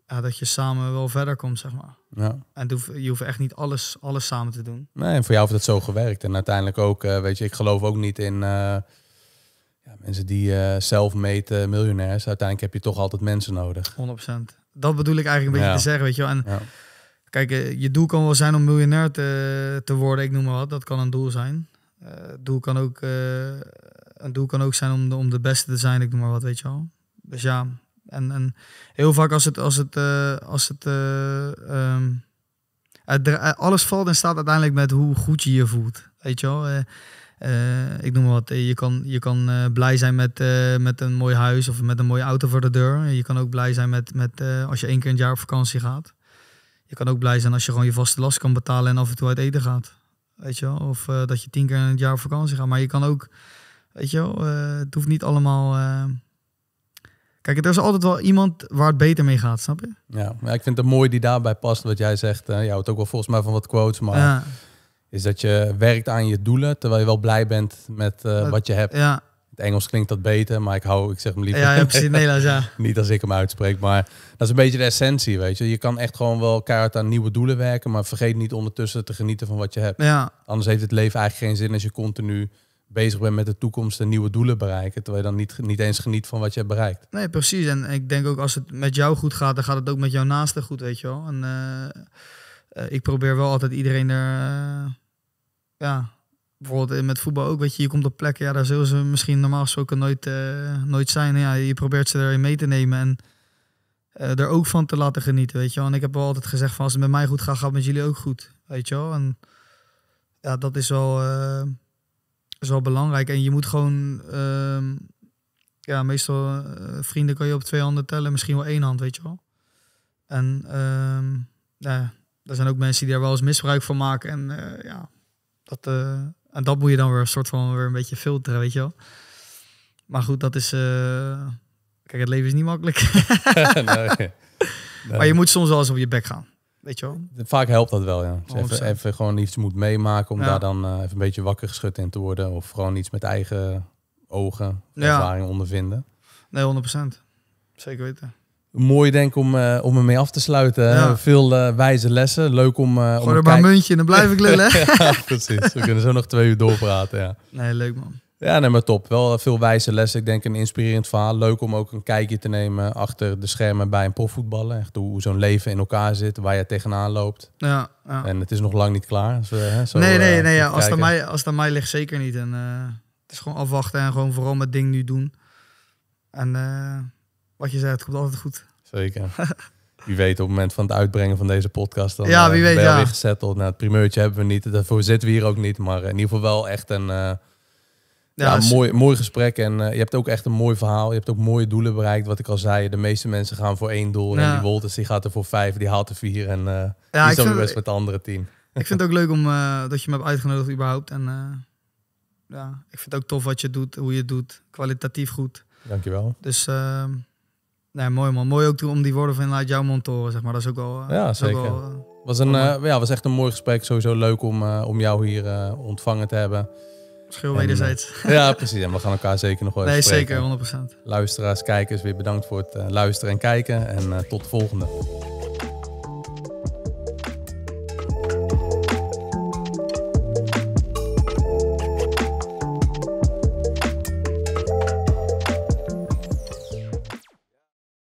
ja, dat je samen wel verder komt, zeg maar. Ja. En je hoeft echt niet alles, alles samen te doen. Nee, en voor jou heeft het zo gewerkt. En uiteindelijk ook, eh, weet je, ik geloof ook niet in eh, ja, mensen die uh, zelf meten miljonairs. Uiteindelijk heb je toch altijd mensen nodig. 100%. Dat bedoel ik eigenlijk een beetje te zeggen, weet je wel. En kijk, je doel kan wel zijn om miljonair te, te worden, ik noem maar wat. Dat kan een doel zijn. doel kan ook, een doel kan ook zijn om de, om de beste te zijn, ik noem maar wat, weet je wel. Dus ja, en, en heel vaak als het, als het, eh, als het, eh, ehm, eh, alles valt en staat uiteindelijk met hoe goed je je voelt. Weet je wel? ik noem maar wat, je kan, je kan blij zijn met, met een mooi huis of met een mooie auto voor de deur. Je kan ook blij zijn met, met als je één keer in het jaar op vakantie gaat. Je kan ook blij zijn als je gewoon je vaste last kan betalen en af en toe uit eten gaat. Weet je wel? Of dat je tien keer in het jaar op vakantie gaat. Maar je kan ook, weet je wel, het hoeft niet allemaal Kijk, er is altijd wel iemand waar het beter mee gaat, snap je? Ja, maar ik vind het mooi die daarbij past, wat jij zegt. Uh, eh, het houdt ook wel volgens mij van wat quotes, maar... Is dat je werkt aan je doelen, terwijl je wel blij bent met eh, wat je hebt. Ja. Het Engels klinkt dat beter, maar ik hou, ik zeg hem liever. Ja, ja ja. [LAUGHS] Niet als ik hem uitspreek, maar dat is een beetje de essentie, weet je. Je kan echt gewoon wel keihard aan nieuwe doelen werken, maar vergeet niet ondertussen te genieten van wat je hebt. Ja. Anders heeft het leven eigenlijk geen zin als je continu bezig bent met de toekomst en nieuwe doelen bereiken. Terwijl je dan niet, niet eens geniet van wat je hebt bereikt. Nee, precies. En ik denk ook als het met jou goed gaat, dan gaat het ook met jouw naasten goed, weet je wel. En eh, eh, ik probeer wel altijd iedereen er... Eh, ja, bijvoorbeeld met voetbal ook, weet je, je komt op plekken, ja, daar zullen ze misschien normaal gesproken nooit, nooit zijn. ja, je probeert ze erin mee te nemen en er ook van te laten genieten, weet je wel. En ik heb wel altijd gezegd van, als het met mij goed gaat, gaat het met jullie ook goed, weet je wel. En ja, dat is wel is wel belangrijk. En je moet gewoon, ehm, ja, meestal uh, vrienden kan je op twee handen tellen, misschien wel één hand, weet je wel. En ehm, ja, er zijn ook mensen die daar wel eens misbruik van maken. En eh, ja, dat, eh, en dat moet je dan weer een soort van weer een beetje filteren, weet je wel. Maar goed, dat is. kijk, het leven is niet makkelijk. [LAUGHS] [LAUGHS] Maar je moet soms wel eens op je bek gaan weet je wel. Vaak helpt dat wel, ja. Dus even, even, gewoon iets moet meemaken om daar dan eh, even een beetje wakker geschud in te worden. Of gewoon iets met eigen ogen, ervaring ondervinden. Nee, 100%. Zeker weten. Mooi denk om, uh, om ermee af te sluiten. Veel eh, wijze lessen. Leuk om... Uh, Gooi er maar muntje en dan blijf ik lullen. [LAUGHS] ja, precies. We kunnen zo nog twee uur doorpraten. Ja. Nee, leuk man. Ja, nee, maar top. Wel veel wijze lessen. Ik denk een inspirerend verhaal. Leuk om ook een kijkje te nemen achter de schermen bij een profvoetballer. Echt hoe zo'n leven in elkaar zit, waar je tegenaan loopt. Ja, En het is nog lang niet klaar. Dus, eh, hè, zo, nee, nee, eh, nee. Ja. Als, het aan mij, als het mij ligt, zeker niet. En, eh, het is gewoon afwachten en gewoon vooral mijn ding nu doen. En wat je zei, het komt altijd goed. Zeker. [LAUGHS] Wie weet, op het moment van het uitbrengen van deze podcast, dan ja, wie weet, ben je weer gezetteld. Nou, het primeurtje hebben we niet, daarvoor zitten we hier ook niet. Maar in ieder geval wel echt een... Ja, mooi, mooi gesprek. En eh, je hebt ook echt een mooi verhaal. Je hebt ook mooie doelen bereikt. Wat ik al zei, de meeste mensen gaan voor één doel. En die Wolters die gaat er voor vijf, die haalt er vier. En uh, ja, die is dan best met het andere team. [LAUGHS] Ik vind het ook leuk om, eh, dat je me hebt uitgenodigd überhaupt. En ja, ik vind het ook tof wat je doet, hoe je het doet. Kwalitatief goed. Dankjewel. Dus ehm, nee, mooi man. Mooi ook om die woorden vanuit jouw mond zeg maar. Dat is ook wel... ja, zeker. Wel, was, een, ja, was echt een mooi gesprek. Sowieso leuk om, om jou hier ontvangen te hebben. Schil eh, wederzijds. ja, precies. En we gaan elkaar zeker nog wel Nee, spreken. zeker, 100%. Luisteraars, kijkers, weer bedankt voor het eh, luisteren en kijken. En eh, tot de volgende.